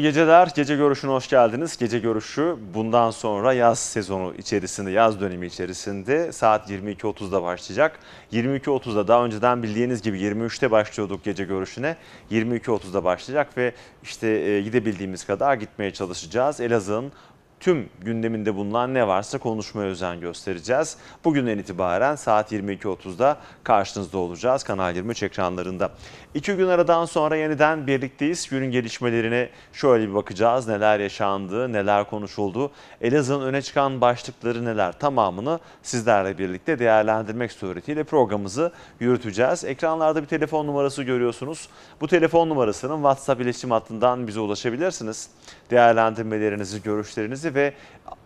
Mutlu geceler. Gece Görüşü'ne hoş geldiniz. Gece Görüşü bundan sonra yaz sezonu içerisinde, yaz dönemi içerisinde saat 22.30'da başlayacak. 22.30'da daha önceden bildiğiniz gibi 23'te başlıyorduk Gece Görüşü'ne. 22.30'da başlayacak ve işte e, gidebildiğimiz kadar gitmeye çalışacağız. Elazığ'ın tüm gündeminde bulunan ne varsa konuşmaya özen göstereceğiz. Bugünden itibaren saat 22.30'da karşınızda olacağız Kanal 23 ekranlarında. İki gün aradan sonra yeniden birlikteyiz. Günün gelişmelerine şöyle bir bakacağız. Neler yaşandı, neler konuşuldu, Elazığ'ın öne çıkan başlıkları neler tamamını sizlerle birlikte değerlendirmek suretiyle programımızı yürüteceğiz. Ekranlarda bir telefon numarası görüyorsunuz. Bu telefon numarasının WhatsApp iletişim hattından bize ulaşabilirsiniz. Değerlendirmelerinizi, görüşlerinizi ve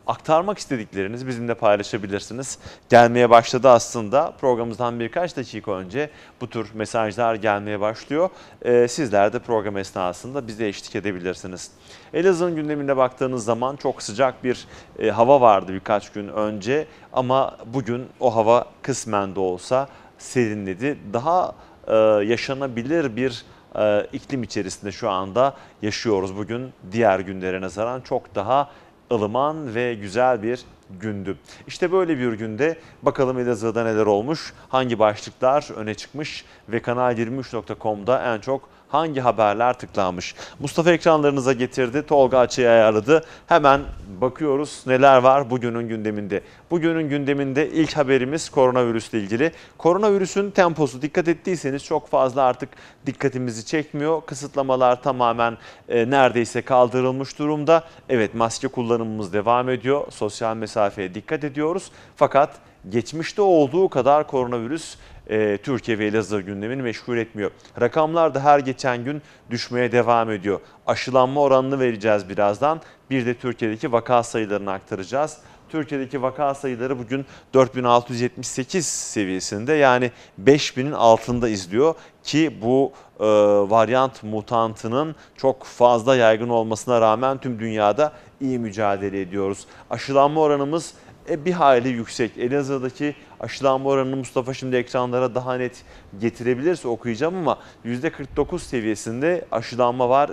aktarmak istedikleriniz bizimle paylaşabilirsiniz. Gelmeye başladı aslında. Programımızdan birkaç dakika önce bu tür mesajlar gelmeye başlıyor. Ee, sizler de program esnasında bize eşlik edebilirsiniz. Elazığ'ın gündeminde baktığınız zaman çok sıcak bir e, hava vardı birkaç gün önce ama bugün o hava kısmen de olsa serinledi. Daha e, yaşanabilir bir e, iklim içerisinde şu anda yaşıyoruz. Bugün diğer günlere nazaran çok daha ılıman ve güzel bir gündü. İşte böyle bir günde bakalım Elazığ'da neler olmuş, hangi başlıklar öne çıkmış ve kanal23.com'da en çok hangi haberler tıklanmış? Mustafa ekranlarınıza getirdi, Tolga Açı'yı ayarladı. Hemen bakıyoruz neler var bugünün gündeminde. Bugünün gündeminde ilk haberimiz koronavirüsle ilgili. Koronavirüsün temposu dikkat ettiyseniz çok fazla artık dikkatimizi çekmiyor. Kısıtlamalar tamamen e, neredeyse kaldırılmış durumda. Evet maske kullanımımız devam ediyor. Sosyal mesafeye dikkat ediyoruz. Fakat geçmişte olduğu kadar koronavirüs e, Türkiye ve Elazığ gündemini meşgul etmiyor. Rakamlar da her geçen gün düşmeye devam ediyor. Aşılanma oranını vereceğiz birazdan. Bir de Türkiye'deki vaka sayılarını aktaracağız. Türkiye'deki vaka sayıları bugün 4678 seviyesinde yani 5000'in altında izliyor ki bu e, varyant mutantının çok fazla yaygın olmasına rağmen tüm dünyada iyi mücadele ediyoruz. Aşılanma oranımız e, bir hayli yüksek. Elazığ'daki aşılanma oranını Mustafa şimdi ekranlara daha net getirebilirse okuyacağım ama %49 seviyesinde aşılanma var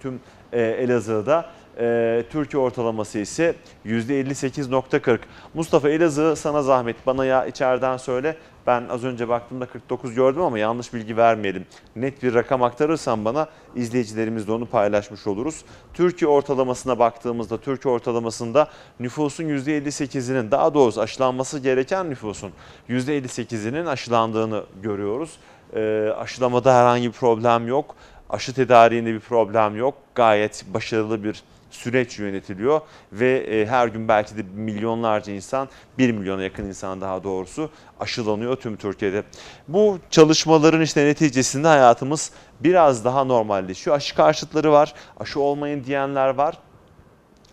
tüm e, Elazığ'da. E, Türkiye ortalaması ise %58.40. Mustafa Elazığ sana zahmet bana ya içeriden söyle ben az önce baktığımda 49 gördüm ama yanlış bilgi vermeyelim. Net bir rakam aktarırsan bana izleyicilerimiz de onu paylaşmış oluruz. Türkiye ortalamasına baktığımızda Türkiye ortalamasında nüfusun %58'inin daha doğrusu aşılanması gereken nüfusun %58'inin aşılandığını görüyoruz. E, aşılamada herhangi bir problem yok. Aşı tedariğinde bir problem yok. Gayet başarılı bir süreç yönetiliyor ve e, her gün belki de milyonlarca insan, 1 milyona yakın insan daha doğrusu aşılanıyor tüm Türkiye'de. Bu çalışmaların işte neticesinde hayatımız biraz daha normalleşiyor. Aşı karşıtları var, aşı olmayın diyenler var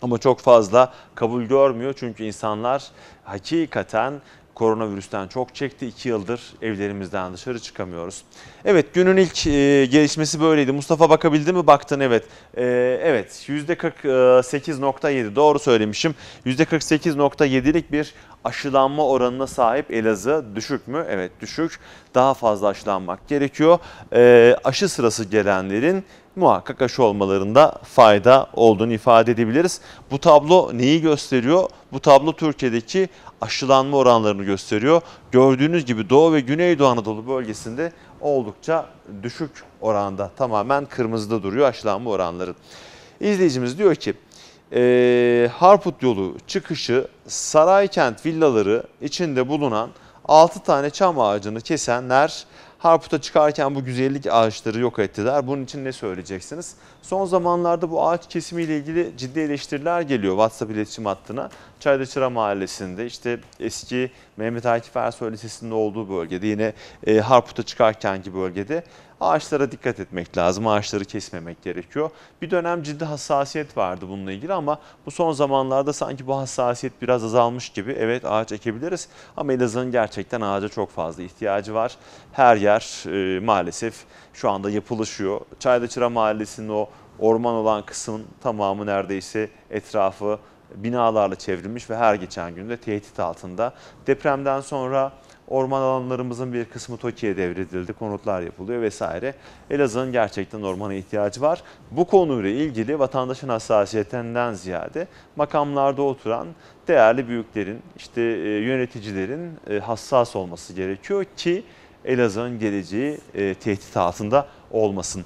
ama çok fazla kabul görmüyor çünkü insanlar hakikaten koronavirüsten çok çekti. 2 yıldır evlerimizden dışarı çıkamıyoruz. Evet günün ilk e, gelişmesi böyleydi. Mustafa bakabildi mi? Baktın evet. E, evet %48.7 e, doğru söylemişim. Yüzde %48.7'lik bir aşılanma oranına sahip Elazığ düşük mü? Evet düşük. Daha fazla aşılanmak gerekiyor. E, aşı sırası gelenlerin muhakkak aşı olmalarında fayda olduğunu ifade edebiliriz. Bu tablo neyi gösteriyor? Bu tablo Türkiye'deki aşılanma oranlarını gösteriyor. Gördüğünüz gibi Doğu ve Güneydoğu Anadolu bölgesinde oldukça düşük oranda tamamen kırmızıda duruyor aşılanma oranları. İzleyicimiz diyor ki e, Harput yolu çıkışı Saray Kent villaları içinde bulunan 6 tane çam ağacını kesenler Harput'a çıkarken bu güzellik ağaçları yok ettiler. Bunun için ne söyleyeceksiniz? Son zamanlarda bu ağaç kesimiyle ilgili ciddi eleştiriler geliyor WhatsApp iletişim hattına. Çayda Mahallesi'nde işte eski Mehmet Akif Ersoy Lisesi'nin olduğu bölgede yine e, Harput'a çıkarkenki bölgede Ağaçlara dikkat etmek lazım. Ağaçları kesmemek gerekiyor. Bir dönem ciddi hassasiyet vardı bununla ilgili ama bu son zamanlarda sanki bu hassasiyet biraz azalmış gibi. Evet ağaç ekebiliriz ama Elazığ'ın gerçekten ağaca çok fazla ihtiyacı var. Her yer e, maalesef şu anda yapılışıyor. Çaydaçıra Mahallesi'nin o orman olan kısmın tamamı neredeyse etrafı binalarla çevrilmiş ve her geçen günde tehdit altında. Depremden sonra Orman alanlarımızın bir kısmı TOKİ'ye devredildi, konutlar yapılıyor vesaire. Elazığ'ın gerçekten ormana ihtiyacı var. Bu konuyla ilgili vatandaşın hassasiyetinden ziyade makamlarda oturan değerli büyüklerin, işte e, yöneticilerin e, hassas olması gerekiyor ki Elazığ'ın geleceği e, tehdit altında olmasın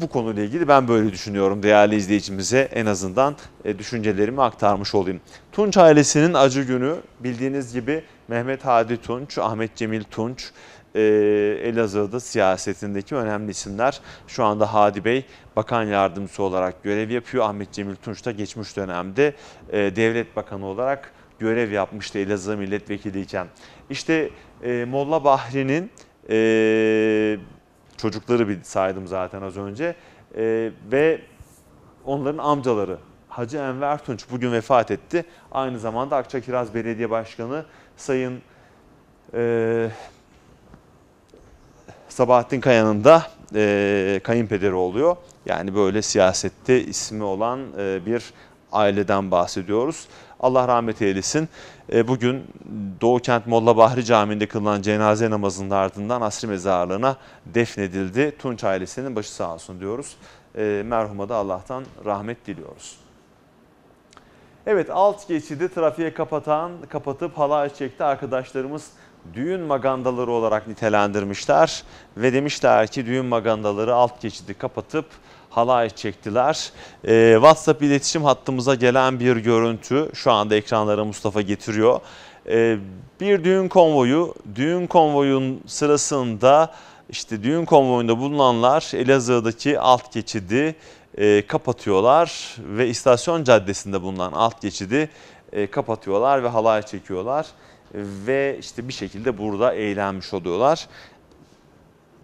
bu konuyla ilgili ben böyle düşünüyorum değerli izleyicimize en azından e, düşüncelerimi aktarmış olayım. Tunç ailesinin acı günü bildiğiniz gibi Mehmet Hadi Tunç, Ahmet Cemil Tunç, e, Elazığ'da siyasetindeki önemli isimler. Şu anda Hadi Bey bakan yardımcısı olarak görev yapıyor. Ahmet Cemil Tunç da geçmiş dönemde e, devlet bakanı olarak görev yapmıştı Elazığ milletvekiliyken. İşte Molla Bahri'nin çocukları bir saydım zaten az önce. E, ve onların amcaları Hacı Enver Tunç bugün vefat etti. Aynı zamanda Akçakiraz Belediye Başkanı Sayın e, Sabahattin Kaya'nın da e, kayınpederi oluyor. Yani böyle siyasette ismi olan e, bir aileden bahsediyoruz. Allah rahmet eylesin. E, bugün Doğu Kent Molla Bahri Camii'nde kılınan cenaze namazının ardından asri mezarlığına defnedildi. Tunç ailesinin başı sağ olsun diyoruz. E, merhuma da Allah'tan rahmet diliyoruz. Evet alt geçidi trafiğe kapatan, kapatıp halay çekti arkadaşlarımız düğün magandaları olarak nitelendirmişler ve demişler ki düğün magandaları alt geçidi kapatıp halay çektiler. E, WhatsApp iletişim hattımıza gelen bir görüntü şu anda ekranlara Mustafa getiriyor. E, bir düğün konvoyu, düğün konvoyun sırasında işte düğün konvoyunda bulunanlar Elazığ'daki alt geçidi e, kapatıyorlar ve istasyon caddesinde bulunan alt geçidi e, kapatıyorlar ve halay çekiyorlar ve işte bir şekilde burada eğlenmiş oluyorlar.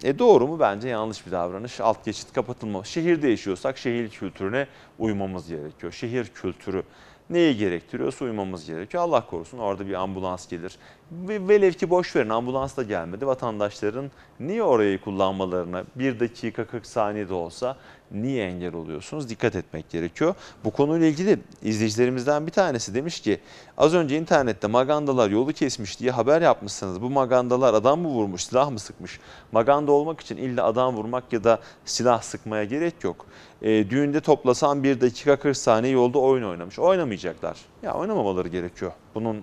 E doğru mu? Bence yanlış bir davranış. Alt geçit kapatılma. Şehirde yaşıyorsak şehir kültürüne uymamız gerekiyor. Şehir kültürü neyi gerektiriyorsa uymamız gerekiyor. Allah korusun orada bir ambulans gelir. Ve velev ki boş verin ambulans da gelmedi. Vatandaşların niye orayı kullanmalarına bir dakika 40 saniye de olsa niye engel oluyorsunuz? Dikkat etmek gerekiyor. Bu konuyla ilgili izleyicilerimizden bir tanesi demiş ki az önce internette magandalar yolu kesmiş diye haber yapmışsınız. Bu magandalar adam mı vurmuş, silah mı sıkmış? Maganda olmak için illa adam vurmak ya da silah sıkmaya gerek yok. E, düğünde toplasan 1 dakika 40 saniye yolda oyun oynamış. Oynamayacaklar. Ya oynamamaları gerekiyor. Bunun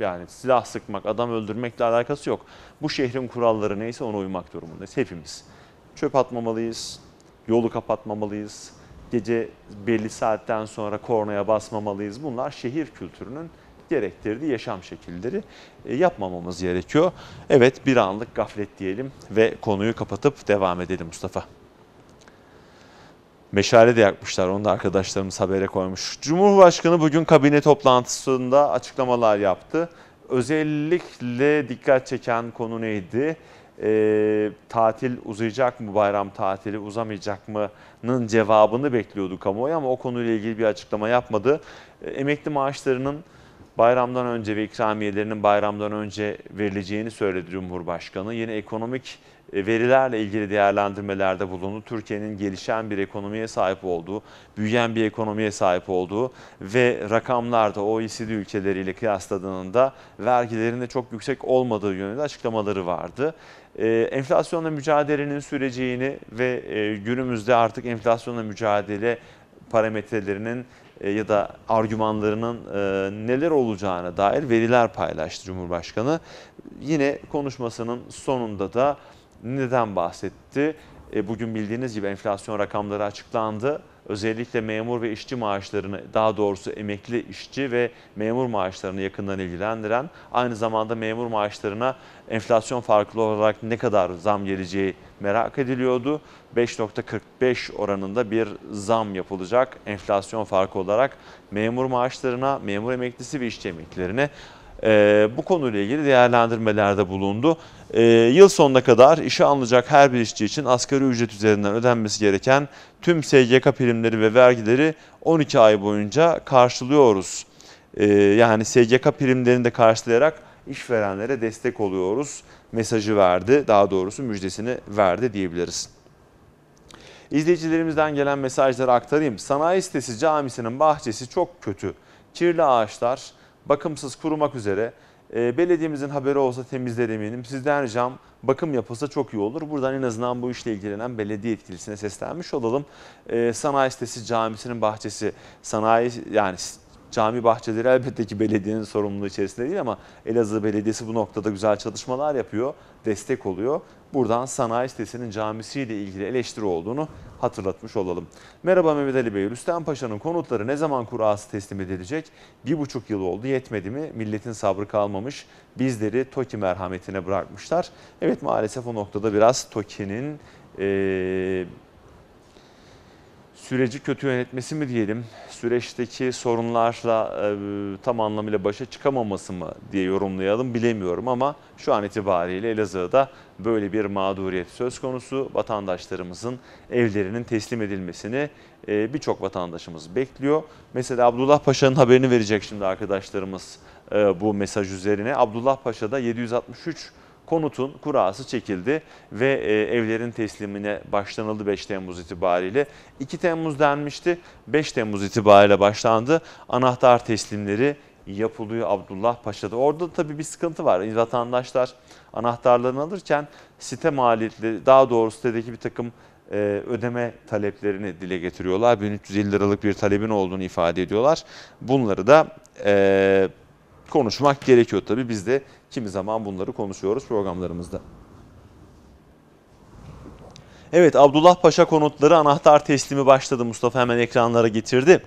yani silah sıkmak, adam öldürmekle alakası yok. Bu şehrin kuralları neyse ona uymak durumundayız hepimiz. Çöp atmamalıyız, yolu kapatmamalıyız, gece belli saatten sonra kornaya basmamalıyız. Bunlar şehir kültürünün gerektirdiği yaşam şekilleri e, yapmamamız gerekiyor. Evet bir anlık gaflet diyelim ve konuyu kapatıp devam edelim Mustafa. Meşale de yakmışlar onu da arkadaşlarımız habere koymuş. Cumhurbaşkanı bugün kabine toplantısında açıklamalar yaptı. Özellikle dikkat çeken konu neydi? e, tatil uzayacak mı bayram tatili uzamayacak mı'nın cevabını bekliyordu kamuoyu ama o konuyla ilgili bir açıklama yapmadı. E, emekli maaşlarının bayramdan önce ve ikramiyelerinin bayramdan önce verileceğini söyledi Cumhurbaşkanı. Yine ekonomik e, verilerle ilgili değerlendirmelerde bulundu. Türkiye'nin gelişen bir ekonomiye sahip olduğu, büyüyen bir ekonomiye sahip olduğu ve rakamlarda OECD ülkeleriyle kıyasladığında vergilerinde çok yüksek olmadığı yönünde açıklamaları vardı e, enflasyonla mücadelenin süreceğini ve e, günümüzde artık enflasyonla mücadele parametrelerinin e, ya da argümanlarının e, neler olacağına dair veriler paylaştı Cumhurbaşkanı. Yine konuşmasının sonunda da neden bahsetti? bugün bildiğiniz gibi enflasyon rakamları açıklandı özellikle memur ve işçi maaşlarını daha doğrusu emekli işçi ve memur maaşlarını yakından ilgilendiren aynı zamanda memur maaşlarına enflasyon farklı olarak ne kadar zam geleceği merak ediliyordu. 5.45 oranında bir zam yapılacak enflasyon farkı olarak memur maaşlarına, memur emeklisi ve işçi emeklilerine e, bu konuyla ilgili değerlendirmelerde bulundu. E, yıl sonuna kadar işe alınacak her bir işçi için asgari ücret üzerinden ödenmesi gereken tüm SGK primleri ve vergileri 12 ay boyunca karşılıyoruz. E, yani SGK primlerini de karşılayarak işverenlere destek oluyoruz mesajı verdi. Daha doğrusu müjdesini verdi diyebiliriz. İzleyicilerimizden gelen mesajları aktarayım. Sanayi sitesi camisinin bahçesi çok kötü. Kirli ağaçlar, bakımsız kurumak üzere. E, belediyemizin haberi olsa temizler eminim. Sizden ricam bakım yapılsa çok iyi olur. Buradan en azından bu işle ilgilenen belediye yetkilisine seslenmiş olalım. E, sanayi sitesi camisinin bahçesi, sanayi yani Cami bahçeleri elbette ki belediyenin sorumluluğu içerisinde değil ama Elazığ Belediyesi bu noktada güzel çalışmalar yapıyor, destek oluyor. Buradan sanayi sitesinin camisiyle ilgili eleştiri olduğunu hatırlatmış olalım. Merhaba Mehmet Ali Bey, Rüstem Paşa'nın konutları ne zaman kurası teslim edilecek? Bir buçuk yıl oldu yetmedi mi? Milletin sabrı kalmamış, bizleri TOKİ merhametine bırakmışlar. Evet maalesef o noktada biraz TOKİ'nin... Ee, süreci kötü yönetmesi mi diyelim, süreçteki sorunlarla e, tam anlamıyla başa çıkamaması mı diye yorumlayalım bilemiyorum ama şu an itibariyle Elazığ'da böyle bir mağduriyet söz konusu. Vatandaşlarımızın evlerinin teslim edilmesini e, birçok vatandaşımız bekliyor. Mesela Abdullah Paşa'nın haberini verecek şimdi arkadaşlarımız e, bu mesaj üzerine. Abdullah Paşa'da 763 konutun kurası çekildi ve e, evlerin teslimine başlanıldı 5 Temmuz itibariyle. 2 Temmuz denmişti, 5 Temmuz itibariyle başlandı. Anahtar teslimleri yapılıyor Abdullah Paşa'da. Orada tabii bir sıkıntı var. Vatandaşlar anahtarlarını alırken site maliyetleri, daha doğrusu sitedeki bir takım e, ödeme taleplerini dile getiriyorlar. 1350 liralık bir talebin olduğunu ifade ediyorlar. Bunları da e, konuşmak gerekiyor tabii. Biz de Kimi zaman bunları konuşuyoruz programlarımızda. Evet Abdullah Paşa konutları anahtar teslimi başladı. Mustafa hemen ekranlara getirdi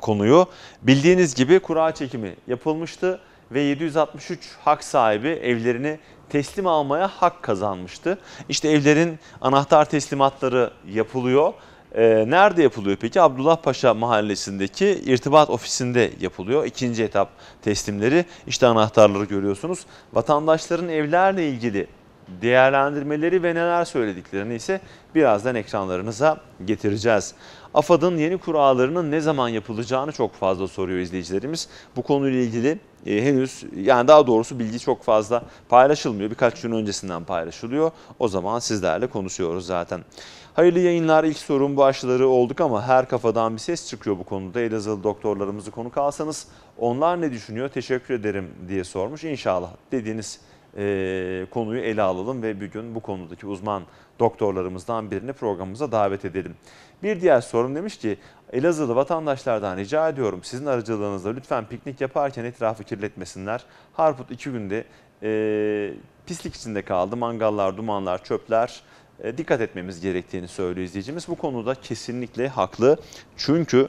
konuyu. Bildiğiniz gibi kura çekimi yapılmıştı ve 763 hak sahibi evlerini teslim almaya hak kazanmıştı. İşte evlerin anahtar teslimatları yapılıyor e, nerede yapılıyor peki? Abdullah Paşa mahallesindeki irtibat ofisinde yapılıyor. İkinci etap teslimleri işte anahtarları görüyorsunuz. Vatandaşların evlerle ilgili değerlendirmeleri ve neler söylediklerini ise birazdan ekranlarınıza getireceğiz. AFAD'ın yeni kurallarının ne zaman yapılacağını çok fazla soruyor izleyicilerimiz. Bu konuyla ilgili e, henüz yani daha doğrusu bilgi çok fazla paylaşılmıyor. Birkaç gün öncesinden paylaşılıyor. O zaman sizlerle konuşuyoruz zaten. Hayırlı yayınlar. İlk sorun bu aşıları olduk ama her kafadan bir ses çıkıyor bu konuda. Elazığlı doktorlarımızı konu kalsanız, onlar ne düşünüyor teşekkür ederim diye sormuş. İnşallah dediğiniz e, konuyu ele alalım ve bir gün bu konudaki uzman doktorlarımızdan birini programımıza davet edelim. Bir diğer sorum demiş ki Elazığlı vatandaşlardan rica ediyorum sizin aracılığınızda lütfen piknik yaparken etrafı kirletmesinler. Harput iki günde e, pislik içinde kaldı. Mangallar, dumanlar, çöpler e, dikkat etmemiz gerektiğini söylüyor izleyicimiz. Bu konuda kesinlikle haklı. Çünkü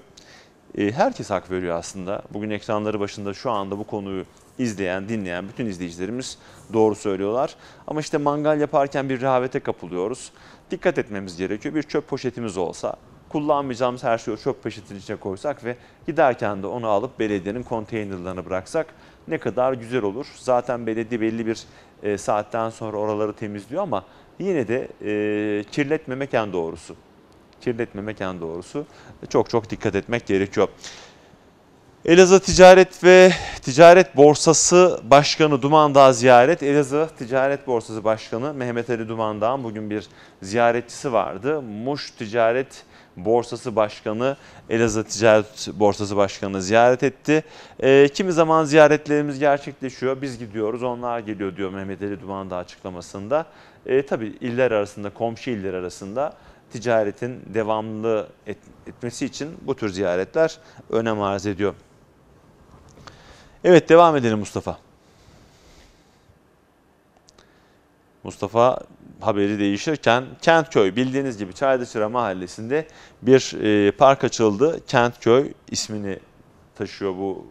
e, herkes hak veriyor aslında. Bugün ekranları başında şu anda bu konuyu izleyen, dinleyen bütün izleyicilerimiz doğru söylüyorlar. Ama işte mangal yaparken bir rehavete kapılıyoruz. Dikkat etmemiz gerekiyor. Bir çöp poşetimiz olsa kullanmayacağımız her şeyi çöp poşetinin içine koysak ve giderken de onu alıp belediyenin konteynerlarına bıraksak ne kadar güzel olur. Zaten belediye belli bir e, saatten sonra oraları temizliyor ama yine de e, kirletmemek en doğrusu. Kirletmemek en doğrusu. Çok çok dikkat etmek gerekiyor. Elazığ Ticaret ve Ticaret Borsası Başkanı Dumandağ ziyaret. Elazığ Ticaret Borsası Başkanı Mehmet Ali Dumandağ bugün bir ziyaretçisi vardı. Muş Ticaret Borsası Başkanı Elazığ Ticaret Borsası Başkanı ziyaret etti. E, kimi zaman ziyaretlerimiz gerçekleşiyor. Biz gidiyoruz onlar geliyor diyor Mehmet Ali Dumandağ açıklamasında. E, tabii iller arasında, komşu iller arasında ticaretin devamlı et, etmesi için bu tür ziyaretler önem arz ediyor. Evet devam edelim Mustafa. Mustafa haberi değişirken Kentköy bildiğiniz gibi Çaydaşıra mahallesinde bir e, park açıldı. Kentköy ismini taşıyor bu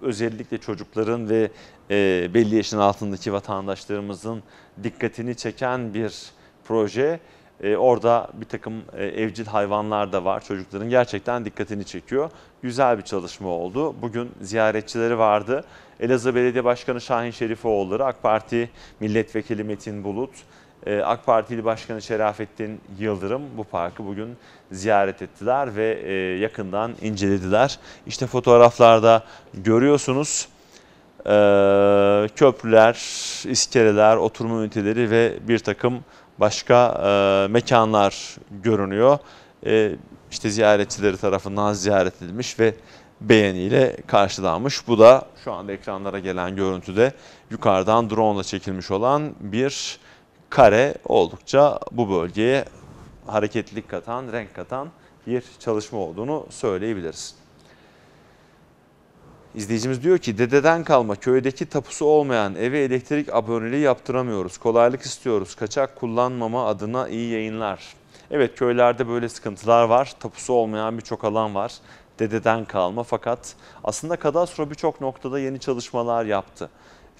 özellikle çocukların ve e, belli yaşın altındaki vatandaşlarımızın dikkatini çeken bir proje. E, orada bir takım e, evcil hayvanlar da var. Çocukların gerçekten dikkatini çekiyor. Güzel bir çalışma oldu. Bugün ziyaretçileri vardı. Elazığ Belediye Başkanı Şahin Şerifoğulları, AK Parti Milletvekili Metin Bulut, e, AK Partili Başkanı Şerafettin Yıldırım bu parkı bugün ziyaret ettiler ve e, yakından incelediler. İşte fotoğraflarda görüyorsunuz e, köprüler, iskeleler, oturma üniteleri ve bir takım başka e, mekanlar görünüyor. E, işte ziyaretçileri tarafından ziyaret edilmiş ve beğeniyle karşılanmış. Bu da şu anda ekranlara gelen görüntüde yukarıdan drone ile çekilmiş olan bir kare oldukça bu bölgeye hareketlilik katan, renk katan bir çalışma olduğunu söyleyebiliriz. İzleyicimiz diyor ki dededen kalma köydeki tapusu olmayan eve elektrik aboneliği yaptıramıyoruz. Kolaylık istiyoruz. Kaçak kullanmama adına iyi yayınlar. Evet köylerde böyle sıkıntılar var. Tapusu olmayan birçok alan var. Dededen kalma fakat aslında kadastro birçok noktada yeni çalışmalar yaptı.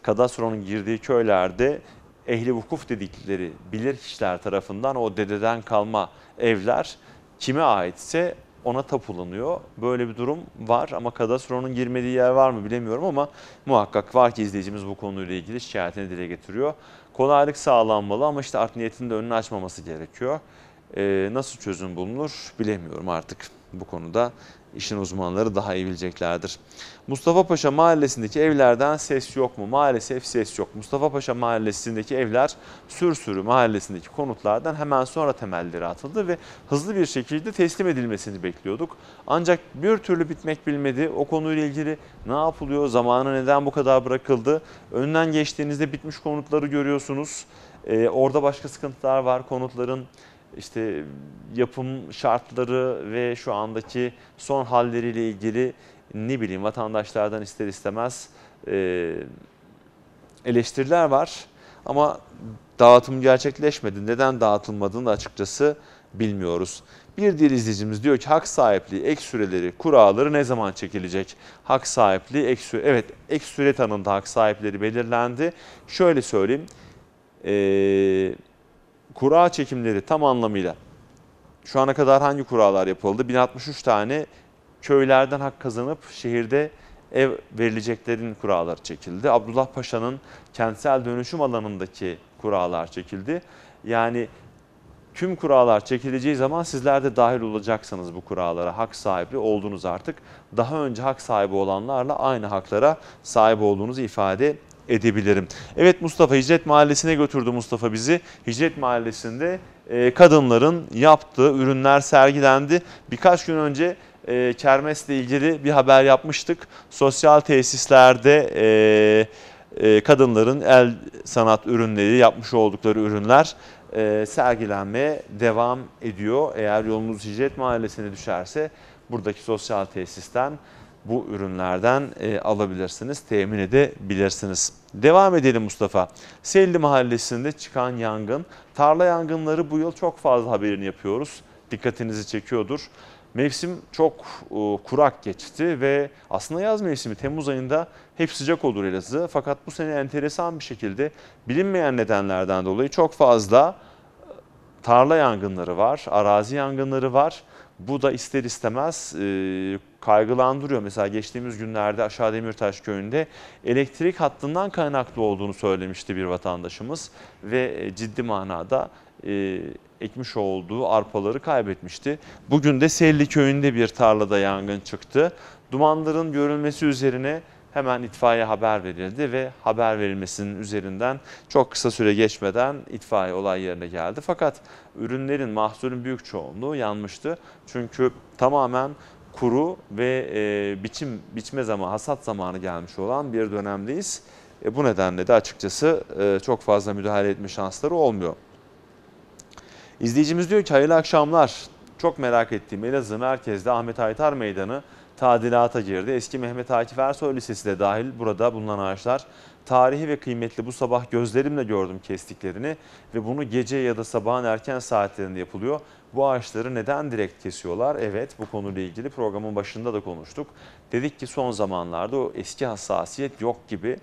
Kadastronun girdiği köylerde ehli vukuf dedikleri bilir kişiler tarafından o dededen kalma evler kime aitse ona tapulanıyor. Böyle bir durum var ama kadastronun girmediği yer var mı bilemiyorum ama muhakkak var ki izleyicimiz bu konuyla ilgili şikayetini dile getiriyor. Kolaylık sağlanmalı ama işte art niyetinin de önünü açmaması gerekiyor. Ee, nasıl çözüm bulunur bilemiyorum artık bu konuda işin uzmanları daha iyi bileceklerdir. Mustafa Paşa Mahallesi'ndeki evlerden ses yok mu? Maalesef ses yok. Mustafa Paşa Mahallesi'ndeki evler Sürsürü Mahallesi'ndeki konutlardan hemen sonra temelleri atıldı ve hızlı bir şekilde teslim edilmesini bekliyorduk. Ancak bir türlü bitmek bilmedi. O konuyla ilgili ne yapılıyor? Zamanı neden bu kadar bırakıldı? Önden geçtiğinizde bitmiş konutları görüyorsunuz. Ee, orada başka sıkıntılar var. Konutların işte yapım şartları ve şu andaki son halleriyle ilgili ne bileyim vatandaşlardan ister istemez e, eleştiriler var. Ama dağıtım gerçekleşmedi. Neden dağıtılmadığını da açıkçası bilmiyoruz. Bir diğer izleyicimiz diyor ki hak sahipliği ek süreleri kuralları ne zaman çekilecek? Hak sahipliği ek süre evet ek süre tanımda hak sahipleri belirlendi. Şöyle söyleyeyim. Eee kura çekimleri tam anlamıyla şu ana kadar hangi kuralar yapıldı? 1063 tane köylerden hak kazanıp şehirde ev verileceklerin kuraları çekildi. Abdullah Paşa'nın kentsel dönüşüm alanındaki kuralar çekildi. Yani tüm kurallar çekileceği zaman sizler de dahil olacaksınız bu kurallara. Hak sahibi oldunuz artık. Daha önce hak sahibi olanlarla aynı haklara sahip olduğunuzu ifade edebilirim. Evet Mustafa Hicret Mahallesi'ne götürdü Mustafa bizi. Hicret Mahallesi'nde e, kadınların yaptığı ürünler sergilendi. Birkaç gün önce e, kermesle ilgili bir haber yapmıştık. Sosyal tesislerde e, e, kadınların el sanat ürünleri, yapmış oldukları ürünler e, sergilenmeye devam ediyor. Eğer yolunuz Hicret Mahallesi'ne düşerse buradaki sosyal tesisten bu ürünlerden e, alabilirsiniz, temin edebilirsiniz. Devam edelim Mustafa. Selli Mahallesi'nde çıkan yangın, tarla yangınları bu yıl çok fazla haberini yapıyoruz. Dikkatinizi çekiyordur. Mevsim çok e, kurak geçti ve aslında yaz mevsimi Temmuz ayında hep sıcak olur Elazığ. Fakat bu sene enteresan bir şekilde bilinmeyen nedenlerden dolayı çok fazla e, tarla yangınları var, arazi yangınları var bu da ister istemez e, kaygılandırıyor. Mesela geçtiğimiz günlerde Aşağı Demirtaş köyünde elektrik hattından kaynaklı olduğunu söylemişti bir vatandaşımız ve e, ciddi manada e, ekmiş olduğu arpaları kaybetmişti. Bugün de Selli köyünde bir tarlada yangın çıktı. Dumanların görülmesi üzerine hemen itfaiye haber verildi ve haber verilmesinin üzerinden çok kısa süre geçmeden itfaiye olay yerine geldi. Fakat ürünlerin, mahsulün büyük çoğunluğu yanmıştı. Çünkü tamamen kuru ve e, biçim biçme zamanı, hasat zamanı gelmiş olan bir dönemdeyiz. E, bu nedenle de açıkçası e, çok fazla müdahale etme şansları olmuyor. İzleyicimiz diyor ki hayırlı akşamlar. Çok merak ettiğim Elazığ merkezde Ahmet Aytar Meydanı tadilata girdi. Eski Mehmet Akif Ersoy Lisesi de dahil burada bulunan ağaçlar tarihi ve kıymetli bu sabah gözlerimle gördüm kestiklerini ve bunu gece ya da sabahın erken saatlerinde yapılıyor. Bu ağaçları neden direkt kesiyorlar? Evet bu konuyla ilgili programın başında da konuştuk. Dedik ki son zamanlarda o eski hassasiyet yok gibi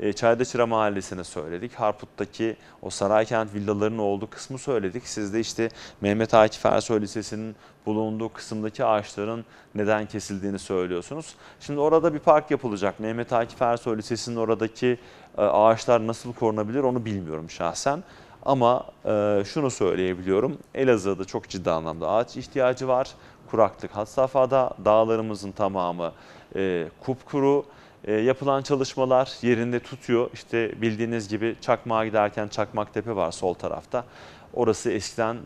e, Mahallesi'ne söyledik. Harput'taki o Saraykent villalarının olduğu kısmı söyledik. Siz de işte Mehmet Akif Ersoy Lisesi'nin bulunduğu kısımdaki ağaçların neden kesildiğini söylüyorsunuz. Şimdi orada bir park yapılacak. Mehmet Akif Ersoy Lisesi'nin oradaki e, ağaçlar nasıl korunabilir onu bilmiyorum şahsen. Ama e, şunu söyleyebiliyorum. Elazığ'da çok ciddi anlamda ağaç ihtiyacı var. Kuraklık had safhada. Dağlarımızın tamamı e, kupkuru. Ee, yapılan çalışmalar yerinde tutuyor. İşte bildiğiniz gibi Çakmağa giderken Çakmak Tepe var sol tarafta. Orası eskiden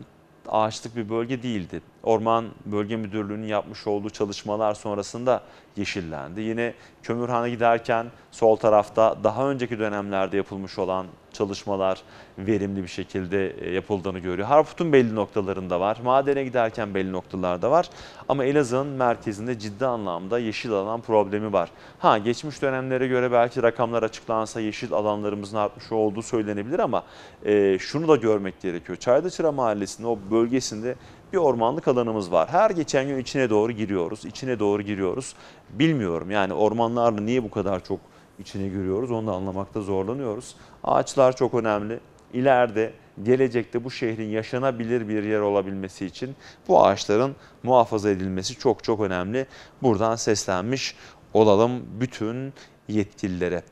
ağaçlık bir bölge değildi. Orman Bölge Müdürlüğü'nün yapmış olduğu çalışmalar sonrasında yeşillendi. Yine Kömürhan'a giderken sol tarafta daha önceki dönemlerde yapılmış olan çalışmalar verimli bir şekilde e, yapıldığını görüyor. Harput'un belli noktalarında var. Madene giderken belli noktalarda var. Ama Elazığ'ın merkezinde ciddi anlamda yeşil alan problemi var. Ha geçmiş dönemlere göre belki rakamlar açıklansa yeşil alanlarımızın artmış olduğu söylenebilir ama e, şunu da görmek gerekiyor. Çaydaçıra Mahallesi'nin o bölgesinde bir ormanlık alanımız var. Her geçen gün içine doğru giriyoruz, içine doğru giriyoruz. Bilmiyorum yani ormanlarla niye bu kadar çok içine giriyoruz onu da anlamakta zorlanıyoruz. Ağaçlar çok önemli. İleride gelecekte bu şehrin yaşanabilir bir yer olabilmesi için bu ağaçların muhafaza edilmesi çok çok önemli. Buradan seslenmiş olalım bütün yetkililere.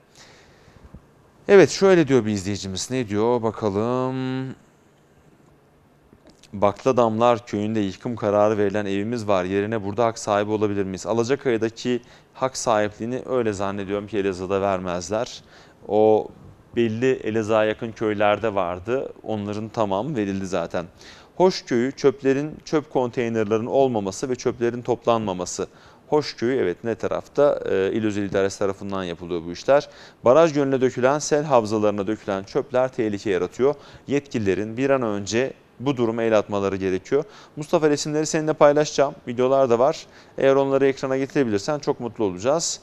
Evet şöyle diyor bir izleyicimiz ne diyor bakalım. Bakladamlar köyünde yıkım kararı verilen evimiz var. Yerine burada hak sahibi olabilir miyiz? Alacakaya'daki hak sahipliğini öyle zannediyorum ki Elazığ'da vermezler. O belli Elazığ'a yakın köylerde vardı. Onların tamam verildi zaten. Hoşköy'ü çöplerin, çöp konteynerlerin olmaması ve çöplerin toplanmaması. Hoşköy evet ne tarafta? E, İl Özel İdaresi tarafından yapılıyor bu işler. Baraj gölüne dökülen, sel havzalarına dökülen çöpler tehlike yaratıyor. Yetkililerin bir an önce bu durumu el atmaları gerekiyor. Mustafa resimleri seninle paylaşacağım. Videolar da var. Eğer onları ekrana getirebilirsen çok mutlu olacağız.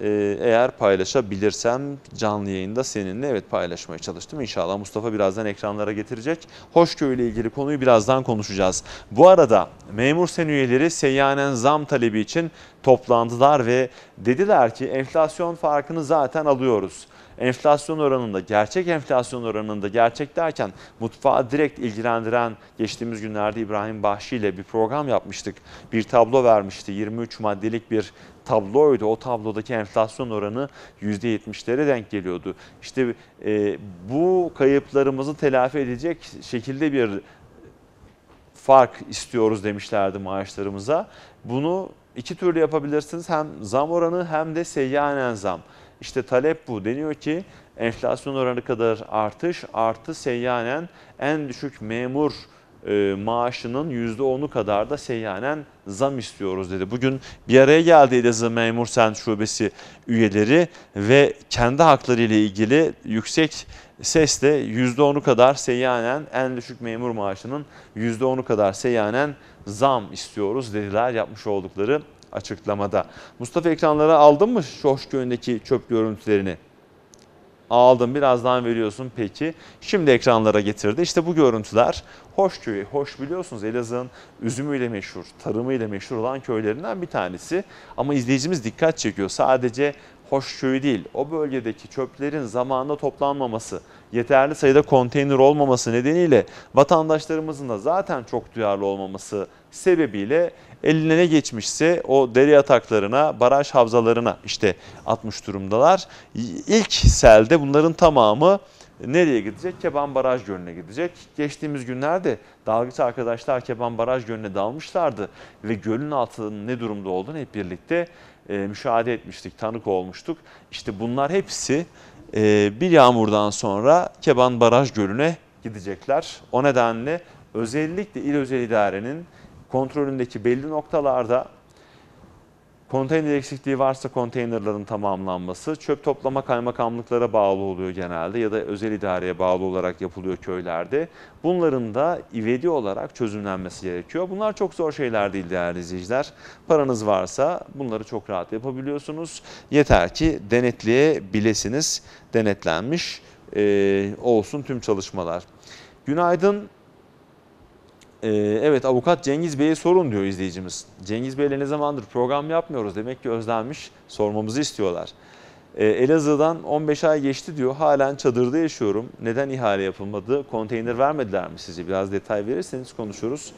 Ee, eğer paylaşabilirsem canlı yayında seninle evet paylaşmaya çalıştım. İnşallah Mustafa birazdan ekranlara getirecek. Hoşgörü ile ilgili konuyu birazdan konuşacağız. Bu arada memur sen üyeleri seyyanen zam talebi için toplandılar ve dediler ki enflasyon farkını zaten alıyoruz enflasyon oranında, gerçek enflasyon oranında, gerçek derken mutfağı direkt ilgilendiren geçtiğimiz günlerde İbrahim Bahşi ile bir program yapmıştık. Bir tablo vermişti. 23 maddelik bir tabloydu. O tablodaki enflasyon oranı %70'lere denk geliyordu. İşte e, bu kayıplarımızı telafi edecek şekilde bir fark istiyoruz demişlerdi maaşlarımıza. Bunu iki türlü yapabilirsiniz. Hem zam oranı hem de seyyanen zam. İşte talep bu. Deniyor ki enflasyon oranı kadar artış artı seyyanen en düşük memur e, maaşının %10'u kadar da seyyanen zam istiyoruz dedi. Bugün bir araya geldi Elazığ Memur Sen Şubesi üyeleri ve kendi hakları ile ilgili yüksek sesle %10'u kadar seyyanen en düşük memur maaşının %10'u kadar seyyanen zam istiyoruz dediler yapmış oldukları açıklamada. Mustafa ekranlara aldın mı Şoşköy'ündeki çöp görüntülerini? Aldım birazdan veriyorsun peki. Şimdi ekranlara getirdi. İşte bu görüntüler Hoş köyü. Hoş biliyorsunuz Elazığ'ın üzümüyle meşhur, tarımıyla meşhur olan köylerinden bir tanesi. Ama izleyicimiz dikkat çekiyor. Sadece Hoş köyü değil, o bölgedeki çöplerin zamanında toplanmaması, yeterli sayıda konteyner olmaması nedeniyle vatandaşlarımızın da zaten çok duyarlı olmaması sebebiyle eline ne geçmişse o dere yataklarına, baraj havzalarına işte atmış durumdalar. İlk selde bunların tamamı nereye gidecek? Keban Baraj Gölü'ne gidecek. Geçtiğimiz günlerde dalgıç arkadaşlar Keban Baraj Gölü'ne dalmışlardı ve gölün altının ne durumda olduğunu hep birlikte e, müşahede etmiştik, tanık olmuştuk. İşte bunlar hepsi e, bir yağmurdan sonra Keban Baraj Gölü'ne gidecekler. O nedenle özellikle il özel idarenin kontrolündeki belli noktalarda konteyner eksikliği varsa konteynerların tamamlanması, çöp toplama kaymakamlıklara bağlı oluyor genelde ya da özel idareye bağlı olarak yapılıyor köylerde. Bunların da ivedi olarak çözümlenmesi gerekiyor. Bunlar çok zor şeyler değil değerli izleyiciler. Paranız varsa bunları çok rahat yapabiliyorsunuz. Yeter ki denetleyebilesiniz. Denetlenmiş e, olsun tüm çalışmalar. Günaydın. Ee, evet avukat Cengiz Bey'e sorun diyor izleyicimiz. Cengiz Bey'le ne zamandır program yapmıyoruz demek ki özlenmiş sormamızı istiyorlar. Ee, Elazığ'dan 15 ay geçti diyor halen çadırda yaşıyorum. Neden ihale yapılmadı? Konteyner vermediler mi sizi? Biraz detay verirseniz konuşuruz.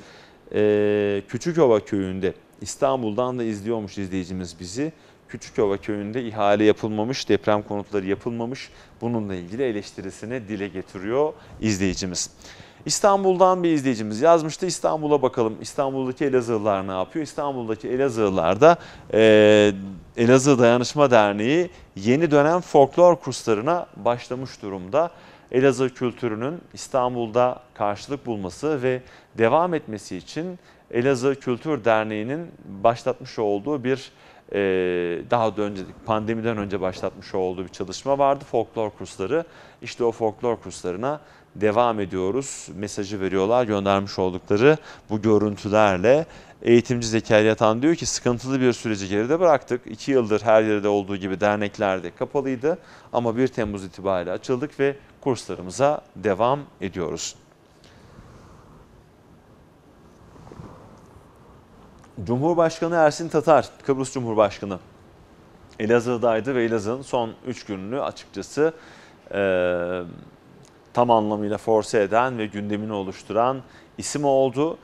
Ee, Küçükova köyünde İstanbul'dan da izliyormuş izleyicimiz bizi. Küçükova köyünde ihale yapılmamış, deprem konutları yapılmamış. Bununla ilgili eleştirisini dile getiriyor izleyicimiz. İstanbul'dan bir izleyicimiz yazmıştı. İstanbul'a bakalım. İstanbul'daki Elazığlılar ne yapıyor? İstanbul'daki Elazığlılarda e, Elazığ Dayanışma Derneği yeni dönem folklor kurslarına başlamış durumda. Elazığ kültürünün İstanbul'da karşılık bulması ve devam etmesi için Elazığ Kültür Derneği'nin başlatmış olduğu bir e, daha da önce pandemiden önce başlatmış olduğu bir çalışma vardı. Folklor kursları. İşte o folklor kurslarına devam ediyoruz. Mesajı veriyorlar göndermiş oldukları bu görüntülerle. Eğitimci Zekeriya Tan diyor ki sıkıntılı bir süreci geride bıraktık. İki yıldır her yerde olduğu gibi derneklerde kapalıydı ama 1 Temmuz itibariyle açıldık ve kurslarımıza devam ediyoruz. Cumhurbaşkanı Ersin Tatar, Kıbrıs Cumhurbaşkanı Elazığ'daydı ve Elazığ'ın son 3 gününü açıkçası e, tam anlamıyla force eden ve gündemini oluşturan isim oldu.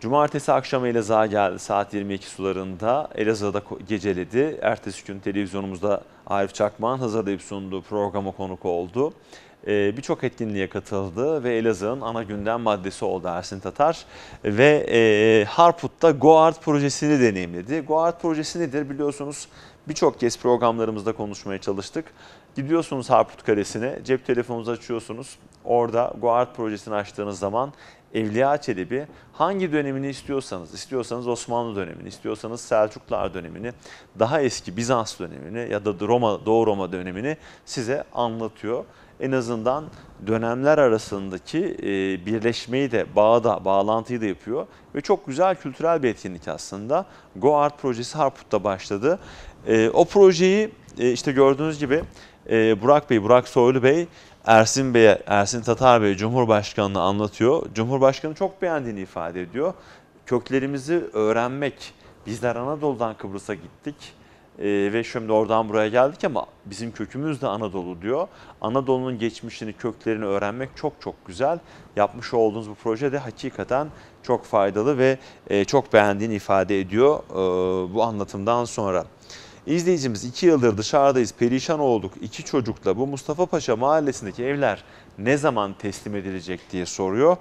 Cumartesi akşamı Elazığ'a geldi saat 22 sularında. Elazığ'da geceledi. Ertesi gün televizyonumuzda Arif Çakman hazırlayıp sunduğu programa konuk oldu. Ee, Birçok etkinliğe katıldı ve Elazığ'ın ana gündem maddesi oldu Ersin Tatar. Ve e, Harput'ta GoArt projesini deneyimledi. GoArt projesi nedir biliyorsunuz birçok kez programlarımızda konuşmaya çalıştık. Gidiyorsunuz Harput Kalesi'ne, cep telefonunuzu açıyorsunuz. Orada Guard projesini açtığınız zaman Evliya Çelebi hangi dönemini istiyorsanız, istiyorsanız Osmanlı dönemini, istiyorsanız Selçuklular dönemini, daha eski Bizans dönemini ya da Roma, Doğu Roma dönemini size anlatıyor. En azından dönemler arasındaki e, birleşmeyi de, bağda, bağlantıyı da yapıyor. Ve çok güzel kültürel bir etkinlik aslında. Go Art projesi Harput'ta başladı. E, o projeyi e, işte gördüğünüz gibi e, Burak Bey, Burak Soylu Bey Ersin Bey, Ersin Tatar Bey Cumhurbaşkanı'na anlatıyor. Cumhurbaşkanı çok beğendiğini ifade ediyor. Köklerimizi öğrenmek, bizler Anadolu'dan Kıbrıs'a gittik e, ve şimdi oradan buraya geldik ama bizim kökümüz de Anadolu diyor. Anadolu'nun geçmişini, köklerini öğrenmek çok çok güzel. Yapmış olduğunuz bu proje de hakikaten çok faydalı ve e, çok beğendiğini ifade ediyor e, bu anlatımdan sonra. İzleyicimiz iki yıldır dışarıdayız, perişan olduk. İki çocukla bu Mustafa Paşa mahallesindeki evler ne zaman teslim edilecek diye soruyor.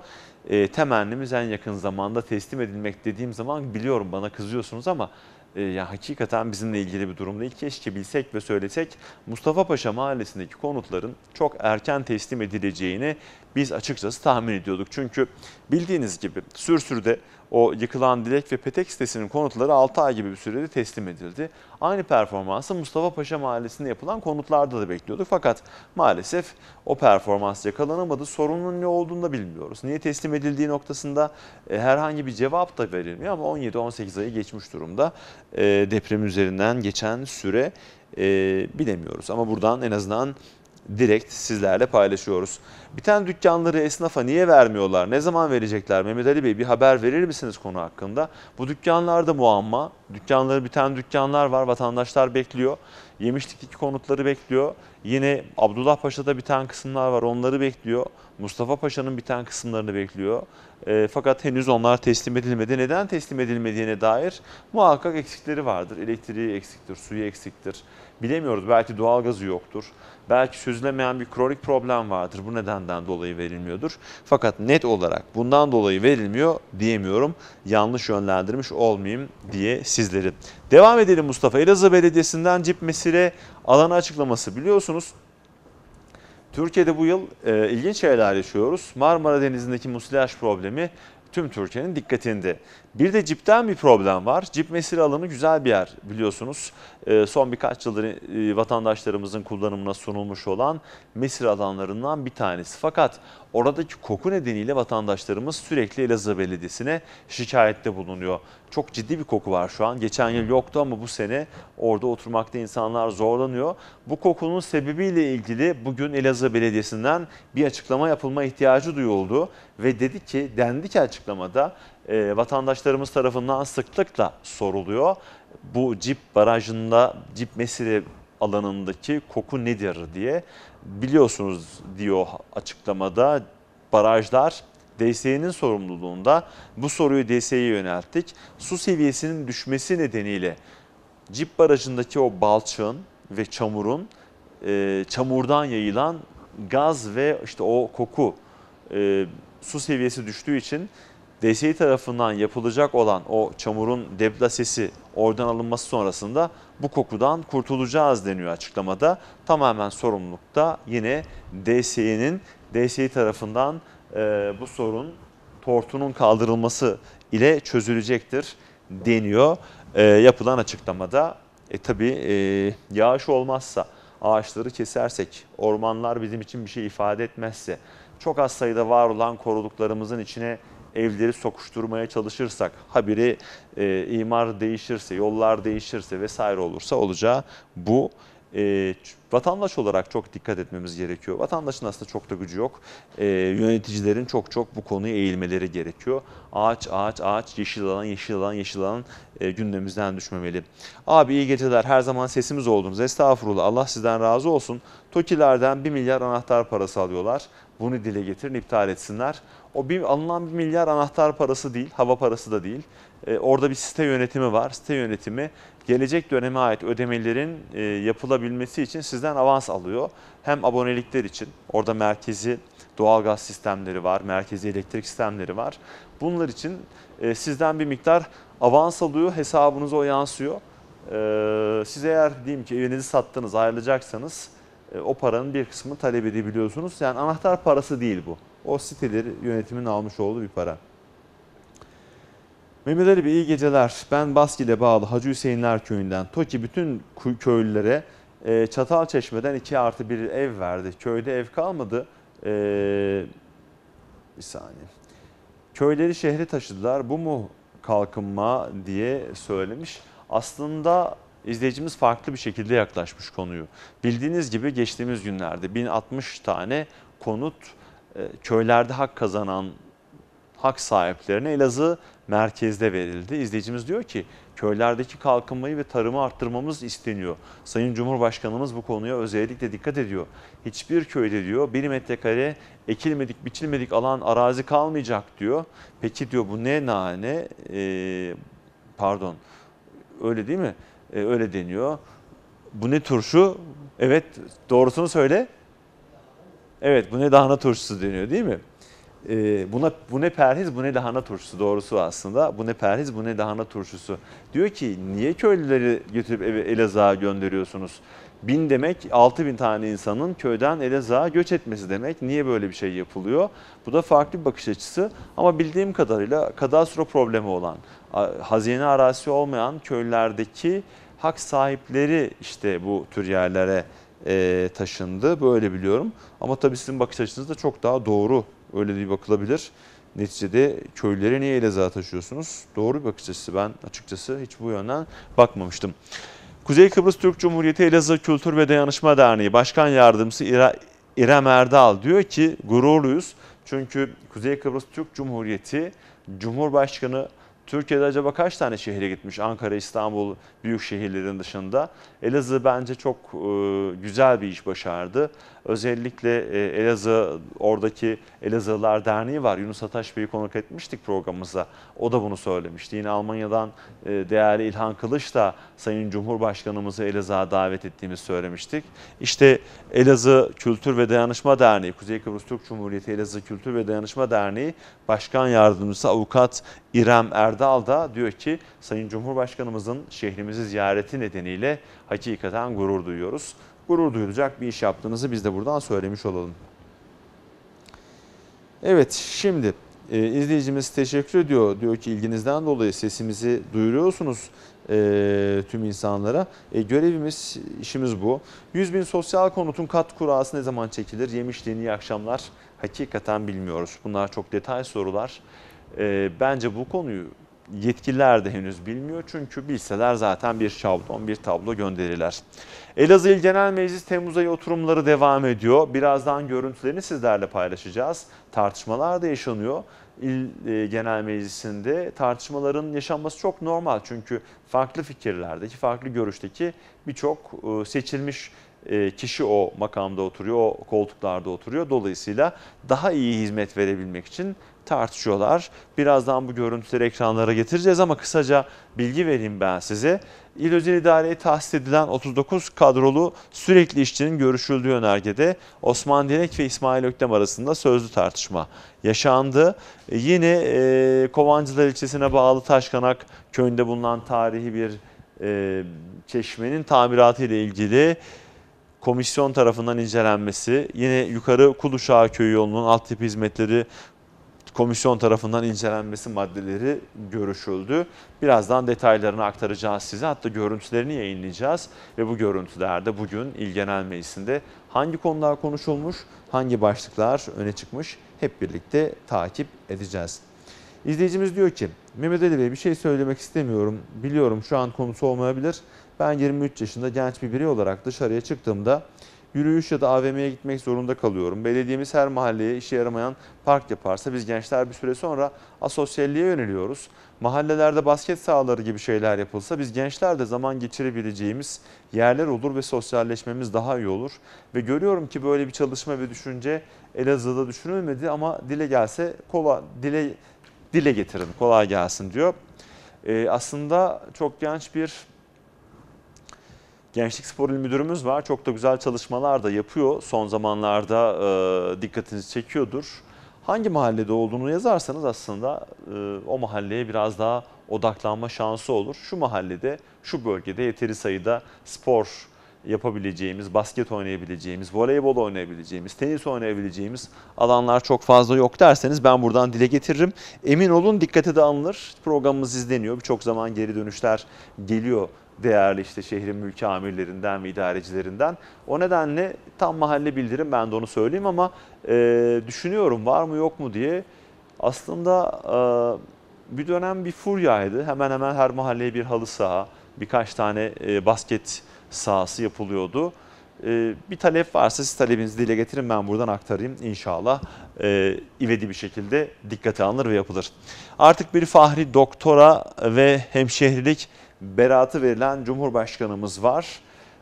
E, temennimiz en yakın zamanda teslim edilmek dediğim zaman biliyorum bana kızıyorsunuz ama e, ya hakikaten bizimle ilgili bir durum değil. Keşke bilsek ve söylesek Mustafa Paşa mahallesindeki konutların çok erken teslim edileceğini biz açıkçası tahmin ediyorduk. Çünkü bildiğiniz gibi Sürsür'de o yıkılan Dilek ve Petek sitesinin konutları 6 ay gibi bir sürede teslim edildi. Aynı performansı Mustafa Paşa Mahallesi'nde yapılan konutlarda da bekliyorduk. Fakat maalesef o performans yakalanamadı. Sorunun ne olduğunu da bilmiyoruz. Niye teslim edildiği noktasında e, herhangi bir cevap da verilmiyor ama 17-18 ayı geçmiş durumda e, deprem üzerinden geçen süre e, bilemiyoruz. Ama buradan en azından direkt sizlerle paylaşıyoruz. Bir tane dükkanları esnafa niye vermiyorlar? Ne zaman verecekler? Mehmet Ali Bey bir haber verir misiniz konu hakkında? Bu dükkanlarda muamma. Dükkanları bir tane dükkanlar var. Vatandaşlar bekliyor. Yemişlik'teki konutları bekliyor. Yine Abdullah Paşa'da biten kısımlar var. Onları bekliyor. Mustafa Paşa'nın biten kısımlarını bekliyor. E, fakat henüz onlar teslim edilmedi. Neden teslim edilmediğine dair muhakkak eksikleri vardır. Elektriği eksiktir, suyu eksiktir Bilemiyoruz. Belki doğal gazı yoktur. Belki çözülemeyen bir kronik problem vardır. Bu nedenden dolayı verilmiyordur. Fakat net olarak bundan dolayı verilmiyor diyemiyorum. Yanlış yönlendirmiş olmayayım diye sizleri. Devam edelim Mustafa. Elazığ Belediyesi'nden cip mesire alanı açıklaması biliyorsunuz. Türkiye'de bu yıl e, ilginç şeyler yaşıyoruz. Marmara Denizi'ndeki musilaj problemi tüm Türkiye'nin dikkatinde. Bir de cipten bir problem var. Cip mesir alanı güzel bir yer biliyorsunuz. Ee, son birkaç yıldır e, vatandaşlarımızın kullanımına sunulmuş olan mesir alanlarından bir tanesi. Fakat oradaki koku nedeniyle vatandaşlarımız sürekli Elazığ Belediyesi'ne şikayette bulunuyor. Çok ciddi bir koku var şu an. Geçen yıl yoktu ama bu sene orada oturmakta insanlar zorlanıyor. Bu kokunun sebebiyle ilgili bugün Elazığ Belediyesi'nden bir açıklama yapılma ihtiyacı duyuldu. Ve dedi ki, dendi ki açıklamada e, vatandaşlarımız tarafından sıklıkla soruluyor. Bu Cip Barajı'nda Cip Mesire alanındaki koku nedir diye biliyorsunuz diyor açıklamada barajlar DSE'nin sorumluluğunda bu soruyu DSE'ye yönelttik. Su seviyesinin düşmesi nedeniyle Cip Barajı'ndaki o balçın ve çamurun e, çamurdan yayılan gaz ve işte o koku e, su seviyesi düştüğü için DSİ tarafından yapılacak olan o çamurun deplasesi oradan alınması sonrasında bu kokudan kurtulacağız deniyor açıklamada. Tamamen sorumlulukta yine DSİ'nin DSİ tarafından e, bu sorun tortunun kaldırılması ile çözülecektir deniyor e, yapılan açıklamada. E tabi e, yağış olmazsa, ağaçları kesersek, ormanlar bizim için bir şey ifade etmezse, çok az sayıda var olan koruduklarımızın içine evleri sokuşturmaya çalışırsak, habire e, imar değişirse, yollar değişirse vesaire olursa olacağı bu. E, vatandaş olarak çok dikkat etmemiz gerekiyor. Vatandaşın aslında çok da gücü yok. E, yöneticilerin çok çok bu konuya eğilmeleri gerekiyor. Ağaç, ağaç, ağaç, yeşil alan, yeşil alan, yeşil alan e, gündemimizden düşmemeli. Abi iyi geceler. Her zaman sesimiz oldunuz. Estağfurullah. Allah sizden razı olsun. TOKİ'lerden 1 milyar anahtar parası alıyorlar. Bunu dile getirin, iptal etsinler o bir, alınan bir milyar anahtar parası değil, hava parası da değil. E, orada bir site yönetimi var. Site yönetimi gelecek döneme ait ödemelerin e, yapılabilmesi için sizden avans alıyor. Hem abonelikler için, orada merkezi doğalgaz sistemleri var, merkezi elektrik sistemleri var. Bunlar için e, sizden bir miktar avans alıyor, hesabınıza o yansıyor. E, siz eğer diyeyim ki evinizi sattınız, ayrılacaksanız e, o paranın bir kısmını talep edebiliyorsunuz. Yani anahtar parası değil bu. O siteleri yönetimin almış olduğu bir para. Mehmet Ali Bey iyi geceler. Ben Baski ile bağlı Hacı Hüseyinler Köyü'nden. Toki bütün köylülere e, Çatal Çeşme'den 2 artı 1 ev verdi. Köyde ev kalmadı. E, bir saniye. Köyleri şehre taşıdılar. Bu mu kalkınma diye söylemiş. Aslında izleyicimiz farklı bir şekilde yaklaşmış konuyu. Bildiğiniz gibi geçtiğimiz günlerde 1060 tane konut e, köylerde hak kazanan hak sahiplerine Elazığ merkezde verildi. İzleyicimiz diyor ki köylerdeki kalkınmayı ve tarımı arttırmamız isteniyor. Sayın Cumhurbaşkanımız bu konuya özellikle dikkat ediyor. Hiçbir köyde diyor bir metrekare ekilmedik biçilmedik alan arazi kalmayacak diyor. Peki diyor bu ne nane ee, pardon öyle değil mi? Ee, öyle deniyor. Bu ne turşu? Evet doğrusunu söyle Evet bu ne lahana turşusu deniyor değil mi? Ee, buna bu ne perhiz bu ne lahana turşusu doğrusu aslında. Bu ne perhiz bu ne lahana turşusu. Diyor ki niye köylüleri götürüp Elazığ'a gönderiyorsunuz? Bin demek 6 bin tane insanın köyden Elazığ'a göç etmesi demek. Niye böyle bir şey yapılıyor? Bu da farklı bir bakış açısı ama bildiğim kadarıyla kadastro problemi olan, hazine arazisi olmayan köylerdeki hak sahipleri işte bu tür yerlere e, taşındı. Böyle biliyorum. Ama tabii sizin bakış açınız da çok daha doğru. Öyle bir bakılabilir. Neticede köylere niye Elazığ'a taşıyorsunuz? Doğru bir bakış açısı. Ben açıkçası hiç bu yönden bakmamıştım. Kuzey Kıbrıs Türk Cumhuriyeti Elazığ Kültür ve Dayanışma Derneği Başkan Yardımcısı İra, İrem Erdal diyor ki gururluyuz. Çünkü Kuzey Kıbrıs Türk Cumhuriyeti Cumhurbaşkanı Türkiye'de acaba kaç tane şehre gitmiş Ankara, İstanbul büyük şehirlerin dışında? Elazığ bence çok e, güzel bir iş başardı. Özellikle e, Elazığ, oradaki Elazığlar Derneği var. Yunus Ataş Bey'i konuk etmiştik programımıza. O da bunu söylemişti. Yine Almanya'dan e, değerli İlhan Kılıç da Sayın Cumhurbaşkanımızı Elazığ'a davet ettiğimizi söylemiştik. İşte Elazığ Kültür ve Dayanışma Derneği, Kuzey Kıbrıs Türk Cumhuriyeti Elazığ Kültür ve Dayanışma Derneği Başkan Yardımcısı Avukat İrem Erdal da diyor ki Sayın Cumhurbaşkanımızın şehrimizi ziyareti nedeniyle hakikaten gurur duyuyoruz gurur duyulacak bir iş yaptığınızı biz de buradan söylemiş olalım. Evet şimdi e, izleyicimiz teşekkür ediyor. Diyor ki ilginizden dolayı sesimizi duyuruyorsunuz e, tüm insanlara. E, görevimiz, işimiz bu. 100 bin sosyal konutun kat kurası ne zaman çekilir? Yemişliğini iyi akşamlar. Hakikaten bilmiyoruz. Bunlar çok detay sorular. E, bence bu konuyu yetkililer de henüz bilmiyor. Çünkü bilseler zaten bir şablon, bir tablo gönderirler. Elazığ İl Genel Meclis Temmuz ayı oturumları devam ediyor. Birazdan görüntülerini sizlerle paylaşacağız. Tartışmalar da yaşanıyor. İl e, Genel Meclisi'nde tartışmaların yaşanması çok normal. Çünkü farklı fikirlerdeki, farklı görüşteki birçok e, seçilmiş e, kişi o makamda oturuyor, o koltuklarda oturuyor. Dolayısıyla daha iyi hizmet verebilmek için tartışıyorlar. Birazdan bu görüntüleri ekranlara getireceğiz ama kısaca bilgi vereyim ben size. İl Özel İdare'ye tahsis edilen 39 kadrolu sürekli işçinin görüşüldüğü önergede Osman Dilek ve İsmail Öktem arasında sözlü tartışma yaşandı. E, yine e, Kovancılar ilçesine bağlı Taşkanak köyünde bulunan tarihi bir e, çeşmenin tamiratı ile ilgili komisyon tarafından incelenmesi, yine yukarı Kuluşağı Köyü yolunun altyapı hizmetleri komisyon tarafından incelenmesi maddeleri görüşüldü. Birazdan detaylarını aktaracağız size. Hatta görüntülerini yayınlayacağız ve bu görüntülerde bugün İl Genel Meclisi'nde hangi konular konuşulmuş, hangi başlıklar öne çıkmış hep birlikte takip edeceğiz. İzleyicimiz diyor ki Mehmet Ali Bey bir şey söylemek istemiyorum. Biliyorum şu an konusu olmayabilir. Ben 23 yaşında genç bir birey olarak dışarıya çıktığımda yürüyüş ya da AVM'ye gitmek zorunda kalıyorum. Belediyemiz her mahalleye işe yaramayan park yaparsa biz gençler bir süre sonra asosyalliğe yöneliyoruz. Mahallelerde basket sahaları gibi şeyler yapılsa biz gençler de zaman geçirebileceğimiz yerler olur ve sosyalleşmemiz daha iyi olur. Ve görüyorum ki böyle bir çalışma ve düşünce Elazığ'da düşünülmedi ama dile gelse kola, dile dile getirin kolay gelsin diyor. Ee, aslında çok genç bir Gençlik Spor İl Müdürümüz var. Çok da güzel çalışmalar da yapıyor. Son zamanlarda e, dikkatinizi çekiyordur. Hangi mahallede olduğunu yazarsanız aslında e, o mahalleye biraz daha odaklanma şansı olur. Şu mahallede, şu bölgede yeteri sayıda spor yapabileceğimiz, basket oynayabileceğimiz, voleybol oynayabileceğimiz, tenis oynayabileceğimiz alanlar çok fazla yok derseniz ben buradan dile getiririm. Emin olun dikkate de alınır. Programımız izleniyor. Birçok zaman geri dönüşler geliyor değerli işte şehrin mülki amirlerinden ve idarecilerinden. O nedenle tam mahalle bildirim ben de onu söyleyeyim ama e, düşünüyorum var mı yok mu diye. Aslında e, bir dönem bir furyaydı. Hemen hemen her mahalleye bir halı saha, birkaç tane e, basket sahası yapılıyordu. E, bir talep varsa siz talebinizi dile getirin ben buradan aktarayım inşallah. E, ivedi bir şekilde dikkate alınır ve yapılır. Artık bir fahri doktora ve hemşehrilik Beratı verilen Cumhurbaşkanımız var.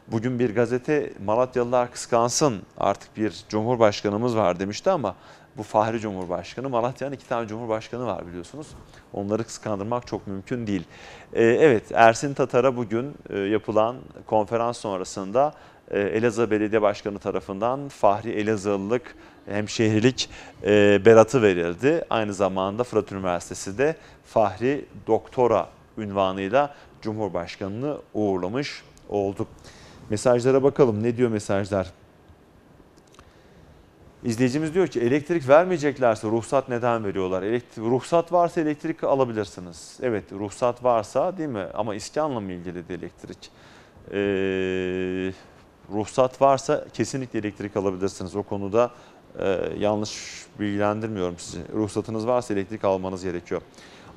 Bugün bir gazete Malatyalılar kıskansın artık bir Cumhurbaşkanımız var demişti ama bu Fahri Cumhurbaşkanı. Malatya'nın iki tane Cumhurbaşkanı var biliyorsunuz. Onları kıskandırmak çok mümkün değil. Ee, evet Ersin Tatar'a bugün e, yapılan konferans sonrasında e, Elazığ Belediye Başkanı tarafından Fahri Elazığlılık hemşehrilik e, beratı verildi. Aynı zamanda Fırat Üniversitesi de Fahri Doktora ünvanıyla Cumhurbaşkanı'nı uğurlamış oldu. Mesajlara bakalım ne diyor mesajlar? İzleyicimiz diyor ki elektrik vermeyeceklerse ruhsat neden veriyorlar? Elektrik, ruhsat varsa elektrik alabilirsiniz. Evet ruhsat varsa değil mi? Ama iskanla mı ilgili de elektrik? Ee, ruhsat varsa kesinlikle elektrik alabilirsiniz. O konuda e, yanlış bilgilendirmiyorum sizi. Ruhsatınız varsa elektrik almanız gerekiyor.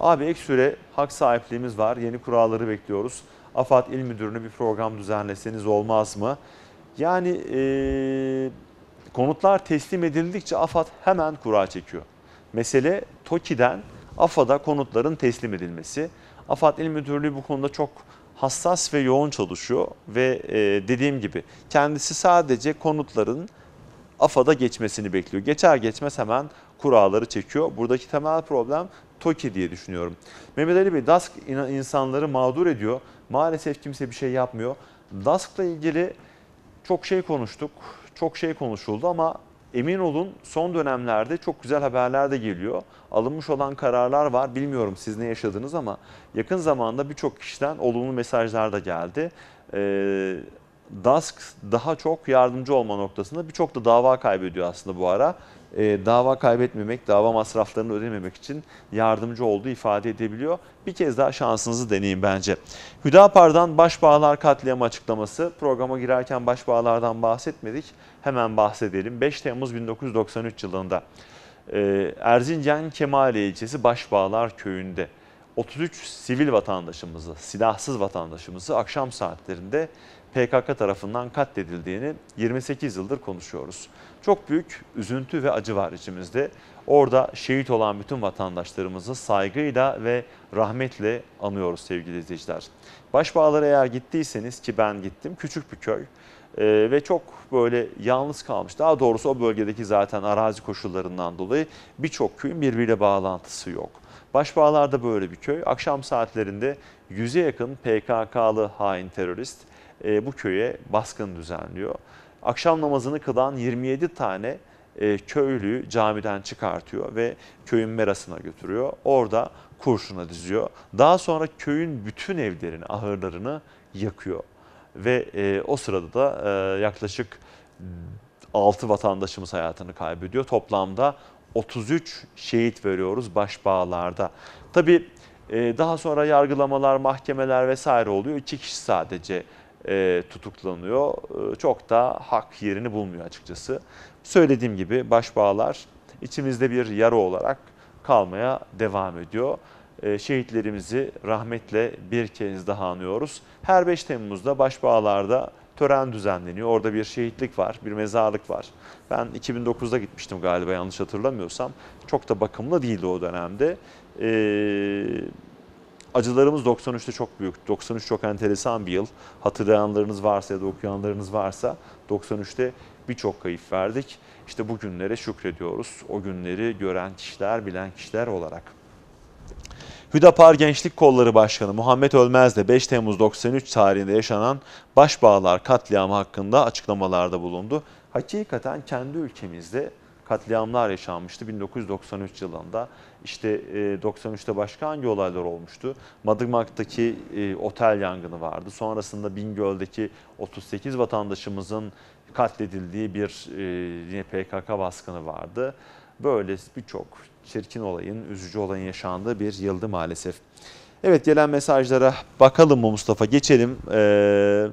Abi ek süre hak sahipliğimiz var. Yeni kuralları bekliyoruz. AFAD İl Müdürü'nü bir program düzenleseniz olmaz mı? Yani e, konutlar teslim edildikçe AFAD hemen kura çekiyor. Mesele TOKİ'den AFAD'a konutların teslim edilmesi. AFAD İl Müdürlüğü bu konuda çok hassas ve yoğun çalışıyor ve e, dediğim gibi kendisi sadece konutların AFAD'a geçmesini bekliyor. Geçer geçmez hemen kuralları çekiyor. Buradaki temel problem TOKİ diye düşünüyorum. Mehmet Ali Bey, DASK insanları mağdur ediyor. Maalesef kimse bir şey yapmıyor. DASK'la ilgili çok şey konuştuk, çok şey konuşuldu ama emin olun son dönemlerde çok güzel haberler de geliyor. Alınmış olan kararlar var. Bilmiyorum siz ne yaşadınız ama yakın zamanda birçok kişiden olumlu mesajlar da geldi. Ee, Dask daha çok yardımcı olma noktasında birçok da dava kaybediyor aslında bu ara e, dava kaybetmemek, dava masraflarını ödememek için yardımcı olduğu ifade edebiliyor. Bir kez daha şansınızı deneyin bence. Hüdapar'dan Başbağlar katliamı açıklaması. Programa girerken Başbağlar'dan bahsetmedik. Hemen bahsedelim. 5 Temmuz 1993 yılında e, Erzincan Kemaliye ilçesi Başbağlar köyünde 33 sivil vatandaşımızı, silahsız vatandaşımızı akşam saatlerinde PKK tarafından katledildiğini 28 yıldır konuşuyoruz. Çok büyük üzüntü ve acı var içimizde. Orada şehit olan bütün vatandaşlarımızı saygıyla ve rahmetle anıyoruz sevgili izleyiciler. Başbağlara eğer gittiyseniz ki ben gittim küçük bir köy ee, ve çok böyle yalnız kalmış. Daha doğrusu o bölgedeki zaten arazi koşullarından dolayı birçok köyün birbiriyle bağlantısı yok. Başbağlar'da böyle bir köy. Akşam saatlerinde 100'e yakın PKK'lı hain terörist e, bu köye baskın düzenliyor. Akşam namazını kılan 27 tane e, köylüyü camiden çıkartıyor ve köyün merasına götürüyor. Orada kurşuna diziyor. Daha sonra köyün bütün evlerini, ahırlarını yakıyor. Ve e, o sırada da e, yaklaşık 6 vatandaşımız hayatını kaybediyor. Toplamda 33 şehit veriyoruz başbağlarda. Tabii e, daha sonra yargılamalar, mahkemeler vesaire oluyor. İki kişi sadece e, tutuklanıyor. E, çok da hak yerini bulmuyor açıkçası. Söylediğim gibi başbağlar içimizde bir yara olarak kalmaya devam ediyor. E, şehitlerimizi rahmetle bir kez daha anıyoruz. Her 5 Temmuz'da başbağlarda tören düzenleniyor. Orada bir şehitlik var, bir mezarlık var. Ben 2009'da gitmiştim galiba yanlış hatırlamıyorsam. Çok da bakımlı değildi o dönemde. Eee Acılarımız 93'te çok büyük. 93 çok enteresan bir yıl. Hatırlayanlarınız varsa ya da okuyanlarınız varsa 93'te birçok kayıp verdik. İşte bu günlere şükrediyoruz. O günleri gören kişiler, bilen kişiler olarak. Hüdapar Gençlik Kolları Başkanı Muhammed Ölmez de 5 Temmuz 93 tarihinde yaşanan Başbağlar katliamı hakkında açıklamalarda bulundu. Hakikaten kendi ülkemizde katliamlar yaşanmıştı 1993 yılında. İşte 93'te e, başka hangi olaylar olmuştu? Madımak'taki e, otel yangını vardı. Sonrasında Bingöl'deki 38 vatandaşımızın katledildiği bir e, yine PKK baskını vardı. Böyle birçok çirkin olayın, üzücü olayın yaşandığı bir yıldı maalesef. Evet gelen mesajlara bakalım mı Mustafa? Geçelim. Ee,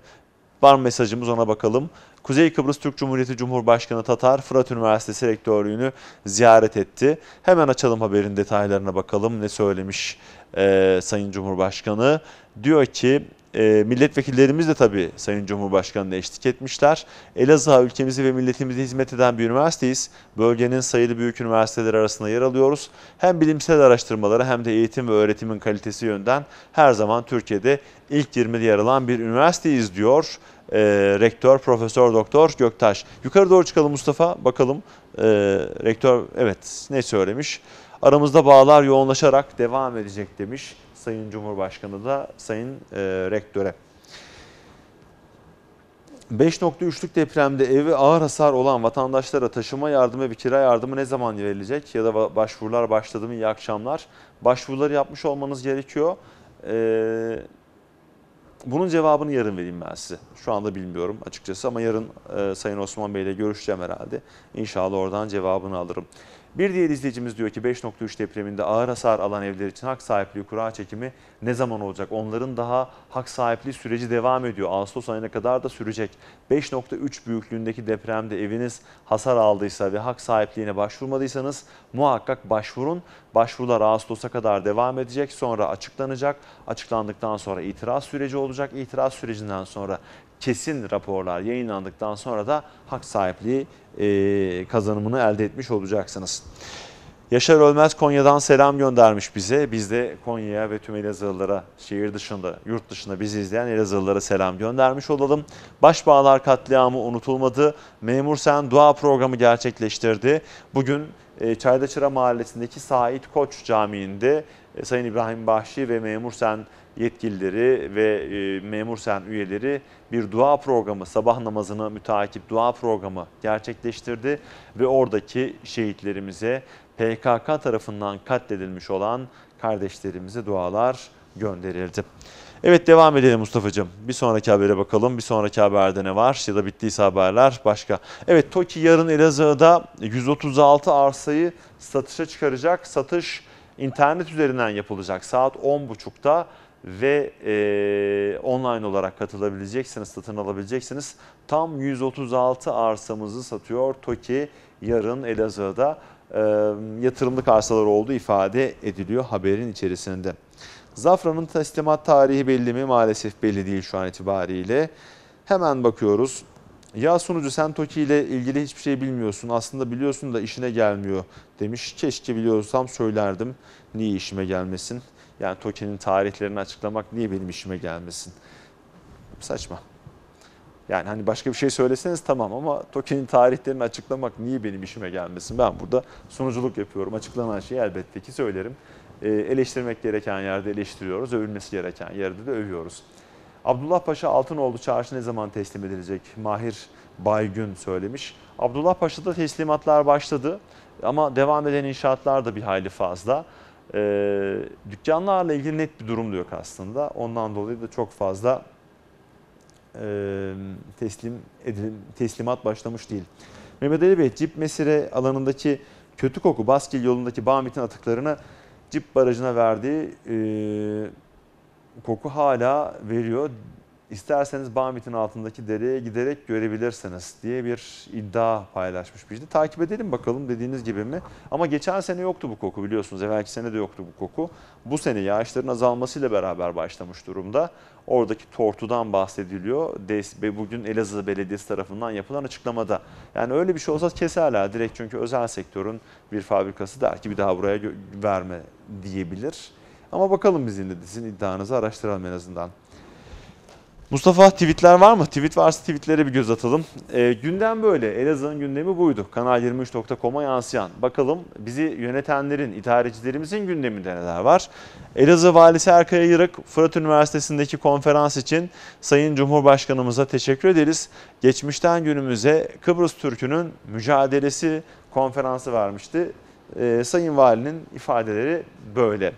var mı mesajımız ona bakalım. Kuzey Kıbrıs Türk Cumhuriyeti Cumhurbaşkanı Tatar Fırat Üniversitesi rektörlüğünü ziyaret etti. Hemen açalım haberin detaylarına bakalım ne söylemiş e, Sayın Cumhurbaşkanı. Diyor ki e, milletvekillerimiz de tabii Sayın Cumhurbaşkanı'na eşlik etmişler. Elazığ ülkemizi ve milletimizi hizmet eden bir üniversiteyiz. Bölgenin sayılı büyük üniversiteler arasında yer alıyoruz. Hem bilimsel araştırmalara hem de eğitim ve öğretimin kalitesi yönden her zaman Türkiye'de ilk 20'de yer alan bir üniversiteyiz diyor e, rektör Profesör Doktor Göktaş. Yukarı doğru çıkalım Mustafa bakalım e, rektör evet ne söylemiş? Aramızda bağlar yoğunlaşarak devam edecek demiş. Sayın Cumhurbaşkanı da Sayın e, Rektör'e. 5.3'lük depremde evi ağır hasar olan vatandaşlara taşıma yardımı ve kira yardımı ne zaman verilecek? Ya da başvurular başladı mı? İyi akşamlar. Başvuruları yapmış olmanız gerekiyor. Ee, bunun cevabını yarın vereyim ben size. Şu anda bilmiyorum açıkçası ama yarın e, Sayın Osman Bey ile görüşeceğim herhalde. İnşallah oradan cevabını alırım. Bir diğer izleyicimiz diyor ki 5.3 depreminde ağır hasar alan evler için hak sahipliği kura çekimi ne zaman olacak? Onların daha hak sahipliği süreci devam ediyor. Ağustos ayına kadar da sürecek. 5.3 büyüklüğündeki depremde eviniz hasar aldıysa ve hak sahipliğine başvurmadıysanız muhakkak başvurun. Başvurular Ağustos'a kadar devam edecek. Sonra açıklanacak. Açıklandıktan sonra itiraz süreci olacak. İtiraz sürecinden sonra kesin raporlar yayınlandıktan sonra da hak sahipliği e, kazanımını elde etmiş olacaksınız. Yaşar Ölmez Konya'dan selam göndermiş bize. Biz de Konya'ya ve tüm Elazığlılara, şehir dışında, yurt dışında bizi izleyen Elazığlılara selam göndermiş olalım. Başbağlar katliamı unutulmadı. Memur Sen dua programı gerçekleştirdi. Bugün e, Çaydaçıra Mahallesi'ndeki Sa'id Koç Camii'nde e, Sayın İbrahim Bahşi ve Memur Sen yetkilileri ve e, memur sen üyeleri bir dua programı, sabah namazını müteakip dua programı gerçekleştirdi ve oradaki şehitlerimize PKK tarafından katledilmiş olan kardeşlerimize dualar gönderildi. Evet devam edelim Mustafa'cığım. Bir sonraki habere bakalım. Bir sonraki haberde ne var? Ya da bittiyse haberler başka. Evet TOKİ yarın Elazığ'da 136 arsayı satışa çıkaracak. Satış internet üzerinden yapılacak. Saat 10.30'da ve e, online olarak katılabileceksiniz, satın alabileceksiniz. Tam 136 arsamızı satıyor TOKİ yarın Elazığ'da e, yatırımlık arsalar olduğu ifade ediliyor haberin içerisinde. Zafran'ın teslimat tarihi belli mi? Maalesef belli değil şu an itibariyle. Hemen bakıyoruz. Ya sunucu sen TOKİ ile ilgili hiçbir şey bilmiyorsun aslında biliyorsun da işine gelmiyor demiş. Keşke biliyorsam söylerdim niye işime gelmesin yani tokenin tarihlerini açıklamak niye benim işime gelmesin? Saçma. Yani hani başka bir şey söyleseniz tamam ama tokenin tarihlerini açıklamak niye benim işime gelmesin? Ben burada sunuculuk yapıyorum. Açıklanan şeyi elbette ki söylerim. Ee, eleştirmek gereken yerde eleştiriyoruz. Övülmesi gereken yerde de övüyoruz. Abdullah Paşa Altınoğlu çarşı ne zaman teslim edilecek? Mahir Baygün söylemiş. Abdullah Paşa'da teslimatlar başladı ama devam eden inşaatlar da bir hayli fazla e, dükkanlarla ilgili net bir durum da yok aslında. Ondan dolayı da çok fazla e, teslim edilim, teslimat başlamış değil. Mehmet Ali Bey, Cip Mesire alanındaki kötü koku Baskil yolundaki Bamit'in atıklarını Cip Barajı'na verdiği e, koku hala veriyor. İsterseniz Bamit'in altındaki dereye giderek görebilirsiniz diye bir iddia paylaşmış birisi. Takip edelim bakalım dediğiniz gibi mi? Ama geçen sene yoktu bu koku biliyorsunuz. Evvelki sene de yoktu bu koku. Bu sene yağışların azalmasıyla beraber başlamış durumda. Oradaki tortudan bahsediliyor. ve bugün Elazığ Belediyesi tarafından yapılan açıklamada. Yani öyle bir şey olsa keserler direkt çünkü özel sektörün bir fabrikası der ki bir daha buraya verme diyebilir. Ama bakalım bizim yine de sizin iddianızı araştıralım en azından. Mustafa tweetler var mı? Tweet varsa tweetlere bir göz atalım. E, gündem böyle. Elazığ'ın gündemi buydu. Kanal23.com'a yansıyan. Bakalım bizi yönetenlerin, idarecilerimizin gündeminde neler var? Elazığ Valisi Erkaya Yırık, Fırat Üniversitesi'ndeki konferans için Sayın Cumhurbaşkanımıza teşekkür ederiz. Geçmişten günümüze Kıbrıs Türk'ünün mücadelesi konferansı vermişti. E, Sayın Valinin ifadeleri böyle.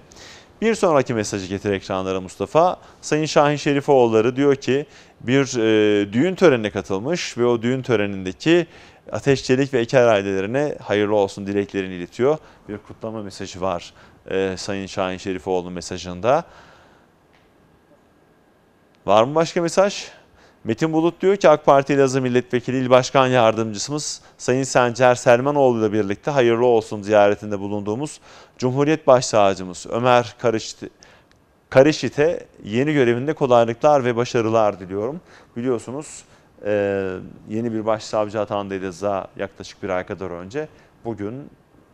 Bir sonraki mesajı getir ekranlara Mustafa. Sayın Şahin Şerifoğulları diyor ki bir e, düğün törenine katılmış ve o düğün törenindeki ateşçilik ve Eker ailelerine hayırlı olsun dileklerini iletiyor. Bir kutlama mesajı var e, Sayın Şahin Şerifoğlu'nun mesajında. Var mı başka mesaj? Metin Bulut diyor ki AK Parti Elazığ Milletvekili İl Başkan Yardımcısımız Sayın Sencer Selmanoğlu ile birlikte hayırlı olsun ziyaretinde bulunduğumuz Cumhuriyet Başsavcımız Ömer Karıştı. Karışit'e yeni görevinde kolaylıklar ve başarılar diliyorum. Biliyorsunuz e, yeni bir başsavcı atandıydı daha yaklaşık bir ay kadar önce. Bugün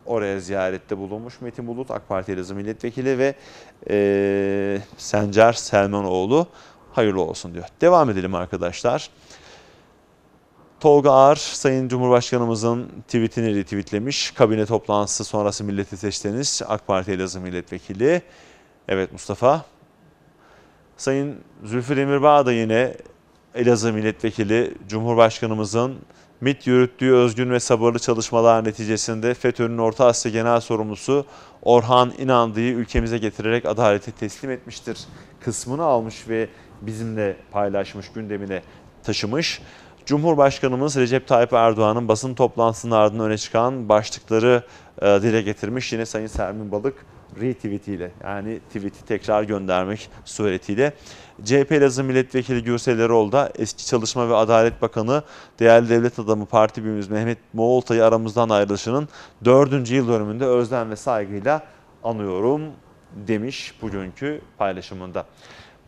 oraya ziyarette bulunmuş Metin Bulut, AK Parti Elazığ Milletvekili ve e, Sencer Selmanoğlu hayırlı olsun diyor. Devam edelim arkadaşlar. Tolga Ağar, Sayın Cumhurbaşkanımızın tweetini retweetlemiş. Kabine toplantısı sonrası milleti seçtiniz. AK Parti Elazığ Milletvekili. Evet Mustafa. Sayın Zülfü Demirbağ da yine Elazığ Milletvekili Cumhurbaşkanımızın MIT yürüttüğü özgün ve sabırlı çalışmalar neticesinde FETÖ'nün Orta Asya Genel Sorumlusu Orhan İnandı'yı ülkemize getirerek adaleti teslim etmiştir kısmını almış ve bizimle paylaşmış, gündemine taşımış. Cumhurbaşkanımız Recep Tayyip Erdoğan'ın basın toplantısının ardından öne çıkan başlıkları e, dile getirmiş. Yine Sayın Sermin Balık retweetiyle yani tweet'i tekrar göndermek suretiyle. CHP Elazığ Milletvekili Gürsel Erol da eski Çalışma ve Adalet Bakanı, değerli devlet adamı parti büyüğümüz Mehmet Moğoltay'ı aramızdan ayrılışının 4. yıl dönümünde özlem ve saygıyla anıyorum demiş bugünkü paylaşımında.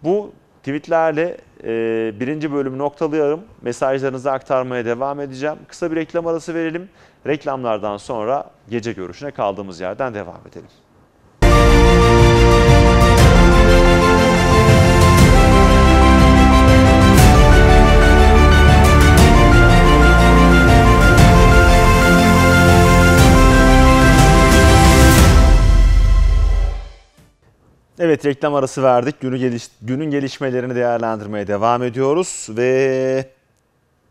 Bu Tweetlerle e, birinci bölümü noktalıyorum. Mesajlarınızı aktarmaya devam edeceğim. Kısa bir reklam arası verelim. Reklamlardan sonra gece görüşüne kaldığımız yerden devam edelim. Evet reklam arası verdik. Günü geliş, günün gelişmelerini değerlendirmeye devam ediyoruz ve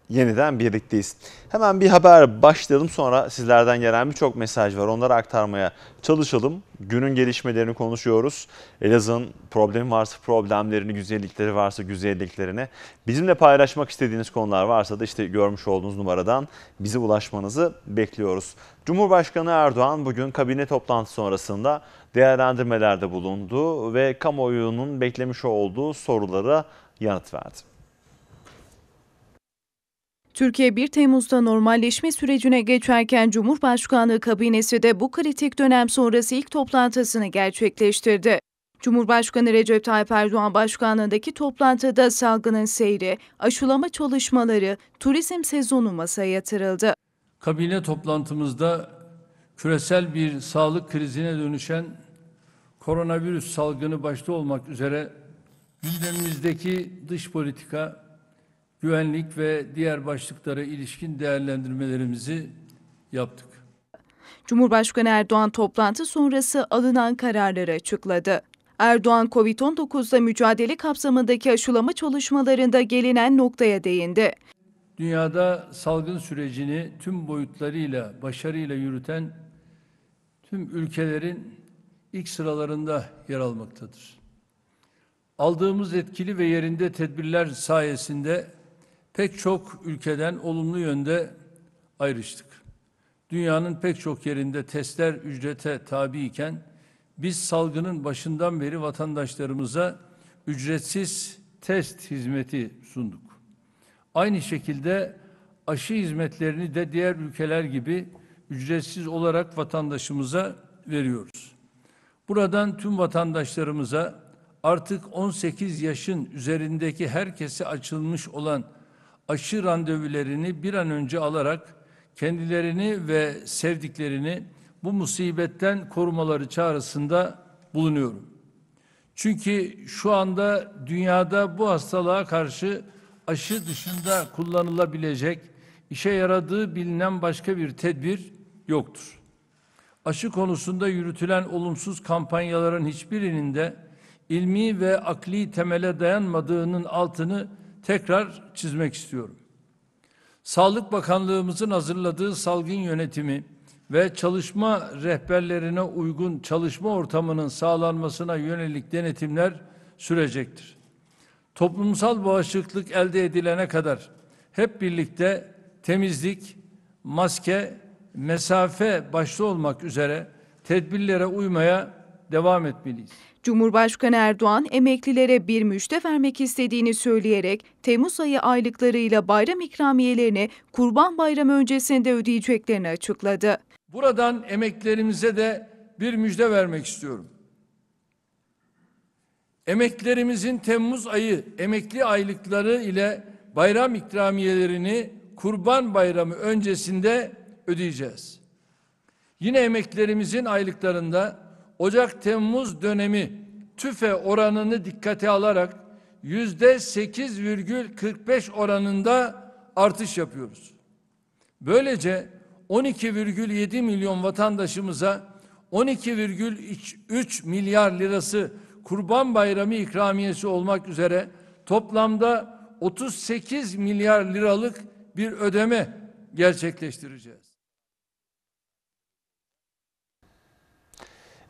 yeniden birlikteyiz. Hemen bir haber başlayalım sonra sizlerden gelen birçok mesaj var. Onları aktarmaya çalışalım. Günün gelişmelerini konuşuyoruz. Elazığ'ın problemi varsa problemlerini, güzellikleri varsa güzelliklerini. Bizimle paylaşmak istediğiniz konular varsa da işte görmüş olduğunuz numaradan bize ulaşmanızı bekliyoruz. Cumhurbaşkanı Erdoğan bugün kabine toplantısı sonrasında değerlendirmelerde bulundu ve kamuoyunun beklemiş olduğu sorulara yanıt verdi. Türkiye 1 Temmuz'da normalleşme sürecine geçerken Cumhurbaşkanlığı kabinesi de bu kritik dönem sonrası ilk toplantısını gerçekleştirdi. Cumhurbaşkanı Recep Tayyip Erdoğan başkanlığındaki toplantıda salgının seyri, aşılama çalışmaları, turizm sezonu masaya yatırıldı. Kabine toplantımızda küresel bir sağlık krizine dönüşen koronavirüs salgını başta olmak üzere gündemimizdeki dış politika, güvenlik ve diğer başlıklara ilişkin değerlendirmelerimizi yaptık. Cumhurbaşkanı Erdoğan toplantı sonrası alınan kararları açıkladı. Erdoğan COVID-19'da mücadele kapsamındaki aşılama çalışmalarında gelinen noktaya değindi. Dünyada salgın sürecini tüm boyutlarıyla başarıyla yürüten tüm ülkelerin ilk sıralarında yer almaktadır. Aldığımız etkili ve yerinde tedbirler sayesinde pek çok ülkeden olumlu yönde ayrıştık. Dünyanın pek çok yerinde testler ücrete tabi iken biz salgının başından beri vatandaşlarımıza ücretsiz test hizmeti sunduk. Aynı şekilde aşı hizmetlerini de diğer ülkeler gibi ücretsiz olarak vatandaşımıza veriyoruz. Buradan tüm vatandaşlarımıza artık 18 yaşın üzerindeki herkese açılmış olan aşı randevularını bir an önce alarak kendilerini ve sevdiklerini bu musibetten korumaları çağrısında bulunuyorum. Çünkü şu anda dünyada bu hastalığa karşı aşı dışında kullanılabilecek işe yaradığı bilinen başka bir tedbir yoktur. Aşı konusunda yürütülen olumsuz kampanyaların hiçbirinin de ilmi ve akli temele dayanmadığının altını tekrar çizmek istiyorum. Sağlık Bakanlığımızın hazırladığı salgın yönetimi ve çalışma rehberlerine uygun çalışma ortamının sağlanmasına yönelik denetimler sürecektir. Toplumsal bağışıklık elde edilene kadar hep birlikte temizlik, maske mesafe başta olmak üzere tedbirlere uymaya devam etmeliyiz. Cumhurbaşkanı Erdoğan emeklilere bir müjde vermek istediğini söyleyerek Temmuz ayı aylıklarıyla bayram ikramiyelerini Kurban Bayramı öncesinde ödeyeceklerini açıkladı. Buradan emeklerimize de bir müjde vermek istiyorum. Emeklerimizin Temmuz ayı emekli aylıkları ile bayram ikramiyelerini Kurban Bayramı öncesinde ödeyeceğiz. Yine emeklerimizin aylıklarında Ocak-Temmuz dönemi tüfe oranını dikkate alarak yüzde 8,45 oranında artış yapıyoruz. Böylece 12,7 milyon vatandaşımıza 12,3 milyar lirası Kurban Bayramı ikramiyesi olmak üzere toplamda 38 milyar liralık bir ödeme gerçekleştireceğiz.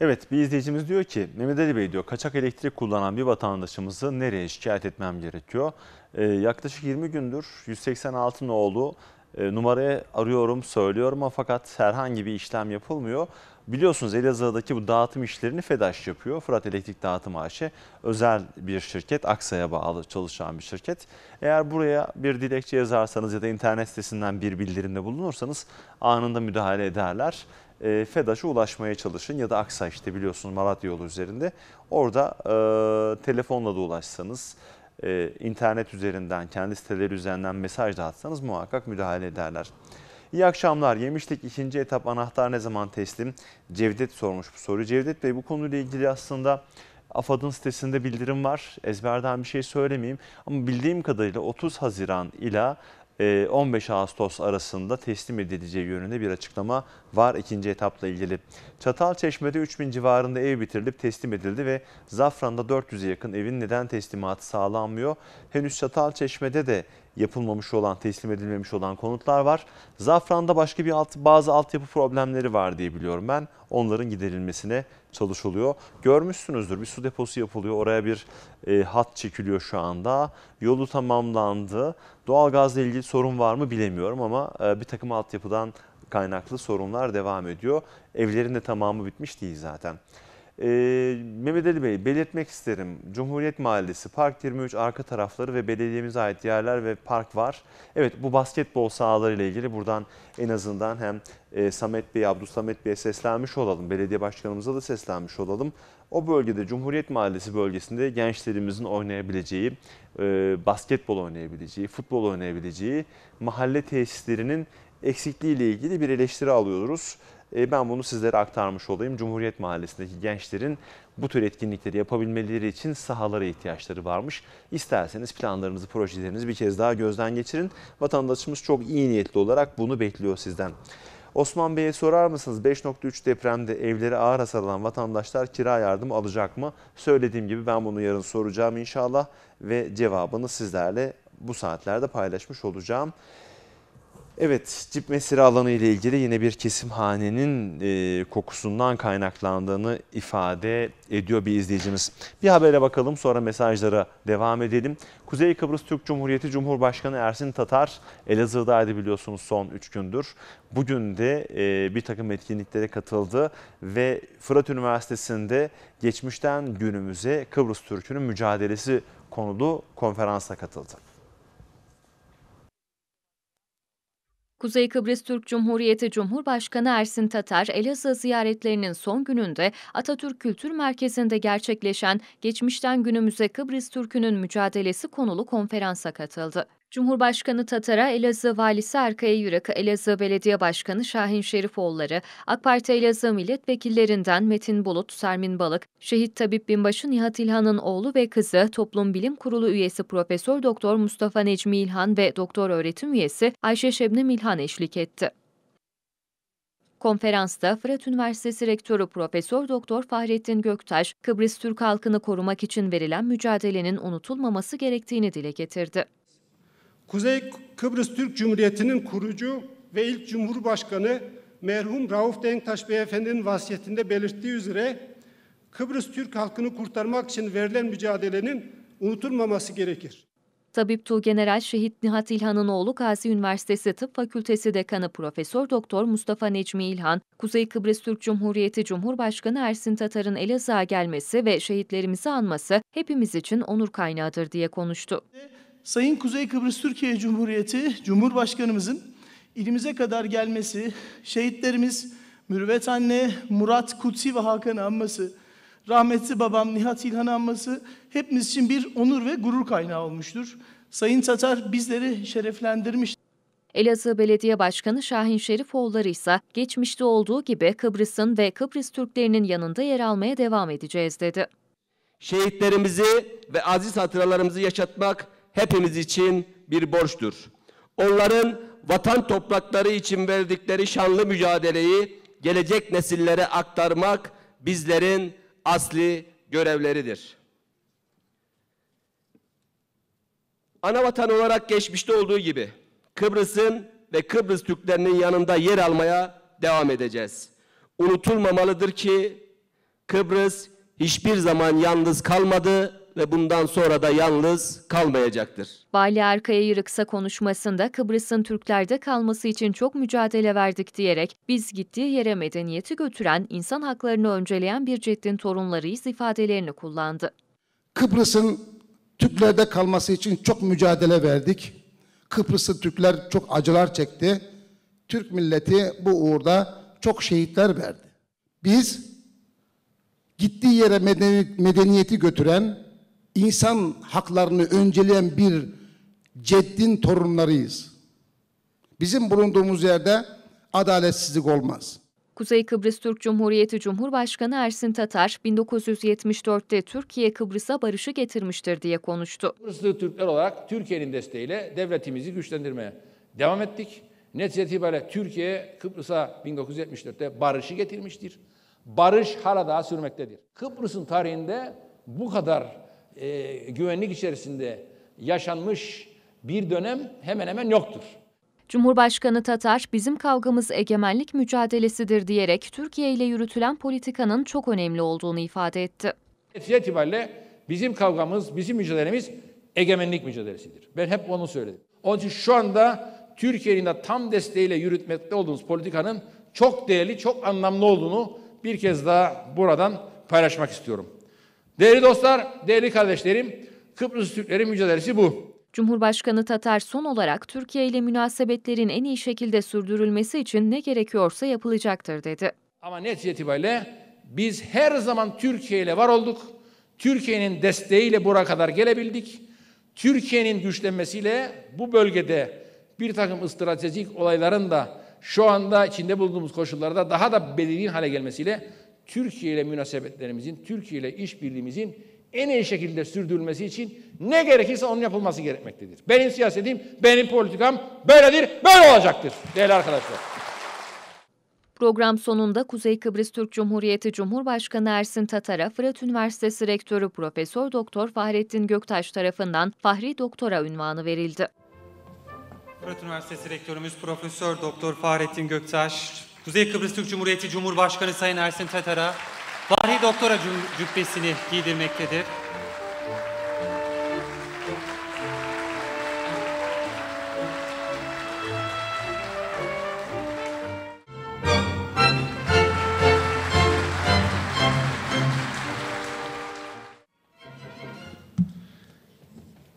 Evet bir izleyicimiz diyor ki Mehmet Ali Bey diyor kaçak elektrik kullanan bir vatandaşımızı nereye şikayet etmem gerekiyor? Ee, yaklaşık 20 gündür 186 oğlu e, numarayı arıyorum söylüyorum ama fakat herhangi bir işlem yapılmıyor. Biliyorsunuz Elazığ'daki bu dağıtım işlerini FEDAŞ yapıyor. Fırat Elektrik Dağıtım AŞ e. özel bir şirket, Aksa'ya bağlı çalışan bir şirket. Eğer buraya bir dilekçe yazarsanız ya da internet sitesinden bir bildirimde bulunursanız anında müdahale ederler e, FEDAŞ'a ulaşmaya çalışın ya da Aksa işte biliyorsunuz Malatya yolu üzerinde. Orada e, telefonla da ulaşsanız, e, internet üzerinden, kendi siteleri üzerinden mesaj da atsanız muhakkak müdahale ederler. İyi akşamlar. Yemiştik ikinci etap anahtar ne zaman teslim? Cevdet sormuş bu soruyu. Cevdet Bey bu konuyla ilgili aslında AFAD'ın sitesinde bildirim var. Ezberden bir şey söylemeyeyim. Ama bildiğim kadarıyla 30 Haziran ila 15 ee, Ağustos arasında teslim edileceği yönünde bir açıklama var ikinci etapla ilgili. Çatalçeşme'de 3000 civarında ev bitirilip teslim edildi ve Zafran'da 400'e yakın evin neden teslimatı sağlanmıyor? Henüz Çatalçeşme'de de yapılmamış olan, teslim edilmemiş olan konutlar var. Zafran'da başka bir alt, bazı altyapı problemleri var diye biliyorum ben. Onların giderilmesine çalışılıyor. Görmüşsünüzdür bir su deposu yapılıyor. Oraya bir e, hat çekiliyor şu anda. Yolu tamamlandı. Doğalgazla ilgili sorun var mı bilemiyorum ama e, bir takım altyapıdan kaynaklı sorunlar devam ediyor. Evlerin de tamamı bitmiş değil zaten. E, Mehmet Ali Bey belirtmek isterim. Cumhuriyet Mahallesi, Park 23 arka tarafları ve belediyemize ait yerler ve park var. Evet bu basketbol sahaları ile ilgili buradan en azından hem e, Samet Bey, Abdus Samet Bey'e seslenmiş olalım. Belediye başkanımıza da seslenmiş olalım. O bölgede Cumhuriyet Mahallesi bölgesinde gençlerimizin oynayabileceği, e, basketbol oynayabileceği, futbol oynayabileceği mahalle tesislerinin eksikliği ile ilgili bir eleştiri alıyoruz. E, ben bunu sizlere aktarmış olayım. Cumhuriyet Mahallesi'ndeki gençlerin bu tür etkinlikleri yapabilmeleri için sahalara ihtiyaçları varmış. İsterseniz planlarınızı, projelerinizi bir kez daha gözden geçirin. Vatandaşımız çok iyi niyetli olarak bunu bekliyor sizden. Osman Bey'e sorar mısınız 5.3 depremde evleri ağır hasar alan vatandaşlar kira yardımı alacak mı? Söylediğim gibi ben bunu yarın soracağım inşallah ve cevabını sizlerle bu saatlerde paylaşmış olacağım. Evet, cip mesire alanı ile ilgili yine bir kesim hanenin e, kokusundan kaynaklandığını ifade ediyor bir izleyicimiz. Bir habere bakalım sonra mesajlara devam edelim. Kuzey Kıbrıs Türk Cumhuriyeti Cumhurbaşkanı Ersin Tatar Elazığ'daydı biliyorsunuz son 3 gündür. Bugün de e, bir takım etkinliklere katıldı ve Fırat Üniversitesi'nde geçmişten günümüze Kıbrıs Türk'ünün mücadelesi konulu konferansa katıldı. Kuzey Kıbrıs Türk Cumhuriyeti Cumhurbaşkanı Ersin Tatar, Elazığ ziyaretlerinin son gününde Atatürk Kültür Merkezi'nde gerçekleşen Geçmişten Günümüze Kıbrıs Türk'ünün Mücadelesi konulu konferansa katıldı. Cumhurbaşkanı Tatar'a Elazığ Valisi Erkaya Yürek'e Elazığ Belediye Başkanı Şahin Şerifoğulları, AK Parti Elazığ milletvekillerinden Metin Bulut, Sermin Balık, Şehit Tabip Binbaşı Nihat İlhan'ın oğlu ve kızı, Toplum Bilim Kurulu üyesi Profesör Doktor Mustafa Necmi İlhan ve Doktor Öğretim Üyesi Ayşe Şebnem İlhan eşlik etti. Konferansta Fırat Üniversitesi Rektörü Profesör Doktor Fahrettin Göktaş, Kıbrıs Türk halkını korumak için verilen mücadelenin unutulmaması gerektiğini dile getirdi. Kuzey Kıbrıs Türk Cumhuriyeti'nin kurucu ve ilk Cumhurbaşkanı merhum Rauf Denktaş Beyefendi'nin vasiyetinde belirttiği üzere Kıbrıs Türk halkını kurtarmak için verilen mücadelenin unutulmaması gerekir. Tabip Tuğgeneral Şehit Nihat İlhan'ın oğlu Gazi Üniversitesi Tıp Fakültesi Dekanı Profesör Doktor Mustafa Necmi İlhan, Kuzey Kıbrıs Türk Cumhuriyeti Cumhurbaşkanı Ersin Tatar'ın Elazığ'a gelmesi ve şehitlerimizi anması hepimiz için onur kaynağıdır diye konuştu. Sayın Kuzey Kıbrıs Türkiye Cumhuriyeti Cumhurbaşkanımızın ilimize kadar gelmesi, şehitlerimiz Mürüvvet Anne, Murat Kutsi ve Hakan anması, rahmetli babam Nihat İlhan anması hepimiz için bir onur ve gurur kaynağı olmuştur. Sayın Tatar bizleri şereflendirmiş. Elazığ Belediye Başkanı Şahin Şerifoğulları ise geçmişte olduğu gibi Kıbrıs'ın ve Kıbrıs Türklerinin yanında yer almaya devam edeceğiz dedi. Şehitlerimizi ve aziz hatıralarımızı yaşatmak hepimiz için bir borçtur. Onların vatan toprakları için verdikleri şanlı mücadeleyi gelecek nesillere aktarmak bizlerin asli görevleridir. Ana vatan olarak geçmişte olduğu gibi Kıbrıs'ın ve Kıbrıs Türklerinin yanında yer almaya devam edeceğiz. Unutulmamalıdır ki Kıbrıs hiçbir zaman yalnız kalmadı, ve bundan sonra da yalnız kalmayacaktır. Vali Erkaya Yırıksa konuşmasında Kıbrıs'ın Türklerde kalması için çok mücadele verdik diyerek biz gittiği yere medeniyeti götüren, insan haklarını önceleyen bir ceddin torunlarıyız ifadelerini kullandı. Kıbrıs'ın Türklerde kalması için çok mücadele verdik. Kıbrıs'ı Türkler çok acılar çekti. Türk milleti bu uğurda çok şehitler verdi. Biz gittiği yere medeniyeti götüren, insan haklarını önceleyen bir ceddin torunlarıyız. Bizim bulunduğumuz yerde adaletsizlik olmaz. Kuzey Kıbrıs Türk Cumhuriyeti Cumhurbaşkanı Ersin Tatar, 1974'te Türkiye Kıbrıs'a barışı getirmiştir diye konuştu. Kıbrıslı Türkler olarak Türkiye'nin desteğiyle devletimizi güçlendirmeye devam ettik. Netice itibariyle Türkiye Kıbrıs'a 1974'te barışı getirmiştir. Barış hala daha sürmektedir. Kıbrıs'ın tarihinde bu kadar e, güvenlik içerisinde yaşanmış bir dönem hemen hemen yoktur. Cumhurbaşkanı Tatar, bizim kavgamız egemenlik mücadelesidir diyerek Türkiye ile yürütülen politikanın çok önemli olduğunu ifade etti. Netice itibariyle bizim kavgamız, bizim mücadelemiz egemenlik mücadelesidir. Ben hep onu söyledim. Onun için şu anda Türkiye'nin de tam desteğiyle yürütmekte olduğumuz politikanın çok değerli, çok anlamlı olduğunu bir kez daha buradan paylaşmak istiyorum. Değerli dostlar, değerli kardeşlerim, Kıbrıs Türklerin mücadelesi bu. Cumhurbaşkanı Tatar son olarak Türkiye ile münasebetlerin en iyi şekilde sürdürülmesi için ne gerekiyorsa yapılacaktır dedi. Ama netice itibariyle biz her zaman Türkiye ile var olduk. Türkiye'nin desteğiyle buraya kadar gelebildik. Türkiye'nin güçlenmesiyle bu bölgede bir takım stratejik olayların da şu anda içinde bulunduğumuz koşullarda daha da belirgin hale gelmesiyle Türkiye ile münasebetlerimizin, Türkiye ile işbirliğimizin en iyi şekilde sürdürülmesi için ne gerekirse onun yapılması gerekmektedir. Benim siyasetim, benim politikam böyledir, böyle olacaktır değerli arkadaşlar. Program sonunda Kuzey Kıbrıs Türk Cumhuriyeti Cumhurbaşkanı Ersin Tatar'a Fırat Üniversitesi Rektörü Profesör Doktor Fahrettin Göktaş tarafından Fahri Doktora ünvanı verildi. Fırat Üniversitesi Rektörümüz Profesör Doktor Fahrettin Göktaş Kuzey Kıbrıs Türk Cumhuriyeti Cumhurbaşkanı Sayın Ersin Tatar'a Fahri Doktora cübbesini giydirmektedir.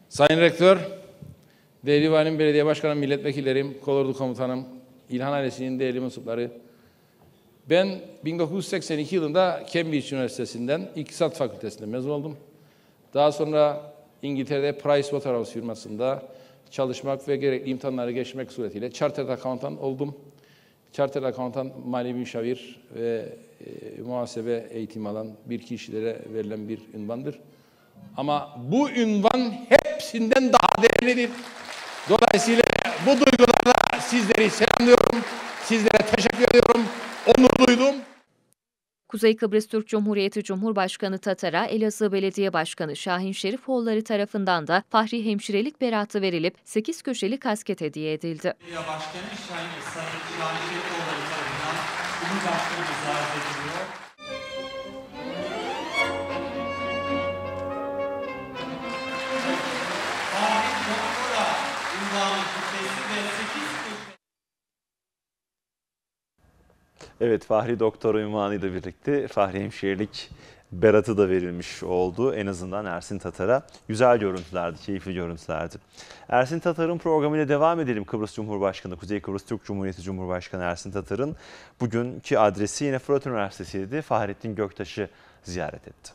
Sayın Rektör, Değerli Valim Belediye Başkanım, Milletvekillerim, Kolordu Komutanım, İlhan ailesinin değerli mensupları. Ben 1982 yılında Cambridge Üniversitesi'nden İktisat Fakültesi'nde mezun oldum. Daha sonra İngiltere'de Price Waterhouse firmasında çalışmak ve gerekli imtihanları geçmek suretiyle Chartered Accountant oldum. Chartered Accountant, mali müşavir ve e, muhasebe eğitimi alan bir kişilere verilen bir ünvandır. Ama bu ünvan hepsinden daha değerlidir. Dolayısıyla bu duygularla sizleri selamlıyorum. Sizlere teşekkür ediyorum. Onurluydum. Kuzey Kıbrıs Türk Cumhuriyeti Cumhurbaşkanı Tatar'a Elazığ Belediye Başkanı Şahin Şerifoğulları tarafından da Fahri Hemşirelik beratı verilip 8 köşeli kasket hediye edildi. Başkanı Şahin, Şerifoğulları tarafından Cumhurbaşkanı Evet Fahri Doktor ünvanıyla birlikte Fahri Hemşehirlik beratı da verilmiş oldu. En azından Ersin Tatar'a güzel görüntülerdi, keyifli görüntülerdi. Ersin Tatar'ın programıyla devam edelim. Kıbrıs Cumhurbaşkanı, Kuzey Kıbrıs Türk Cumhuriyeti Cumhurbaşkanı Ersin Tatar'ın bugünkü adresi yine Fırat Üniversitesi'ydi. Fahrettin Göktaş'ı ziyaret etti.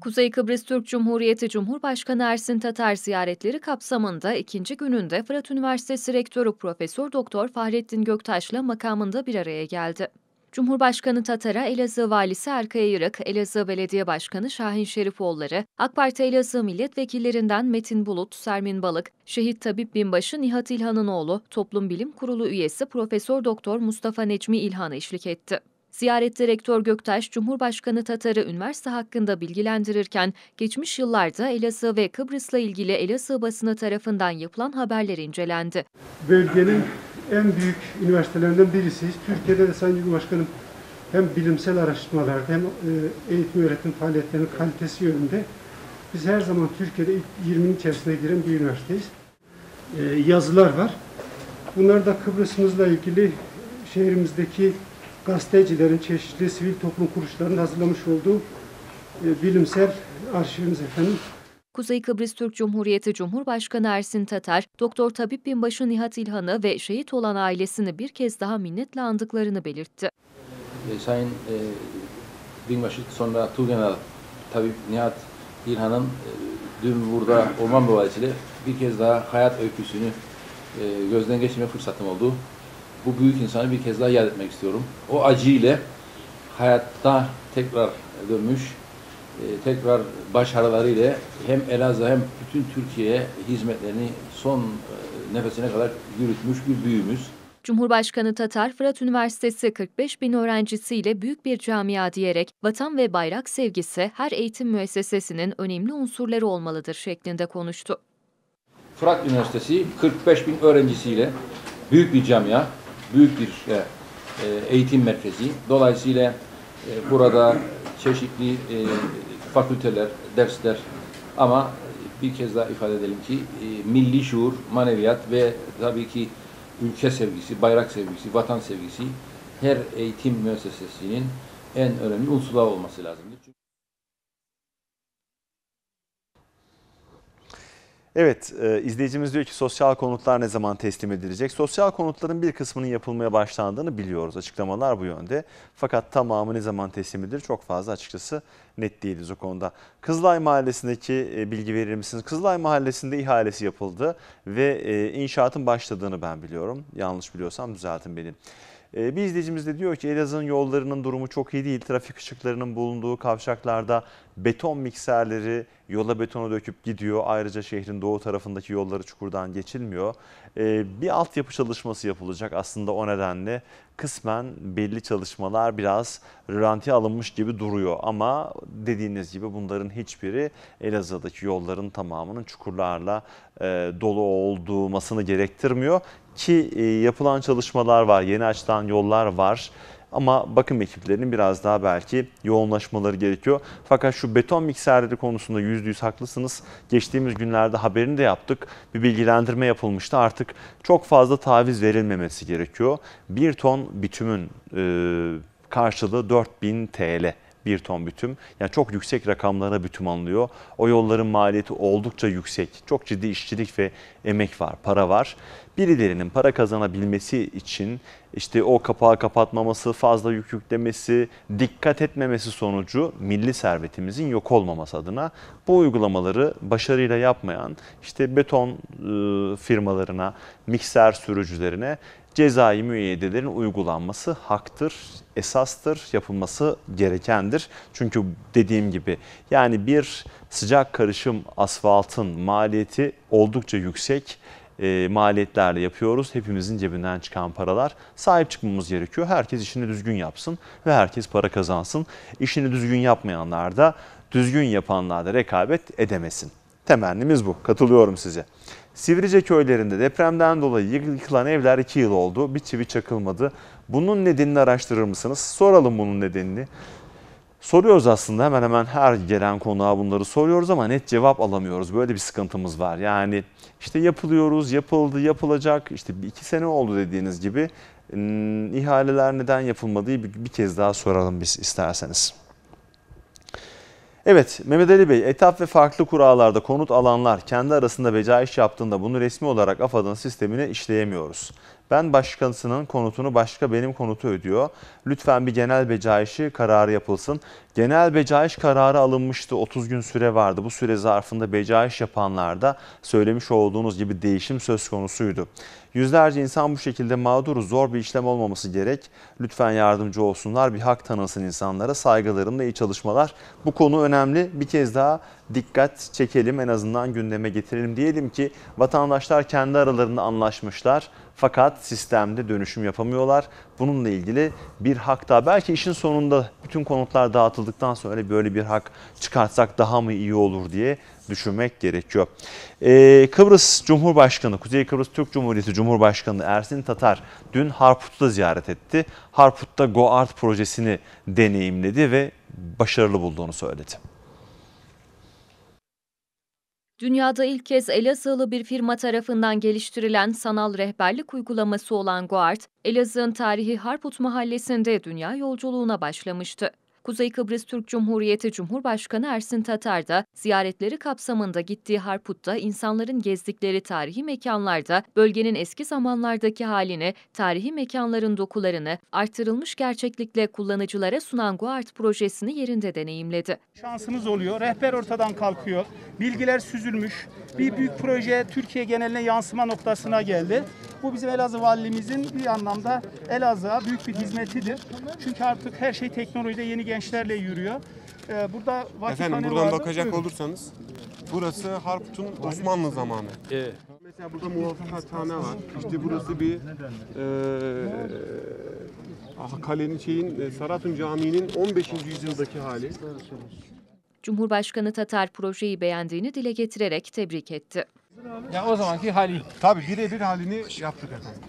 Kuzey Kıbrıs Türk Cumhuriyeti Cumhurbaşkanı Ersin Tatar ziyaretleri kapsamında ikinci gününde Fırat Üniversitesi Rektörü Profesör Doktor Fahrettin Göktaş'la makamında bir araya geldi. Cumhurbaşkanı Tatar'a Elazığ Valisi Erkaya Yırık, Elazığ Belediye Başkanı Şahin Şerifoğulları, AK Parti Elazığ milletvekillerinden Metin Bulut, Sermin Balık, Şehit Tabip Binbaşı Nihat İlhan'ın oğlu, Toplum Bilim Kurulu üyesi Profesör Doktor Mustafa Necmi İlhan eşlik etti. Ziyarette Rektör Göktaş, Cumhurbaşkanı Tatar'ı üniversite hakkında bilgilendirirken, geçmiş yıllarda Elazığ ve Kıbrıs'la ilgili Elazığ basını tarafından yapılan haberler incelendi. Bölgenin en büyük üniversitelerinden birisiyiz. Türkiye'de de Sayın Cumhurbaşkanım hem bilimsel araştırmalarda hem e, eğitim öğretim faaliyetlerinin kalitesi yönünde biz her zaman Türkiye'de ilk 20'nin içerisine giren bir üniversiteyiz. E, yazılar var. Bunlar da Kıbrıs'ımızla ilgili şehrimizdeki gazetecilerin, çeşitli sivil toplum kuruluşlarının hazırlamış olduğu e, bilimsel arşivimiz efendim. Kuzey Kıbrıs Türk Cumhuriyeti Cumhurbaşkanı Ersin Tatar, Doktor Tabip Binbaşı Nihat İlhan'ı ve şehit olan ailesini bir kez daha minnetle andıklarını belirtti. E, Sayın e, Binbaşı sonra Tuğgeneral Tabip Nihat İlhan'ın e, dün burada olmam dolayısıyla bir kez daha hayat öyküsünü e, gözden geçirme fırsatım oldu bu büyük insanı bir kez daha yad etmek istiyorum. O acıyla hayatta tekrar dönmüş, e, tekrar başarılarıyla hem Elazığ hem bütün Türkiye'ye hizmetlerini son e, nefesine kadar yürütmüş bir büyüğümüz. Cumhurbaşkanı Tatar, Fırat Üniversitesi 45 bin öğrencisiyle büyük bir camia diyerek vatan ve bayrak sevgisi her eğitim müessesesinin önemli unsurları olmalıdır şeklinde konuştu. Fırat Üniversitesi 45 bin öğrencisiyle büyük bir camia, büyük bir e, e, eğitim merkezi. Dolayısıyla e, burada çeşitli e, fakülteler, dersler ama bir kez daha ifade edelim ki e, milli şuur, maneviyat ve tabii ki ülke sevgisi, bayrak sevgisi, vatan sevgisi her eğitim müessesesinin en önemli unsurları olması lazım. Evet, e, izleyicimiz diyor ki sosyal konutlar ne zaman teslim edilecek? Sosyal konutların bir kısmının yapılmaya başlandığını biliyoruz. Açıklamalar bu yönde. Fakat tamamı ne zaman teslim edilir çok fazla açıkçası net değiliz o konuda. Kızılay Mahallesi'ndeki e, bilgi verir misiniz? Kızılay Mahallesi'nde ihalesi yapıldı ve e, inşaatın başladığını ben biliyorum. Yanlış biliyorsam düzeltin beni. Ee, bir izleyicimiz de diyor ki Elazığ'ın yollarının durumu çok iyi değil. Trafik ışıklarının bulunduğu kavşaklarda beton mikserleri yola betonu döküp gidiyor. Ayrıca şehrin doğu tarafındaki yolları çukurdan geçilmiyor. Ee, bir altyapı çalışması yapılacak aslında o nedenle kısmen belli çalışmalar biraz rölantiye alınmış gibi duruyor. Ama dediğiniz gibi bunların hiçbiri Elazığ'daki yolların tamamının çukurlarla e, dolu olmasını gerektirmiyor ki e, yapılan çalışmalar var, yeni açılan yollar var. Ama bakım ekiplerinin biraz daha belki yoğunlaşmaları gerekiyor. Fakat şu beton mikserleri konusunda yüzde yüz haklısınız. Geçtiğimiz günlerde haberini de yaptık. Bir bilgilendirme yapılmıştı. Artık çok fazla taviz verilmemesi gerekiyor. Bir ton bitümün e, karşılığı 4000 TL bir ton bütüm. Yani çok yüksek rakamlara bütüm alınıyor. O yolların maliyeti oldukça yüksek. Çok ciddi işçilik ve emek var, para var birilerinin para kazanabilmesi için işte o kapağı kapatmaması, fazla yük yüklemesi, dikkat etmemesi sonucu milli servetimizin yok olmaması adına bu uygulamaları başarıyla yapmayan işte beton e, firmalarına, mikser sürücülerine cezai müeyyidelerin uygulanması haktır, esastır, yapılması gerekendir. Çünkü dediğim gibi yani bir sıcak karışım asfaltın maliyeti oldukça yüksek e, maliyetlerle yapıyoruz. Hepimizin cebinden çıkan paralar. Sahip çıkmamız gerekiyor. Herkes işini düzgün yapsın ve herkes para kazansın. İşini düzgün yapmayanlar da düzgün yapanlar da rekabet edemesin. Temennimiz bu. Katılıyorum size. Sivrice köylerinde depremden dolayı yıkılan evler 2 yıl oldu. Bir çivi çakılmadı. Bunun nedenini araştırır mısınız? Soralım bunun nedenini. Soruyoruz aslında hemen hemen her gelen konuğa bunları soruyoruz ama net cevap alamıyoruz. Böyle bir sıkıntımız var. Yani işte yapılıyoruz, yapıldı, yapılacak. İşte iki sene oldu dediğiniz gibi hmm, ihaleler neden yapılmadığı bir kez daha soralım biz isterseniz. Evet Mehmet Ali Bey etap ve farklı kurallarda konut alanlar kendi arasında beca iş yaptığında bunu resmi olarak AFAD'ın sistemine işleyemiyoruz. Ben başkasının konutunu başka benim konutu ödüyor. Lütfen bir genel becaişi kararı yapılsın. Genel becaiş kararı alınmıştı. 30 gün süre vardı. Bu süre zarfında becaiş yapanlarda söylemiş olduğunuz gibi değişim söz konusuydu. Yüzlerce insan bu şekilde mağdur, zor bir işlem olmaması gerek. Lütfen yardımcı olsunlar, bir hak tanısın insanlara. Saygılarımla iyi çalışmalar. Bu konu önemli. Bir kez daha dikkat çekelim, en azından gündeme getirelim. Diyelim ki vatandaşlar kendi aralarında anlaşmışlar fakat sistemde dönüşüm yapamıyorlar. Bununla ilgili bir hak daha belki işin sonunda bütün konutlar dağıtıldıktan sonra böyle bir hak çıkartsak daha mı iyi olur diye düşünmek gerekiyor. Ee, Kıbrıs Cumhurbaşkanı, Kuzey Kıbrıs Türk Cumhuriyeti Cumhurbaşkanı Ersin Tatar dün Harput'ta ziyaret etti. Harput'ta GoArt projesini deneyimledi ve başarılı bulduğunu söyledi. Dünyada ilk kez Elazığlı bir firma tarafından geliştirilen sanal rehberlik uygulaması olan GoArt, Elazığ'ın tarihi Harput mahallesinde dünya yolculuğuna başlamıştı. Kuzey Kıbrıs Türk Cumhuriyeti Cumhurbaşkanı Ersin Tatar da ziyaretleri kapsamında gittiği Harput'ta insanların gezdikleri tarihi mekanlarda bölgenin eski zamanlardaki halini, tarihi mekanların dokularını artırılmış gerçeklikle kullanıcılara sunan GoArt projesini yerinde deneyimledi. Şansımız oluyor. Rehber ortadan kalkıyor. Bilgiler süzülmüş. Bir büyük proje Türkiye geneline yansıma noktasına geldi. Bu bizim Elazığ valimizin bir anlamda Elazığ'a büyük bir hizmetidir. Çünkü artık her şey teknolojide yeni gençlerle yürüyor. E, burada Efendim buradan vardı. bakacak Buyurun. olursanız burası Harput'un Osmanlı zamanı. Evet. Mesela burada muhafakathane var. İşte burası bir e, ah, kalenin şeyin e, Saratun Camii'nin 15. yüzyıldaki hali. Cumhurbaşkanı Tatar projeyi beğendiğini dile getirerek tebrik etti. Ya o zamanki hali. Tabii birebir halini yaptık efendim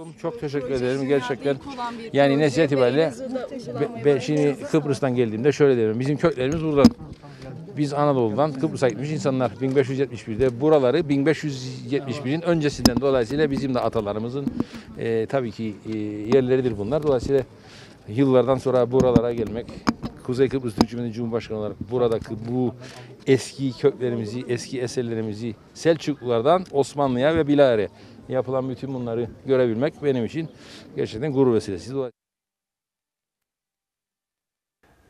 oldum. Çok teşekkür ederim. Gerçekten yani nesne itibariyle be, be, şimdi Kıbrıs'tan geldiğimde şöyle derim. Bizim köklerimiz buradan. Biz Anadolu'dan Kıbrıs'a gitmiş insanlar 1571'de buraları 1571'in öncesinden dolayısıyla bizim de atalarımızın e, tabii ki e, yerleridir bunlar. Dolayısıyla yıllardan sonra buralara gelmek Kuzey Kıbrıs Türk Cumhuriyeti Cumhurbaşkanı olarak buradaki bu eski köklerimizi, eski eserlerimizi Selçuklulardan Osmanlı'ya ve Bilal'e yapılan bütün bunları görebilmek benim için gerçekten gurur vesilesi.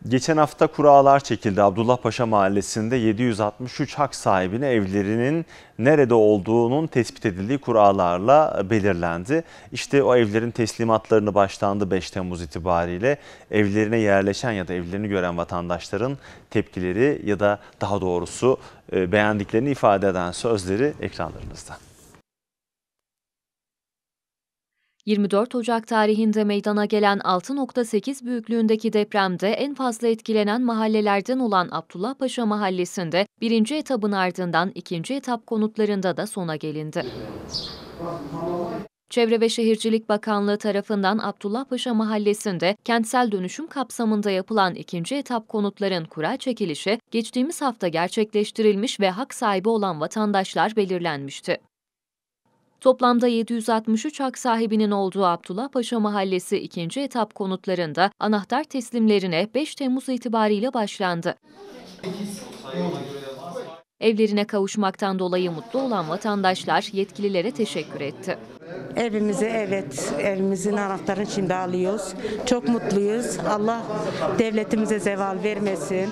Geçen hafta kurallar çekildi. Abdullah Paşa Mahallesi'nde 763 hak sahibine evlerinin nerede olduğunun tespit edildiği kurallarla belirlendi. İşte o evlerin teslimatlarını başlandı 5 Temmuz itibariyle. Evlerine yerleşen ya da evlerini gören vatandaşların tepkileri ya da daha doğrusu e, beğendiklerini ifade eden sözleri ekranlarınızda. 24 Ocak tarihinde meydana gelen 6.8 büyüklüğündeki depremde en fazla etkilenen mahallelerden olan Abdullah Paşa Mahallesi'nde birinci etabın ardından ikinci etap konutlarında da sona gelindi. Çevre ve Şehircilik Bakanlığı tarafından Abdullah Paşa Mahallesi'nde kentsel dönüşüm kapsamında yapılan ikinci etap konutların kura çekilişi geçtiğimiz hafta gerçekleştirilmiş ve hak sahibi olan vatandaşlar belirlenmişti. Toplamda 763 hak sahibinin olduğu Abdullah Paşa Mahallesi ikinci etap konutlarında anahtar teslimlerine 5 Temmuz itibariyle başlandı. Evlerine kavuşmaktan dolayı mutlu olan vatandaşlar yetkililere teşekkür etti. Evimizi evet, evimizin anahtarını şimdi alıyoruz. Çok mutluyuz. Allah devletimize zeval vermesin.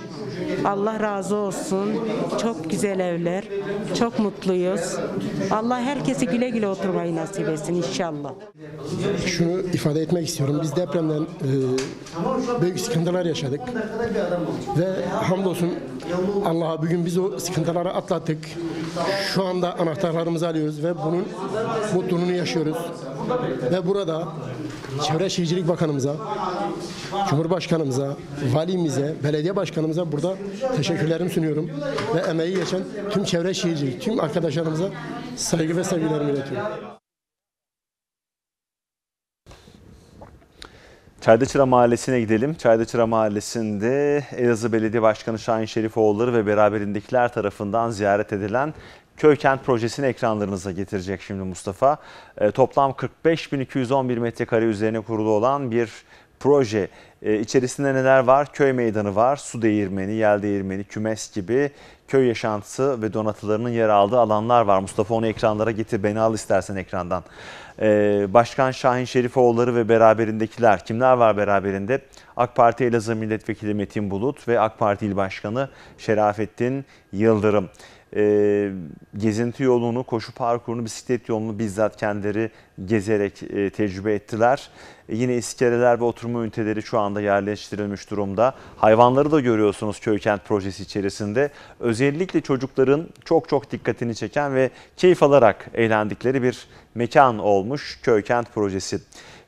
Allah razı olsun. Çok güzel evler. Çok mutluyuz. Allah herkesi güle güle oturmayı nasip etsin inşallah. Şunu ifade etmek istiyorum. Biz depremden e, büyük sıkıntılar yaşadık. Ve hamdolsun Allah'a bugün biz o sıkıntılar aşamaları atlattık. Şu anda anahtarlarımızı alıyoruz ve bunun mutluluğunu yaşıyoruz. Ve burada Çevre Şehircilik Bakanımıza, Cumhurbaşkanımıza, valimize, belediye başkanımıza burada teşekkürlerimi sunuyorum. Ve emeği geçen tüm çevre şehircilik, tüm arkadaşlarımıza saygı ve sevgilerimi iletiyorum. Çaydaçıra Mahallesi'ne gidelim. Çaydaçıra Mahallesi'nde Elazığ Belediye Başkanı Şahin Şerifoğulları ve beraberindekiler tarafından ziyaret edilen Köykent projesini ekranlarınıza getirecek şimdi Mustafa. E, toplam 45.211 metrekare üzerine kurulu olan bir proje ee, içerisinde neler var? Köy meydanı var, su değirmeni, yel değirmeni, kümes gibi köy yaşantısı ve donatılarının yer aldığı alanlar var. Mustafa onu ekranlara getir, beni al istersen ekrandan. Ee, Başkan Şahin Şerifoğulları ve beraberindekiler. Kimler var beraberinde? AK Parti Elazığ Milletvekili Metin Bulut ve AK Parti İl Başkanı Şerafettin Yıldırım e, gezinti yolunu, koşu parkurunu, bisiklet yolunu bizzat kendileri gezerek e, tecrübe ettiler. E, yine iskeleler ve oturma üniteleri şu anda yerleştirilmiş durumda. Hayvanları da görüyorsunuz köykent projesi içerisinde. Özellikle çocukların çok çok dikkatini çeken ve keyif alarak eğlendikleri bir mekan olmuş köykent projesi.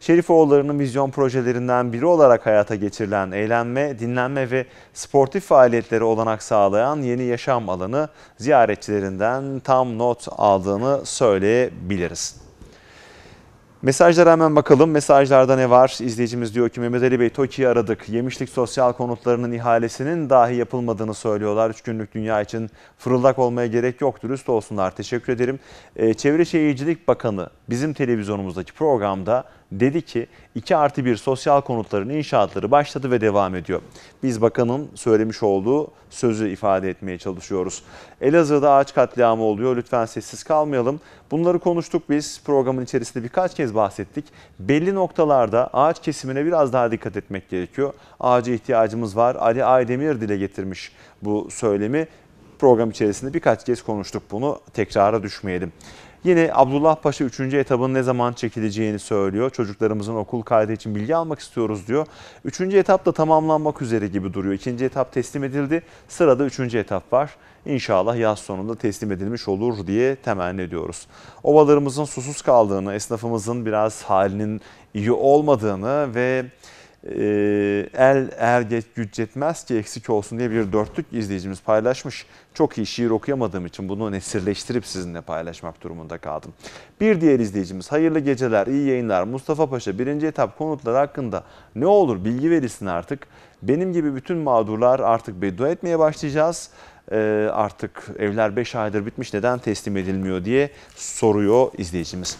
Şerifoğulları'nın vizyon projelerinden biri olarak hayata geçirilen eğlenme, dinlenme ve sportif faaliyetleri olanak sağlayan yeni yaşam alanı ziyaretçilerinden tam not aldığını söyleyebiliriz. Mesajlara hemen bakalım. Mesajlarda ne var? İzleyicimiz diyor ki Mehmet Ali Bey TOKİ'yi aradık. Yemişlik sosyal konutlarının ihalesinin dahi yapılmadığını söylüyorlar. Üç günlük dünya için fırıldak olmaya gerek yok. Dürüst olsunlar. Teşekkür ederim. Ee, Çevre Şehircilik Bakanı bizim televizyonumuzdaki programda dedi ki 2 artı 1 sosyal konutların inşaatları başladı ve devam ediyor. Biz bakanın söylemiş olduğu sözü ifade etmeye çalışıyoruz. Elazığ'da ağaç katliamı oluyor. Lütfen sessiz kalmayalım. Bunları konuştuk biz. Programın içerisinde birkaç kez bahsettik. Belli noktalarda ağaç kesimine biraz daha dikkat etmek gerekiyor. Ağaca ihtiyacımız var. Ali Aydemir dile getirmiş bu söylemi program içerisinde birkaç kez konuştuk bunu. Tekrara düşmeyelim. Yine Abdullah Paşa 3. etabın ne zaman çekileceğini söylüyor. Çocuklarımızın okul kaydı için bilgi almak istiyoruz diyor. 3. etap da tamamlanmak üzere gibi duruyor. 2. etap teslim edildi. Sırada 3. etap var. İnşallah yaz sonunda teslim edilmiş olur diye temenni ediyoruz. Ovalarımızın susuz kaldığını, esnafımızın biraz halinin iyi olmadığını ve ee, el er geç güç yetmez ki eksik olsun diye bir dörtlük izleyicimiz paylaşmış. Çok iyi şiir okuyamadığım için bunu nesirleştirip sizinle paylaşmak durumunda kaldım. Bir diğer izleyicimiz hayırlı geceler, iyi yayınlar. Mustafa Paşa birinci etap konutları hakkında ne olur bilgi verilsin artık. Benim gibi bütün mağdurlar artık beddua etmeye başlayacağız. Ee, artık evler 5 aydır bitmiş neden teslim edilmiyor diye soruyor izleyicimiz.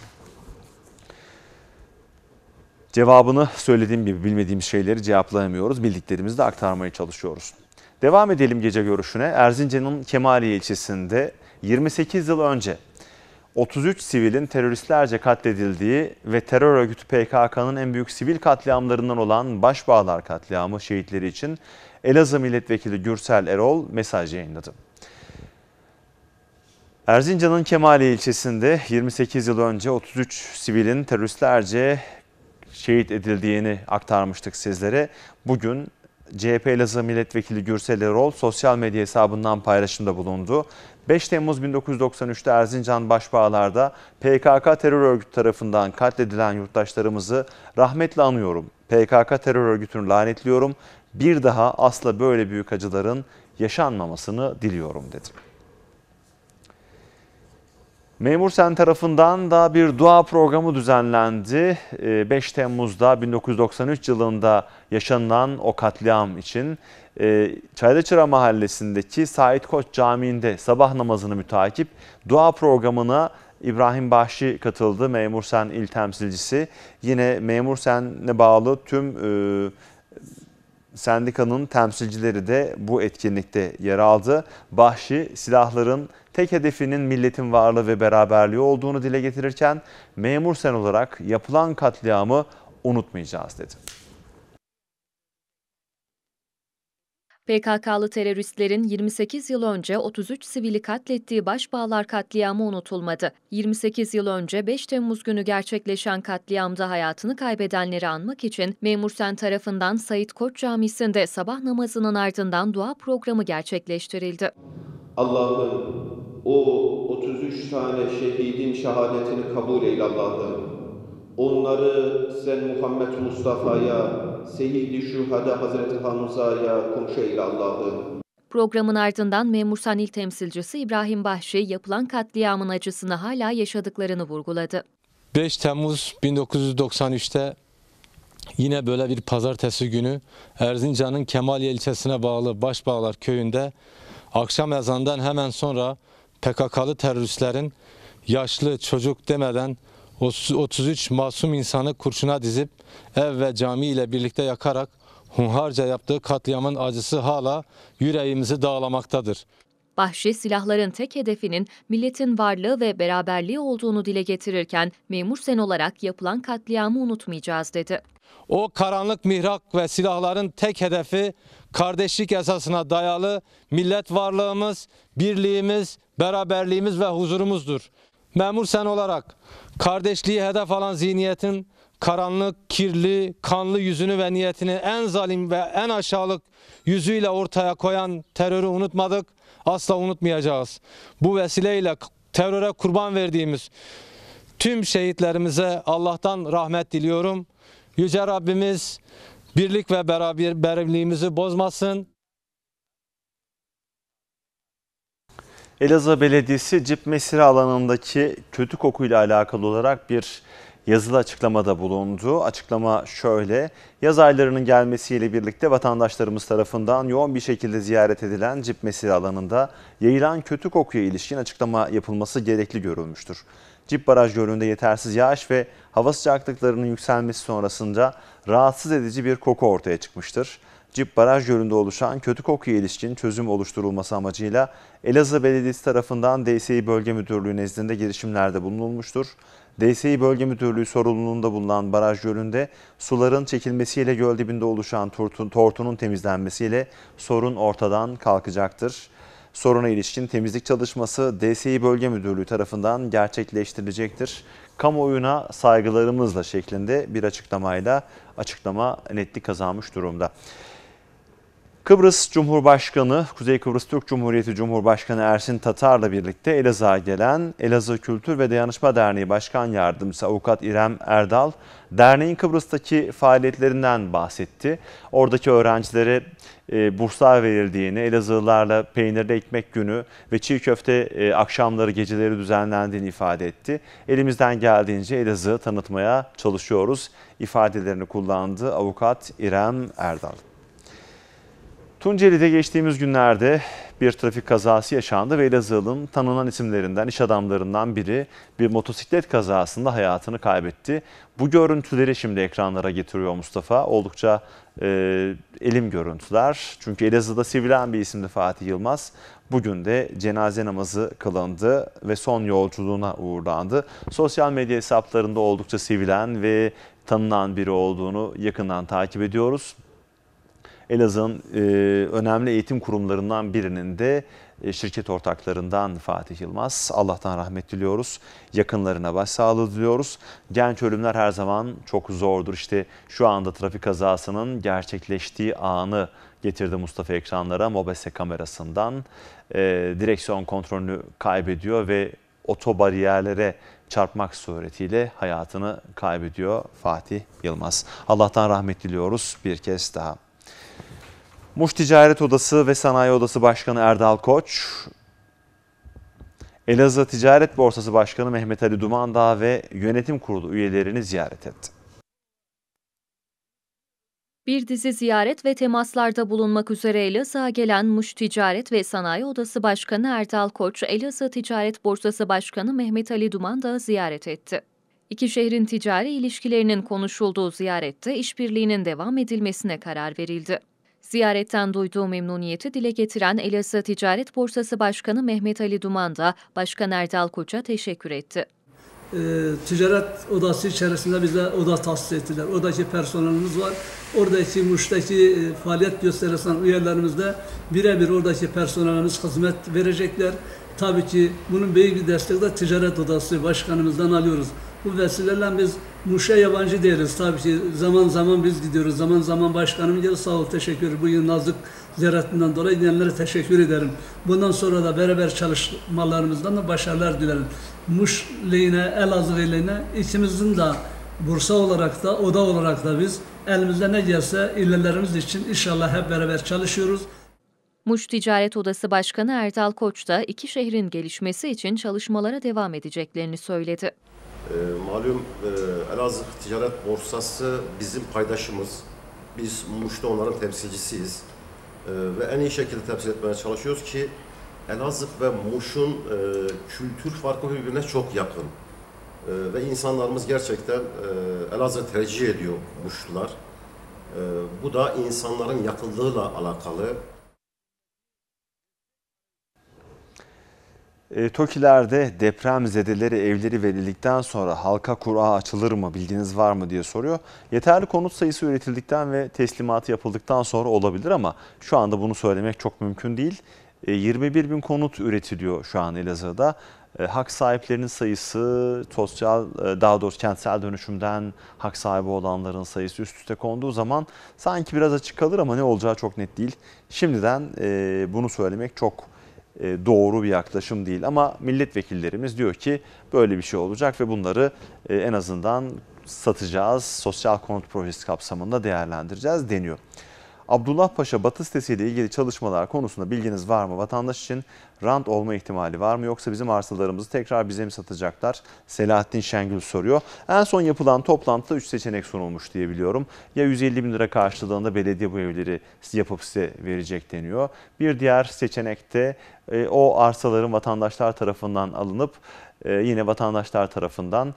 Cevabını söylediğim gibi bilmediğimiz şeyleri cevaplayamıyoruz. Bildiklerimizi de aktarmaya çalışıyoruz. Devam edelim gece görüşüne. Erzincan'ın Kemaliye ilçesinde 28 yıl önce 33 sivilin teröristlerce katledildiği ve terör örgütü PKK'nın en büyük sivil katliamlarından olan Başbağlar katliamı şehitleri için Elazığ Milletvekili Gürsel Erol mesaj yayınladı. Erzincan'ın Kemali ilçesinde 28 yıl önce 33 sivilin teröristlerce şehit edildiğini aktarmıştık sizlere. Bugün CHP Elazığ Milletvekili Gürsel Erol sosyal medya hesabından paylaşımda bulundu. 5 Temmuz 1993'te Erzincan Başbağlar'da PKK terör örgütü tarafından katledilen yurttaşlarımızı rahmetle anıyorum. PKK terör örgütünü lanetliyorum. Bir daha asla böyle büyük acıların yaşanmamasını diliyorum dedi. Memur Sen tarafından da bir dua programı düzenlendi. 5 ee, Temmuz'da 1993 yılında yaşanan o katliam için ee, Çaydaçıra Mahallesi'ndeki Sait Koç Camii'nde sabah namazını mütakip dua programına İbrahim Bahşi katıldı. Memur Sen il temsilcisi. Yine Memur Sen'le bağlı tüm e, sendikanın temsilcileri de bu etkinlikte yer aldı. Bahşi silahların tek hedefinin milletin varlığı ve beraberliği olduğunu dile getirirken memur sen olarak yapılan katliamı unutmayacağız dedi. PKK'lı teröristlerin 28 yıl önce 33 sivili katlettiği Başbağlar katliamı unutulmadı. 28 yıl önce 5 Temmuz günü gerçekleşen katliamda hayatını kaybedenleri anmak için Memursen tarafından Sayit Koç Camisi'nde sabah namazının ardından dua programı gerçekleştirildi. Allah'ım o 33 tane şehidin şehadetini kabul eyle Allah'ım. Onları sen Muhammed Mustafa'ya, Seyyid-i Şuhada Hazreti Hamza'ya komşu eyle Allah'ım. Programın ardından Memur Sanil temsilcisi İbrahim Bahşi yapılan katliamın acısını hala yaşadıklarını vurguladı. 5 Temmuz 1993'te yine böyle bir pazartesi günü Erzincan'ın Kemaliye ilçesine bağlı Başbağlar köyünde akşam ezandan hemen sonra PKK'lı teröristlerin yaşlı çocuk demeden 33 masum insanı kurşuna dizip ev ve cami ile birlikte yakarak hunharca yaptığı katliamın acısı hala yüreğimizi dağlamaktadır. Bahşi silahların tek hedefinin milletin varlığı ve beraberliği olduğunu dile getirirken memur sen olarak yapılan katliamı unutmayacağız dedi. O karanlık mihrak ve silahların tek hedefi kardeşlik esasına dayalı millet varlığımız, birliğimiz, beraberliğimiz ve huzurumuzdur. Memur sen olarak kardeşliği hedef alan zihniyetin karanlık, kirli, kanlı yüzünü ve niyetini en zalim ve en aşağılık yüzüyle ortaya koyan terörü unutmadık, asla unutmayacağız. Bu vesileyle teröre kurban verdiğimiz tüm şehitlerimize Allah'tan rahmet diliyorum. Yüce Rabbimiz birlik ve beraber beraberliğimizi bozmasın. Elazığ Belediyesi Cip Mesire alanındaki kötü kokuyla alakalı olarak bir yazılı açıklamada bulundu. Açıklama şöyle, yaz aylarının gelmesiyle birlikte vatandaşlarımız tarafından yoğun bir şekilde ziyaret edilen Cip Mesire alanında yayılan kötü kokuya ilişkin açıklama yapılması gerekli görülmüştür. Cip Baraj Gölü'nde yetersiz yağış ve hava sıcaklıklarının yükselmesi sonrasında rahatsız edici bir koku ortaya çıkmıştır. Cip Baraj Gölü'nde oluşan kötü kokuya ilişkin çözüm oluşturulması amacıyla Elazığ Belediyesi tarafından DSİ Bölge Müdürlüğü nezdinde girişimlerde bulunulmuştur. DSİ Bölge Müdürlüğü sorumluluğunda bulunan baraj gölünde suların çekilmesiyle göl dibinde oluşan tortunun temizlenmesiyle sorun ortadan kalkacaktır. Soruna ilişkin temizlik çalışması DSİ Bölge Müdürlüğü tarafından gerçekleştirilecektir. Kamuoyuna saygılarımızla şeklinde bir açıklamayla açıklama netlik kazanmış durumda. Kıbrıs Cumhurbaşkanı, Kuzey Kıbrıs Türk Cumhuriyeti Cumhurbaşkanı Ersin Tatar'la birlikte Elazığ'a gelen Elazığ Kültür ve Dayanışma Derneği Başkan Yardımcısı Avukat İrem Erdal, derneğin Kıbrıs'taki faaliyetlerinden bahsetti. Oradaki öğrencilere e, burslar verildiğini, Elazığlılarla peynirli ekmek günü ve çiğ köfte e, akşamları geceleri düzenlendiğini ifade etti. Elimizden geldiğince Elazığ'ı tanıtmaya çalışıyoruz ifadelerini kullandı avukat İrem Erdal. Tunceli'de geçtiğimiz günlerde bir trafik kazası yaşandı ve Elazığ'ın tanınan isimlerinden, iş adamlarından biri bir motosiklet kazasında hayatını kaybetti. Bu görüntüleri şimdi ekranlara getiriyor Mustafa. Oldukça e, elim görüntüler. Çünkü Elazığ'da sivilen bir isimdi Fatih Yılmaz. Bugün de cenaze namazı kılındı ve son yolculuğuna uğurlandı. Sosyal medya hesaplarında oldukça sivilen ve tanınan biri olduğunu yakından takip ediyoruz. Elazığ'ın e, önemli eğitim kurumlarından birinin de e, şirket ortaklarından Fatih Yılmaz. Allah'tan rahmet diliyoruz. Yakınlarına başsağlığı diliyoruz. Genç ölümler her zaman çok zordur. İşte şu anda trafik kazasının gerçekleştiği anı getirdi Mustafa ekranlara mobese kamerasından. E, direksiyon kontrolünü kaybediyor ve otobariyerlere çarpmak suretiyle hayatını kaybediyor Fatih Yılmaz. Allah'tan rahmet diliyoruz bir kez daha. Muş Ticaret Odası ve Sanayi Odası Başkanı Erdal Koç, Elazığ Ticaret Borsası Başkanı Mehmet Ali Dumandağ ve yönetim kurulu üyelerini ziyaret etti. Bir dizi ziyaret ve temaslarda bulunmak üzere Elazığ'a gelen Muş Ticaret ve Sanayi Odası Başkanı Erdal Koç, Elazığ Ticaret Borsası Başkanı Mehmet Ali Dumandağ'ı ziyaret etti. İki şehrin ticari ilişkilerinin konuşulduğu ziyarette işbirliğinin devam edilmesine karar verildi. Ziyaretten duyduğu memnuniyeti dile getiren Elazığ Ticaret Borsası Başkanı Mehmet Ali Duman da Başkan Erdal Koç'a teşekkür etti. E, ticaret odası içerisinde bize oda tahsis ettiler. Oradaki personelimiz var. Oradaki Muş'taki e, faaliyet gösteren üyelerimizde birebir oradaki personelimiz hizmet verecekler. Tabii ki bunun büyük bir destek de ticaret odası başkanımızdan alıyoruz. Bu vesilelerle biz Muş'a yabancı deriz. Tabii ki zaman zaman biz gidiyoruz. Zaman zaman başkanım geliyor sağ ol teşekkür. Bu yıl Nazlık ziyaretinden dolayı diyenlere teşekkür ederim. Bundan sonra da beraber çalışmalarımızdan da başarılar dilerim. Muş lehine, Elazığ lehine ikimizin de Bursa olarak da, oda olarak da biz elimizde ne gelse illerimiz için inşallah hep beraber çalışıyoruz. Muş Ticaret Odası Başkanı Erdal Koç da iki şehrin gelişmesi için çalışmalara devam edeceklerini söyledi. E, malum e, Elazığ Ticaret Borsası bizim paydaşımız. Biz Muş'ta onların temsilcisiyiz. E, ve en iyi şekilde temsil etmeye çalışıyoruz ki Elazığ ve Muş'un e, kültür farkı birbirine çok yakın. E, ve insanlarımız gerçekten e, Elazığ tercih ediyor Muşlular. E, bu da insanların yakınlığıyla alakalı. E, deprem zedeleri evleri verildikten sonra halka kura açılır mı bilginiz var mı diye soruyor. Yeterli konut sayısı üretildikten ve teslimatı yapıldıktan sonra olabilir ama şu anda bunu söylemek çok mümkün değil. 21 e, bin konut üretiliyor şu an Elazığ'da. E, hak sahiplerinin sayısı sosyal e, daha doğrusu kentsel dönüşümden hak sahibi olanların sayısı üst üste konduğu zaman sanki biraz açık kalır ama ne olacağı çok net değil. Şimdiden bunu söylemek çok mümkün e, doğru bir yaklaşım değil. Ama milletvekillerimiz diyor ki böyle bir şey olacak ve bunları e, en azından satacağız, sosyal konut projesi kapsamında değerlendireceğiz deniyor. Abdullah Paşa Batı sitesi ile ilgili çalışmalar konusunda bilginiz var mı? Vatandaş için rant olma ihtimali var mı? Yoksa bizim arsalarımızı tekrar bize mi satacaklar? Selahattin Şengül soruyor. En son yapılan toplantıda 3 seçenek sunulmuş diye biliyorum. Ya 150 bin lira karşılığında belediye bu evleri yapıp size verecek deniyor. Bir diğer seçenekte e, o arsaların vatandaşlar tarafından alınıp ee, yine vatandaşlar tarafından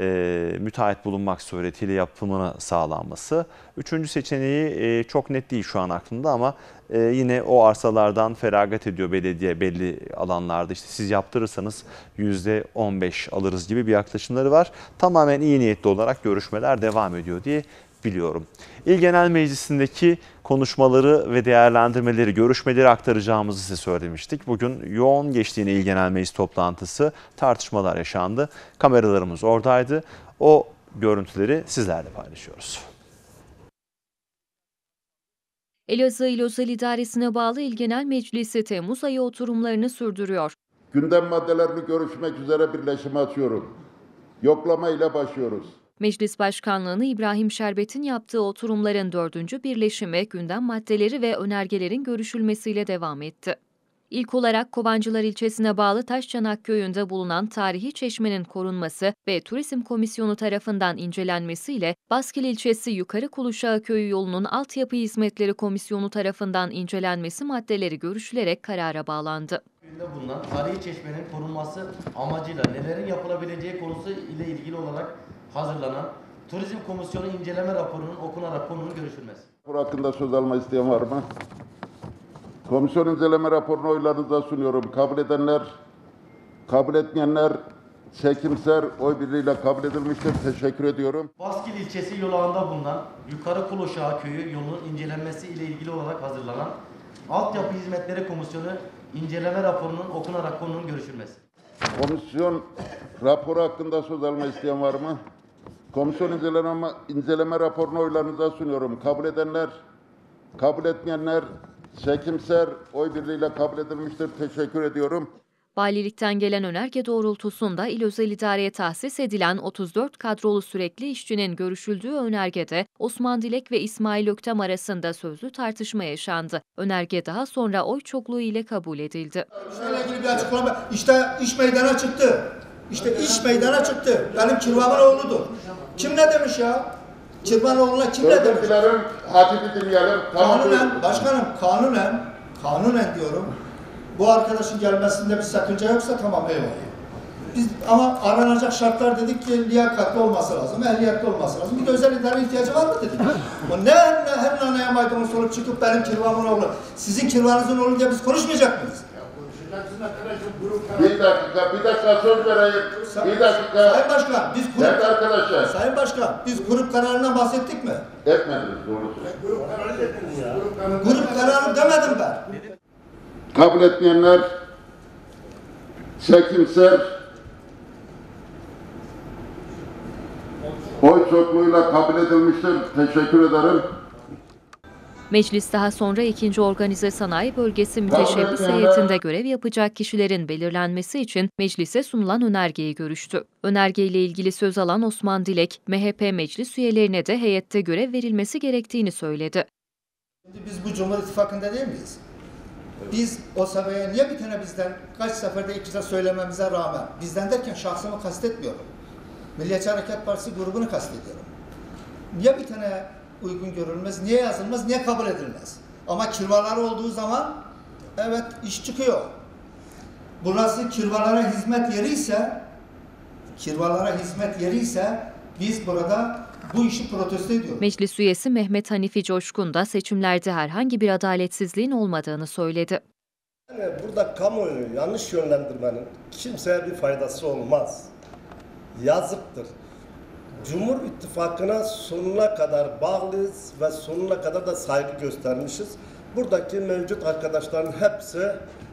e, müteahhit bulunmak suretiyle yapımına sağlanması. Üçüncü seçeneği e, çok net değil şu an aklımda ama e, yine o arsalardan feragat ediyor belediye belli alanlarda. İşte siz yaptırırsanız %15 alırız gibi bir yaklaşımları var. Tamamen iyi niyetli olarak görüşmeler devam ediyor diye biliyorum. İl Genel Meclisi'ndeki konuşmaları ve değerlendirmeleri, görüşmeleri aktaracağımızı size söylemiştik. Bugün yoğun geçtiğine ilgilenen meclis toplantısı, tartışmalar yaşandı. Kameralarımız oradaydı. O görüntüleri sizlerle paylaşıyoruz. Elazığ İl Özel İdaresi'ne bağlı İl Genel Meclisi Temmuz ayı oturumlarını sürdürüyor. Gündem maddelerini görüşmek üzere birleşim açıyorum. Yoklama ile başlıyoruz. Meclis Başkanlığı'nı İbrahim Şerbet'in yaptığı oturumların dördüncü birleşimi gündem maddeleri ve önergelerin görüşülmesiyle devam etti. İlk olarak Kovancılar ilçesine bağlı Taşçanak köyünde bulunan tarihi çeşmenin korunması ve Turizm Komisyonu tarafından incelenmesiyle Baskil ilçesi Yukarı Kuluşağı köyü yolunun Altyapı Hizmetleri Komisyonu tarafından incelenmesi maddeleri görüşülerek karara bağlandı. Köyünde bulunan tarihi çeşmenin korunması amacıyla nelerin yapılabileceği konusu ile ilgili olarak hazırlanan Turizm Komisyonu inceleme raporunun okunarak konunun görüşülmesi. Rapor hakkında söz alma isteyen var mı? Komisyon inceleme raporunu oylarınıza sunuyorum. Kabul edenler, kabul etmeyenler çekimser oy birliğiyle kabul edilmiştir. Teşekkür ediyorum. Baskil ilçesi yolağında bulunan Yukarı Kuloşağı Köyü yolunun incelenmesi ile ilgili olarak hazırlanan Altyapı Hizmetleri Komisyonu inceleme raporunun okunarak konunun görüşülmesi. Komisyon raporu hakkında söz alma isteyen var mı? Komisyon inceleme, inceleme raporunu oylarınıza sunuyorum. Kabul edenler, kabul etmeyenler çekimser oy birliğiyle kabul edilmiştir. Teşekkür ediyorum. Valilikten gelen önerge doğrultusunda il özel idareye tahsis edilen 34 kadrolu sürekli işçinin görüşüldüğü önergede Osman Dilek ve İsmail Öktem arasında sözlü tartışma yaşandı. Önerge daha sonra oy çokluğu ile kabul edildi. Şöyle ilgili bir açıklama, işte iş meydana çıktı. İşte iş meydana çıktı. Benim kirvamın oğludur. Kim ne demiş ya? Çırbanoğlu'na kim ne demiş? Dilerim, hatibi dinleyelim. Kanunen, başkanım kanunen, kanunen diyorum. Bu arkadaşın gelmesinde bir sakınca yoksa tamam eyvallah. Biz ama aranacak şartlar dedik ki liyakatli olması lazım, ehliyetli olması lazım. Bir de özel idare ihtiyacı var mı dedik. o ne, ne her nanaya maydanoz olup çıkıp benim kirvamın oğlu, sizin kirvanızın oğlu diye biz konuşmayacak mıyız? Bir dakika, bir dakika söz vereyim. Bir dakika. Sayın Başkan, biz grup... Evet arkadaşlar. Sayın Başkan, biz grup kararından bahsettik mi? Etmediniz, doğru Grup kararı dediniz ya. Grup kararı demedim ben. Kabul etmeyenler, çekimser, oy çokluğuyla kabul edilmiştir. Teşekkür ederim. Meclis daha sonra ikinci Organize Sanayi Bölgesi müteşebbis heyetinde görev yapacak kişilerin belirlenmesi için meclise sunulan önergeyi görüştü. Önergeyle ilgili söz alan Osman Dilek, MHP meclis üyelerine de heyette görev verilmesi gerektiğini söyledi. Şimdi biz bu Cumhur İttifakı'nda değil miyiz? Biz o sabaya niye bir tane bizden kaç seferde iktidar söylememize rağmen bizden derken şahsımı kastetmiyorum. Milliyetçi Hareket Partisi grubunu kastediyorum. Niye bir tane uygun görülmez, niye yazılmaz, niye kabul edilmez. Ama kirvalar olduğu zaman evet iş çıkıyor. Burası kirvalara hizmet yeri ise kirvalara hizmet yeri ise biz burada bu işi protesto ediyoruz. Meclis üyesi Mehmet Hanifi Coşkun da seçimlerde herhangi bir adaletsizliğin olmadığını söyledi. Yani burada kamuoyu yanlış yönlendirmenin kimseye bir faydası olmaz. Yazıktır. Cumhur İttifakı'na sonuna kadar bağlıyız ve sonuna kadar da saygı göstermişiz. Buradaki mevcut arkadaşların hepsi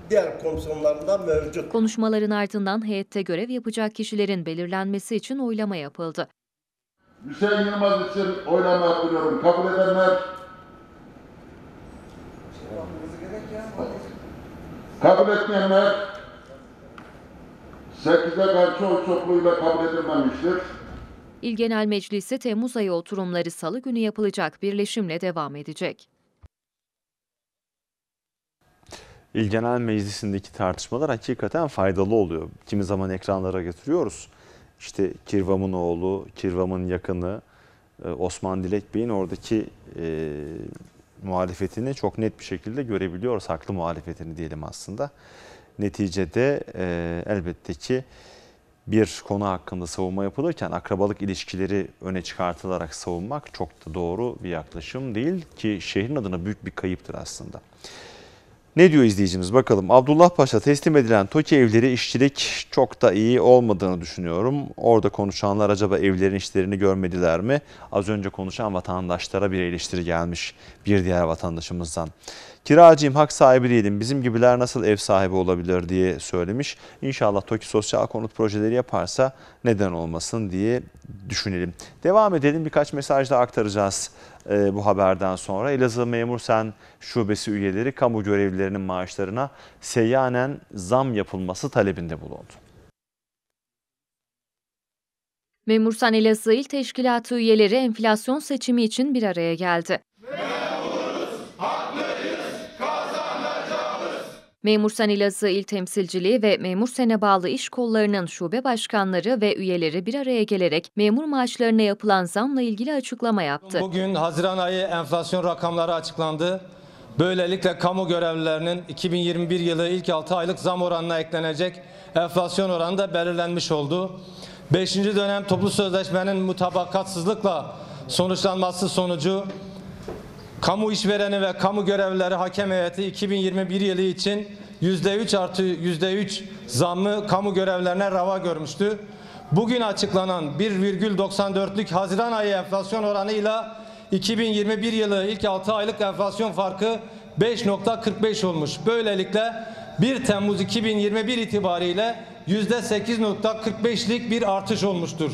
diğer komisyonlarında mevcut. Konuşmaların ardından heyette görev yapacak kişilerin belirlenmesi için oylama yapıldı. Hüseyin Yılmaz için oylama yapıyorum. Kabul edenler? Kabul etmeyenler? Sekize karşı oy çokluğuyla kabul edilmemiştir. İl Genel Meclisi Temmuz ayı oturumları salı günü yapılacak birleşimle devam edecek. İl Genel Meclisi'ndeki tartışmalar hakikaten faydalı oluyor. Kimi zaman ekranlara getiriyoruz. İşte Kirvam'ın oğlu, Kirvam'ın yakını, e, Osman Dilek Bey'in oradaki e, muhalefetini çok net bir şekilde görebiliyoruz. Haklı muhalefetini diyelim aslında. Neticede e, elbette ki bir konu hakkında savunma yapılırken akrabalık ilişkileri öne çıkartılarak savunmak çok da doğru bir yaklaşım değil ki şehrin adına büyük bir kayıptır aslında. Ne diyor izleyicimiz bakalım. Abdullah Paşa teslim edilen TOKİ evleri işçilik çok da iyi olmadığını düşünüyorum. Orada konuşanlar acaba evlerin işlerini görmediler mi? Az önce konuşan vatandaşlara bir eleştiri gelmiş bir diğer vatandaşımızdan. Kiracıyım, hak sahibi değilim. Bizim gibiler nasıl ev sahibi olabilir diye söylemiş. İnşallah TOKİ sosyal konut projeleri yaparsa neden olmasın diye düşünelim. Devam edelim. Birkaç mesaj da aktaracağız e, bu haberden sonra. Elazığ Memur Sen Şubesi üyeleri kamu görevlilerinin maaşlarına seyyanen zam yapılması talebinde bulundu. Memursan Elazığ İl Teşkilatı üyeleri enflasyon seçimi için bir araya geldi. Evet. Memur Senilası İl Temsilciliği ve Memursene bağlı iş kollarının şube başkanları ve üyeleri bir araya gelerek memur maaşlarına yapılan zamla ilgili açıklama yaptı. Bugün Haziran ayı enflasyon rakamları açıklandı. Böylelikle kamu görevlilerinin 2021 yılı ilk 6 aylık zam oranına eklenecek enflasyon oranı da belirlenmiş oldu. 5. dönem toplu sözleşmenin mutabakatsızlıkla sonuçlanması sonucu Kamu işvereni ve kamu görevlileri hakem heyeti 2021 yılı için %3 artı %3 zammı kamu görevlerine rava görmüştü. Bugün açıklanan 1,94'lük Haziran ayı enflasyon oranıyla 2021 yılı ilk 6 aylık enflasyon farkı 5.45 olmuş. Böylelikle 1 Temmuz 2021 itibariyle %8.45'lik bir artış olmuştur.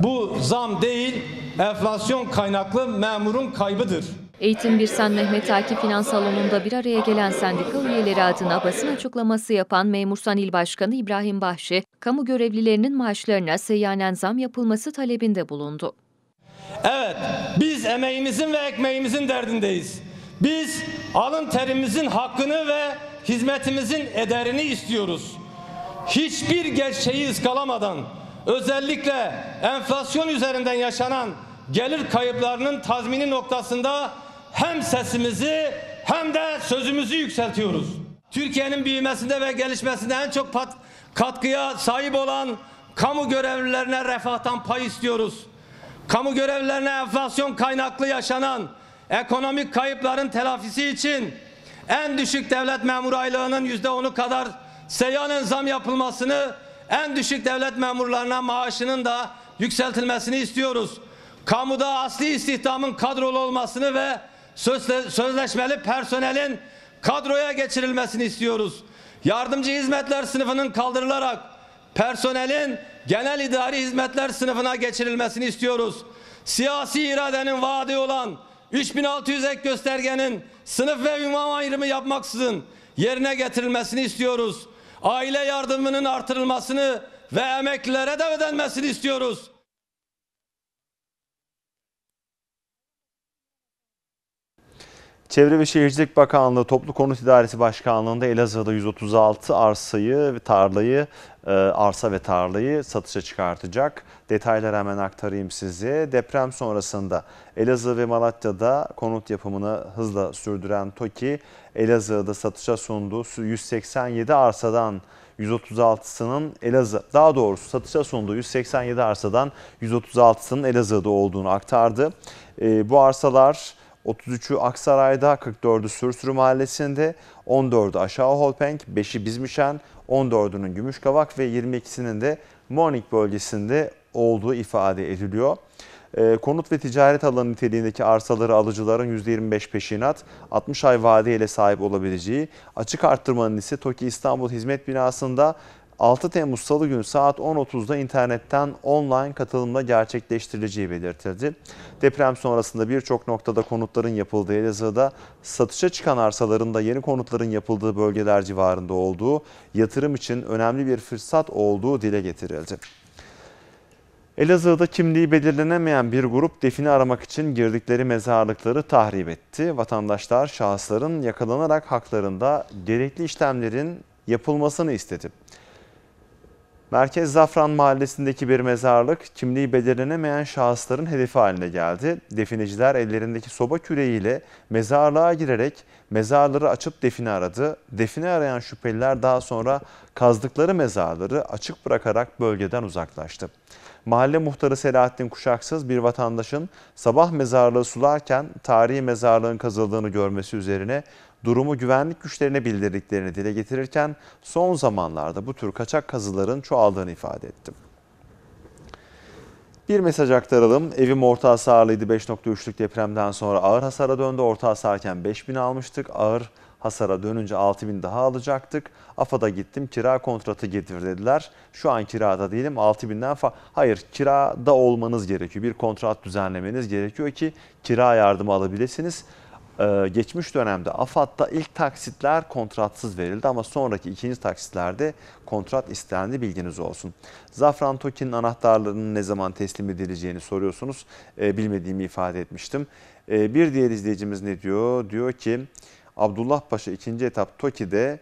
Bu zam değil, enflasyon kaynaklı memurun kaybıdır. Eğitim Birsen Mehmet Akif Finans Salonu'nda bir araya gelen sendika üyeleri adına basın açıklaması yapan Memursan İl Başkanı İbrahim Bahşi, kamu görevlilerinin maaşlarına seyyanen zam yapılması talebinde bulundu. Evet, biz emeğimizin ve ekmeğimizin derdindeyiz. Biz alın terimizin hakkını ve hizmetimizin ederini istiyoruz. Hiçbir gerçeği ıskalamadan, özellikle enflasyon üzerinden yaşanan gelir kayıplarının tazmini noktasında hem sesimizi hem de sözümüzü yükseltiyoruz. Türkiye'nin büyümesinde ve gelişmesinde en çok pat, katkıya sahip olan kamu görevlilerine refahtan pay istiyoruz. Kamu görevlilerine enflasyon kaynaklı yaşanan ekonomik kayıpların telafisi için en düşük devlet memur aylığının yüzde onu kadar seyyanen zam yapılmasını, en düşük devlet memurlarına maaşının da yükseltilmesini istiyoruz. Kamuda asli istihdamın kadrolu olmasını ve sözleşmeli personelin kadroya geçirilmesini istiyoruz. Yardımcı hizmetler sınıfının kaldırılarak personelin genel idari hizmetler sınıfına geçirilmesini istiyoruz. Siyasi iradenin vaadi olan 3600 ek göstergenin sınıf ve ünvan ayrımı yapmaksızın yerine getirilmesini istiyoruz. Aile yardımının artırılmasını ve emeklilere de ödenmesini istiyoruz. Çevre ve Şehircilik Bakanlığı Toplu Konut İdaresi Başkanlığı'nda Elazığ'da 136 arsayı ve tarlayı, e, arsa ve tarlayı satışa çıkartacak. Detayları hemen aktarayım size. Deprem sonrasında Elazığ ve Malatya'da konut yapımını hızla sürdüren TOKİ, Elazığ'da satışa sunduğu 187 arsadan 136'sının Elazığ, daha doğrusu satışa sunduğu 187 arsadan 136'sının Elazığ'da olduğunu aktardı. E, bu arsalar 33'ü Aksaray'da, 44'ü Sürsürü Mahallesi'nde, 14'ü Aşağı Holpenk, 5'i Bizmişen, 14'ünün Gümüşkavak ve 22'sinin de Monik bölgesinde olduğu ifade ediliyor. Ee, konut ve ticaret alanı niteliğindeki arsaları alıcıların %25 peşinat, 60 ay vadeyle sahip olabileceği, açık arttırmanın ise TOKİ İstanbul Hizmet Binası'nda 6 Temmuz Salı günü saat 10.30'da internetten online katılımla gerçekleştirileceği belirtildi. Deprem sonrasında birçok noktada konutların yapıldığı Elazığ'da satışa çıkan arsalarında yeni konutların yapıldığı bölgeler civarında olduğu, yatırım için önemli bir fırsat olduğu dile getirildi. Elazığ'da kimliği belirlenemeyen bir grup defini aramak için girdikleri mezarlıkları tahrip etti. Vatandaşlar şahısların yakalanarak haklarında gerekli işlemlerin yapılmasını istedi. Merkez Zafran Mahallesi'ndeki bir mezarlık kimliği belirlenemeyen şahısların hedefi haline geldi. Defineciler ellerindeki soba küreğiyle mezarlığa girerek mezarları açıp defini aradı. Defini arayan şüpheliler daha sonra kazdıkları mezarları açık bırakarak bölgeden uzaklaştı. Mahalle muhtarı Selahattin Kuşaksız bir vatandaşın sabah mezarlığı sularken tarihi mezarlığın kazıldığını görmesi üzerine durumu güvenlik güçlerine bildirdiklerini dile getirirken son zamanlarda bu tür kaçak kazıların çoğaldığını ifade ettim. Bir mesaj aktaralım. Evim orta hasarlıydı 5.3'lük depremden sonra ağır hasara döndü. Orta hasarken 5000 almıştık. Ağır hasara dönünce 6000 daha alacaktık. AFAD'a gittim kira kontratı getir dediler. Şu an kirada değilim 6000'den fa Hayır kirada olmanız gerekiyor. Bir kontrat düzenlemeniz gerekiyor ki kira yardımı alabilirsiniz. Ee, geçmiş dönemde AFAD'da ilk taksitler kontratsız verildi ama sonraki ikinci taksitlerde kontrat istendi bilginiz olsun. Zafran Toki'nin anahtarlarının ne zaman teslim edileceğini soruyorsunuz. E, bilmediğimi ifade etmiştim. E, bir diğer izleyicimiz ne diyor? Diyor ki Abdullah Paşa ikinci etap Toki'de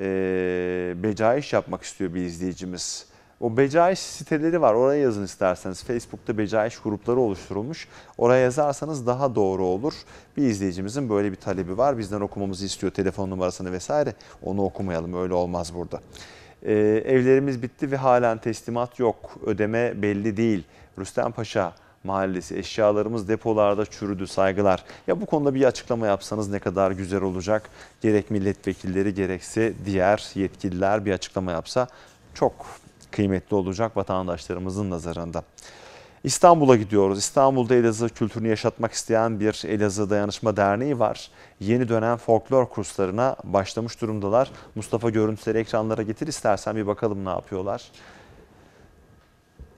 e, becaiş yapmak istiyor bir izleyicimiz. O becaiş siteleri var. Oraya yazın isterseniz. Facebook'ta becaiş grupları oluşturulmuş. Oraya yazarsanız daha doğru olur. Bir izleyicimizin böyle bir talebi var. Bizden okumamızı istiyor telefon numarasını vesaire. Onu okumayalım. Öyle olmaz burada. Ee, evlerimiz bitti ve halen teslimat yok. Ödeme belli değil. Rüstem Paşa Mahallesi eşyalarımız depolarda çürüdü saygılar. Ya bu konuda bir açıklama yapsanız ne kadar güzel olacak. Gerek milletvekilleri gerekse diğer yetkililer bir açıklama yapsa çok kıymetli olacak vatandaşlarımızın nazarında. İstanbul'a gidiyoruz. İstanbul'da Elazığ kültürünü yaşatmak isteyen bir Elazığ Dayanışma Derneği var. Yeni dönem folklor kurslarına başlamış durumdalar. Mustafa görüntüleri ekranlara getir istersen bir bakalım ne yapıyorlar.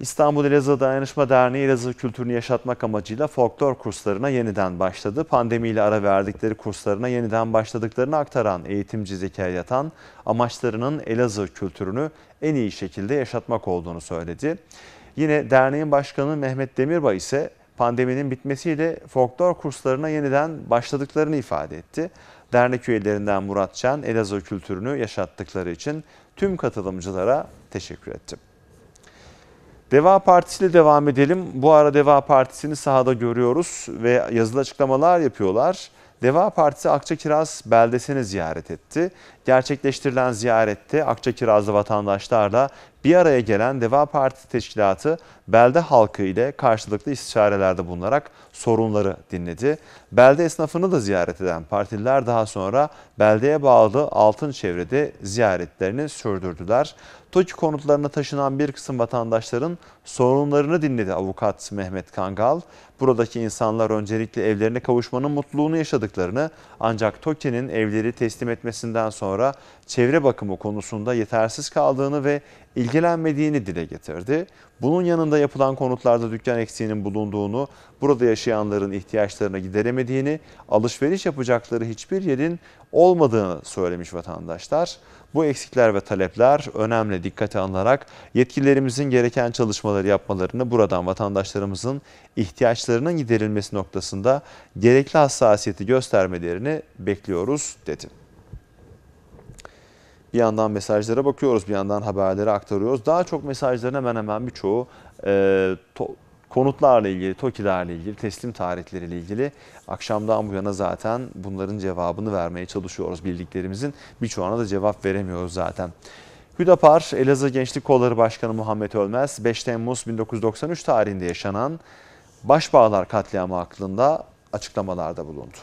İstanbul Elazığ Dayanışma Derneği Elazığ kültürünü yaşatmak amacıyla folklor kurslarına yeniden başladı. Pandemiyle ara verdikleri kurslarına yeniden başladıklarını aktaran eğitimci Zeki Yatan, amaçlarının Elazığ kültürünü en iyi şekilde yaşatmak olduğunu söyledi. Yine derneğin başkanı Mehmet Demirbay ise pandeminin bitmesiyle folklor kurslarına yeniden başladıklarını ifade etti. Dernek üyelerinden Murat Can, Elazığ kültürünü yaşattıkları için tüm katılımcılara teşekkür etti. Deva Partisi ile devam edelim. Bu ara Deva Partisi'ni sahada görüyoruz ve yazılı açıklamalar yapıyorlar. Deva Partisi Akçakiraz beldesini ziyaret etti. Gerçekleştirilen ziyarette Akçakirazlı vatandaşlarla bir araya gelen Deva Partisi teşkilatı belde halkı ile karşılıklı istişarelerde bulunarak sorunları dinledi. Belde esnafını da ziyaret eden partililer daha sonra beldeye bağlı Altın Çevre'de ziyaretlerini sürdürdüler. TOKİ konutlarına taşınan bir kısım vatandaşların sorunlarını dinledi avukat Mehmet Kangal. Buradaki insanlar öncelikle evlerine kavuşmanın mutluluğunu yaşadıklarını ancak TOKİ'nin evleri teslim etmesinden sonra çevre bakımı konusunda yetersiz kaldığını ve ilgilenmediğini dile getirdi. Bunun yanında yapılan konutlarda dükkan eksiğinin bulunduğunu, burada yaşayanların ihtiyaçlarına gideremediğini, alışveriş yapacakları hiçbir yerin olmadığını söylemiş vatandaşlar. Bu eksikler ve talepler önemli dikkate alınarak yetkililerimizin gereken çalışmaları yapmalarını buradan vatandaşlarımızın ihtiyaçlarının giderilmesi noktasında gerekli hassasiyeti göstermelerini bekliyoruz dedi. Bir yandan mesajlara bakıyoruz, bir yandan haberleri aktarıyoruz. Daha çok mesajların hemen hemen birçoğu e, Konutlarla ilgili, TOKİ'lerle ilgili, teslim tarihleriyle ilgili akşamdan bu yana zaten bunların cevabını vermeye çalışıyoruz bildiklerimizin. Birçoğuna da cevap veremiyoruz zaten. Hüdapar, Elazığ Gençlik Kolları Başkanı Muhammed Ölmez, 5 Temmuz 1993 tarihinde yaşanan Başbağlar katliamı hakkında açıklamalarda bulundu.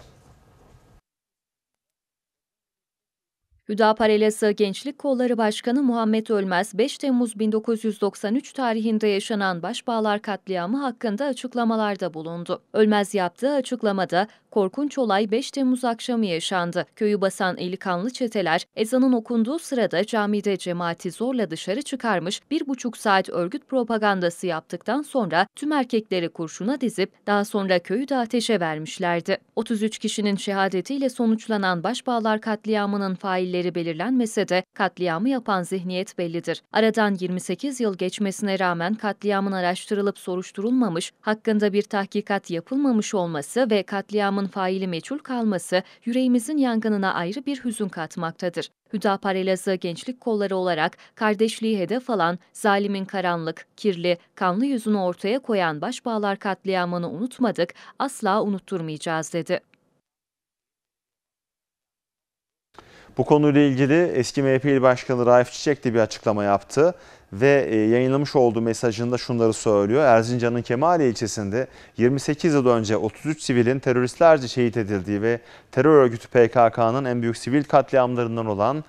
Hüdapar Elazığ Gençlik Kolları Başkanı Muhammed Ölmez, 5 Temmuz 1993 tarihinde yaşanan Başbağlar katliamı hakkında açıklamalarda bulundu. Ölmez yaptığı açıklamada, korkunç olay 5 Temmuz akşamı yaşandı. Köyü basan eli kanlı çeteler, ezanın okunduğu sırada camide cemaati zorla dışarı çıkarmış, bir buçuk saat örgüt propagandası yaptıktan sonra tüm erkekleri kurşuna dizip, daha sonra köyü de ateşe vermişlerdi. 33 kişinin şehadetiyle sonuçlanan Başbağlar katliamının failleri, tarihleri belirlenmese de katliamı yapan zihniyet bellidir. Aradan 28 yıl geçmesine rağmen katliamın araştırılıp soruşturulmamış, hakkında bir tahkikat yapılmamış olması ve katliamın faili meçhul kalması yüreğimizin yangınına ayrı bir hüzün katmaktadır. Hüdapar Elazığ Gençlik Kolları olarak kardeşliği hedef alan, zalimin karanlık, kirli, kanlı yüzünü ortaya koyan Başbağlar katliamını unutmadık, asla unutturmayacağız dedi. Bu konuyla ilgili eski MHP İl Başkanı Raif Çiçek de bir açıklama yaptı ve e, yayınlamış olduğu mesajında şunları söylüyor. Erzincan'ın Kemali ilçesinde 28 yıl önce 33 sivilin teröristlerce şehit edildiği ve terör örgütü PKK'nın en büyük sivil katliamlarından olan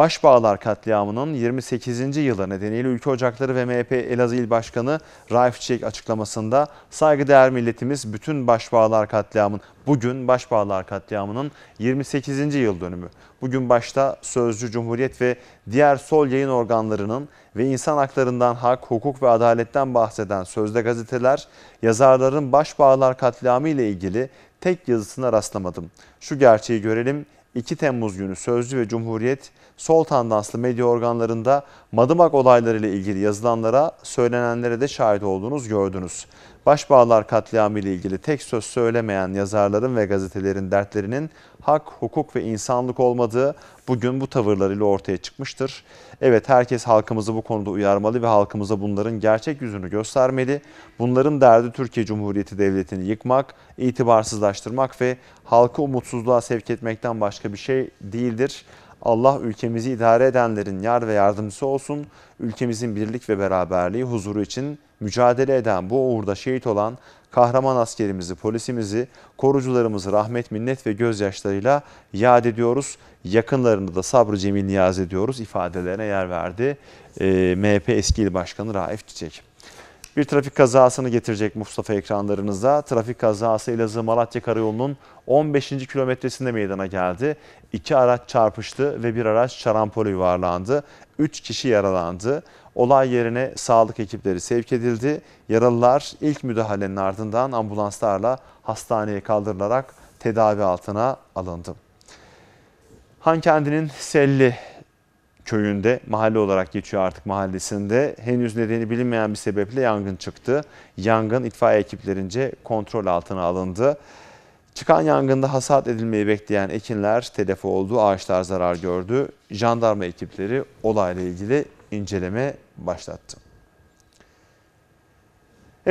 Başbağlar katliamının 28. yılı nedeniyle Ülke Ocakları ve MHP Elazığ İl Başkanı Raif Çiçek açıklamasında saygıdeğer milletimiz bütün Başbağlar katliamın bugün Başbağlar katliamının 28. yıl dönümü. Bugün başta Sözcü Cumhuriyet ve diğer sol yayın organlarının ve insan haklarından hak, hukuk ve adaletten bahseden sözde gazeteler yazarların Başbağlar katliamı ile ilgili tek yazısına rastlamadım. Şu gerçeği görelim. 2 Temmuz günü Sözcü ve Cumhuriyet sol tandanslı medya organlarında Madımak olaylarıyla ilgili yazılanlara, söylenenlere de şahit olduğunuz gördünüz. Başbağlar katliamı ile ilgili tek söz söylemeyen yazarların ve gazetelerin dertlerinin hak, hukuk ve insanlık olmadığı bugün bu tavırlarıyla ortaya çıkmıştır. Evet herkes halkımızı bu konuda uyarmalı ve halkımıza bunların gerçek yüzünü göstermeli. Bunların derdi Türkiye Cumhuriyeti Devleti'ni yıkmak, itibarsızlaştırmak ve halkı umutsuzluğa sevk etmekten başka bir şey değildir. Allah ülkemizi idare edenlerin yar ve yardımcısı olsun. Ülkemizin birlik ve beraberliği huzuru için mücadele eden bu uğurda şehit olan kahraman askerimizi, polisimizi, korucularımızı rahmet, minnet ve gözyaşlarıyla yad ediyoruz. Yakınlarını da sabrı cemil niyaz ediyoruz ifadelerine yer verdi. E, MHP eski il başkanı Raif Çiçek. Bir trafik kazasını getirecek Mustafa ekranlarınıza. Trafik kazası Elazığ Malatya Karayolu'nun 15. kilometresinde meydana geldi. İki araç çarpıştı ve bir araç şarampole yuvarlandı. Üç kişi yaralandı. Olay yerine sağlık ekipleri sevk edildi. Yaralılar ilk müdahalenin ardından ambulanslarla hastaneye kaldırılarak tedavi altına alındı. Hankendinin Selli köyünde mahalle olarak geçiyor artık mahallesinde henüz nedeni bilinmeyen bir sebeple yangın çıktı. Yangın itfaiye ekiplerince kontrol altına alındı. Çıkan yangında hasat edilmeyi bekleyen ekinler telef oldu, ağaçlar zarar gördü. Jandarma ekipleri olayla ilgili inceleme başlattı.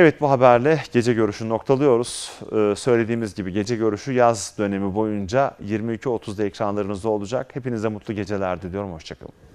Evet bu haberle gece görüşü noktalıyoruz. Ee, söylediğimiz gibi gece görüşü yaz dönemi boyunca 22.30'da ekranlarınızda olacak. Hepinize mutlu geceler diliyorum. Hoşçakalın.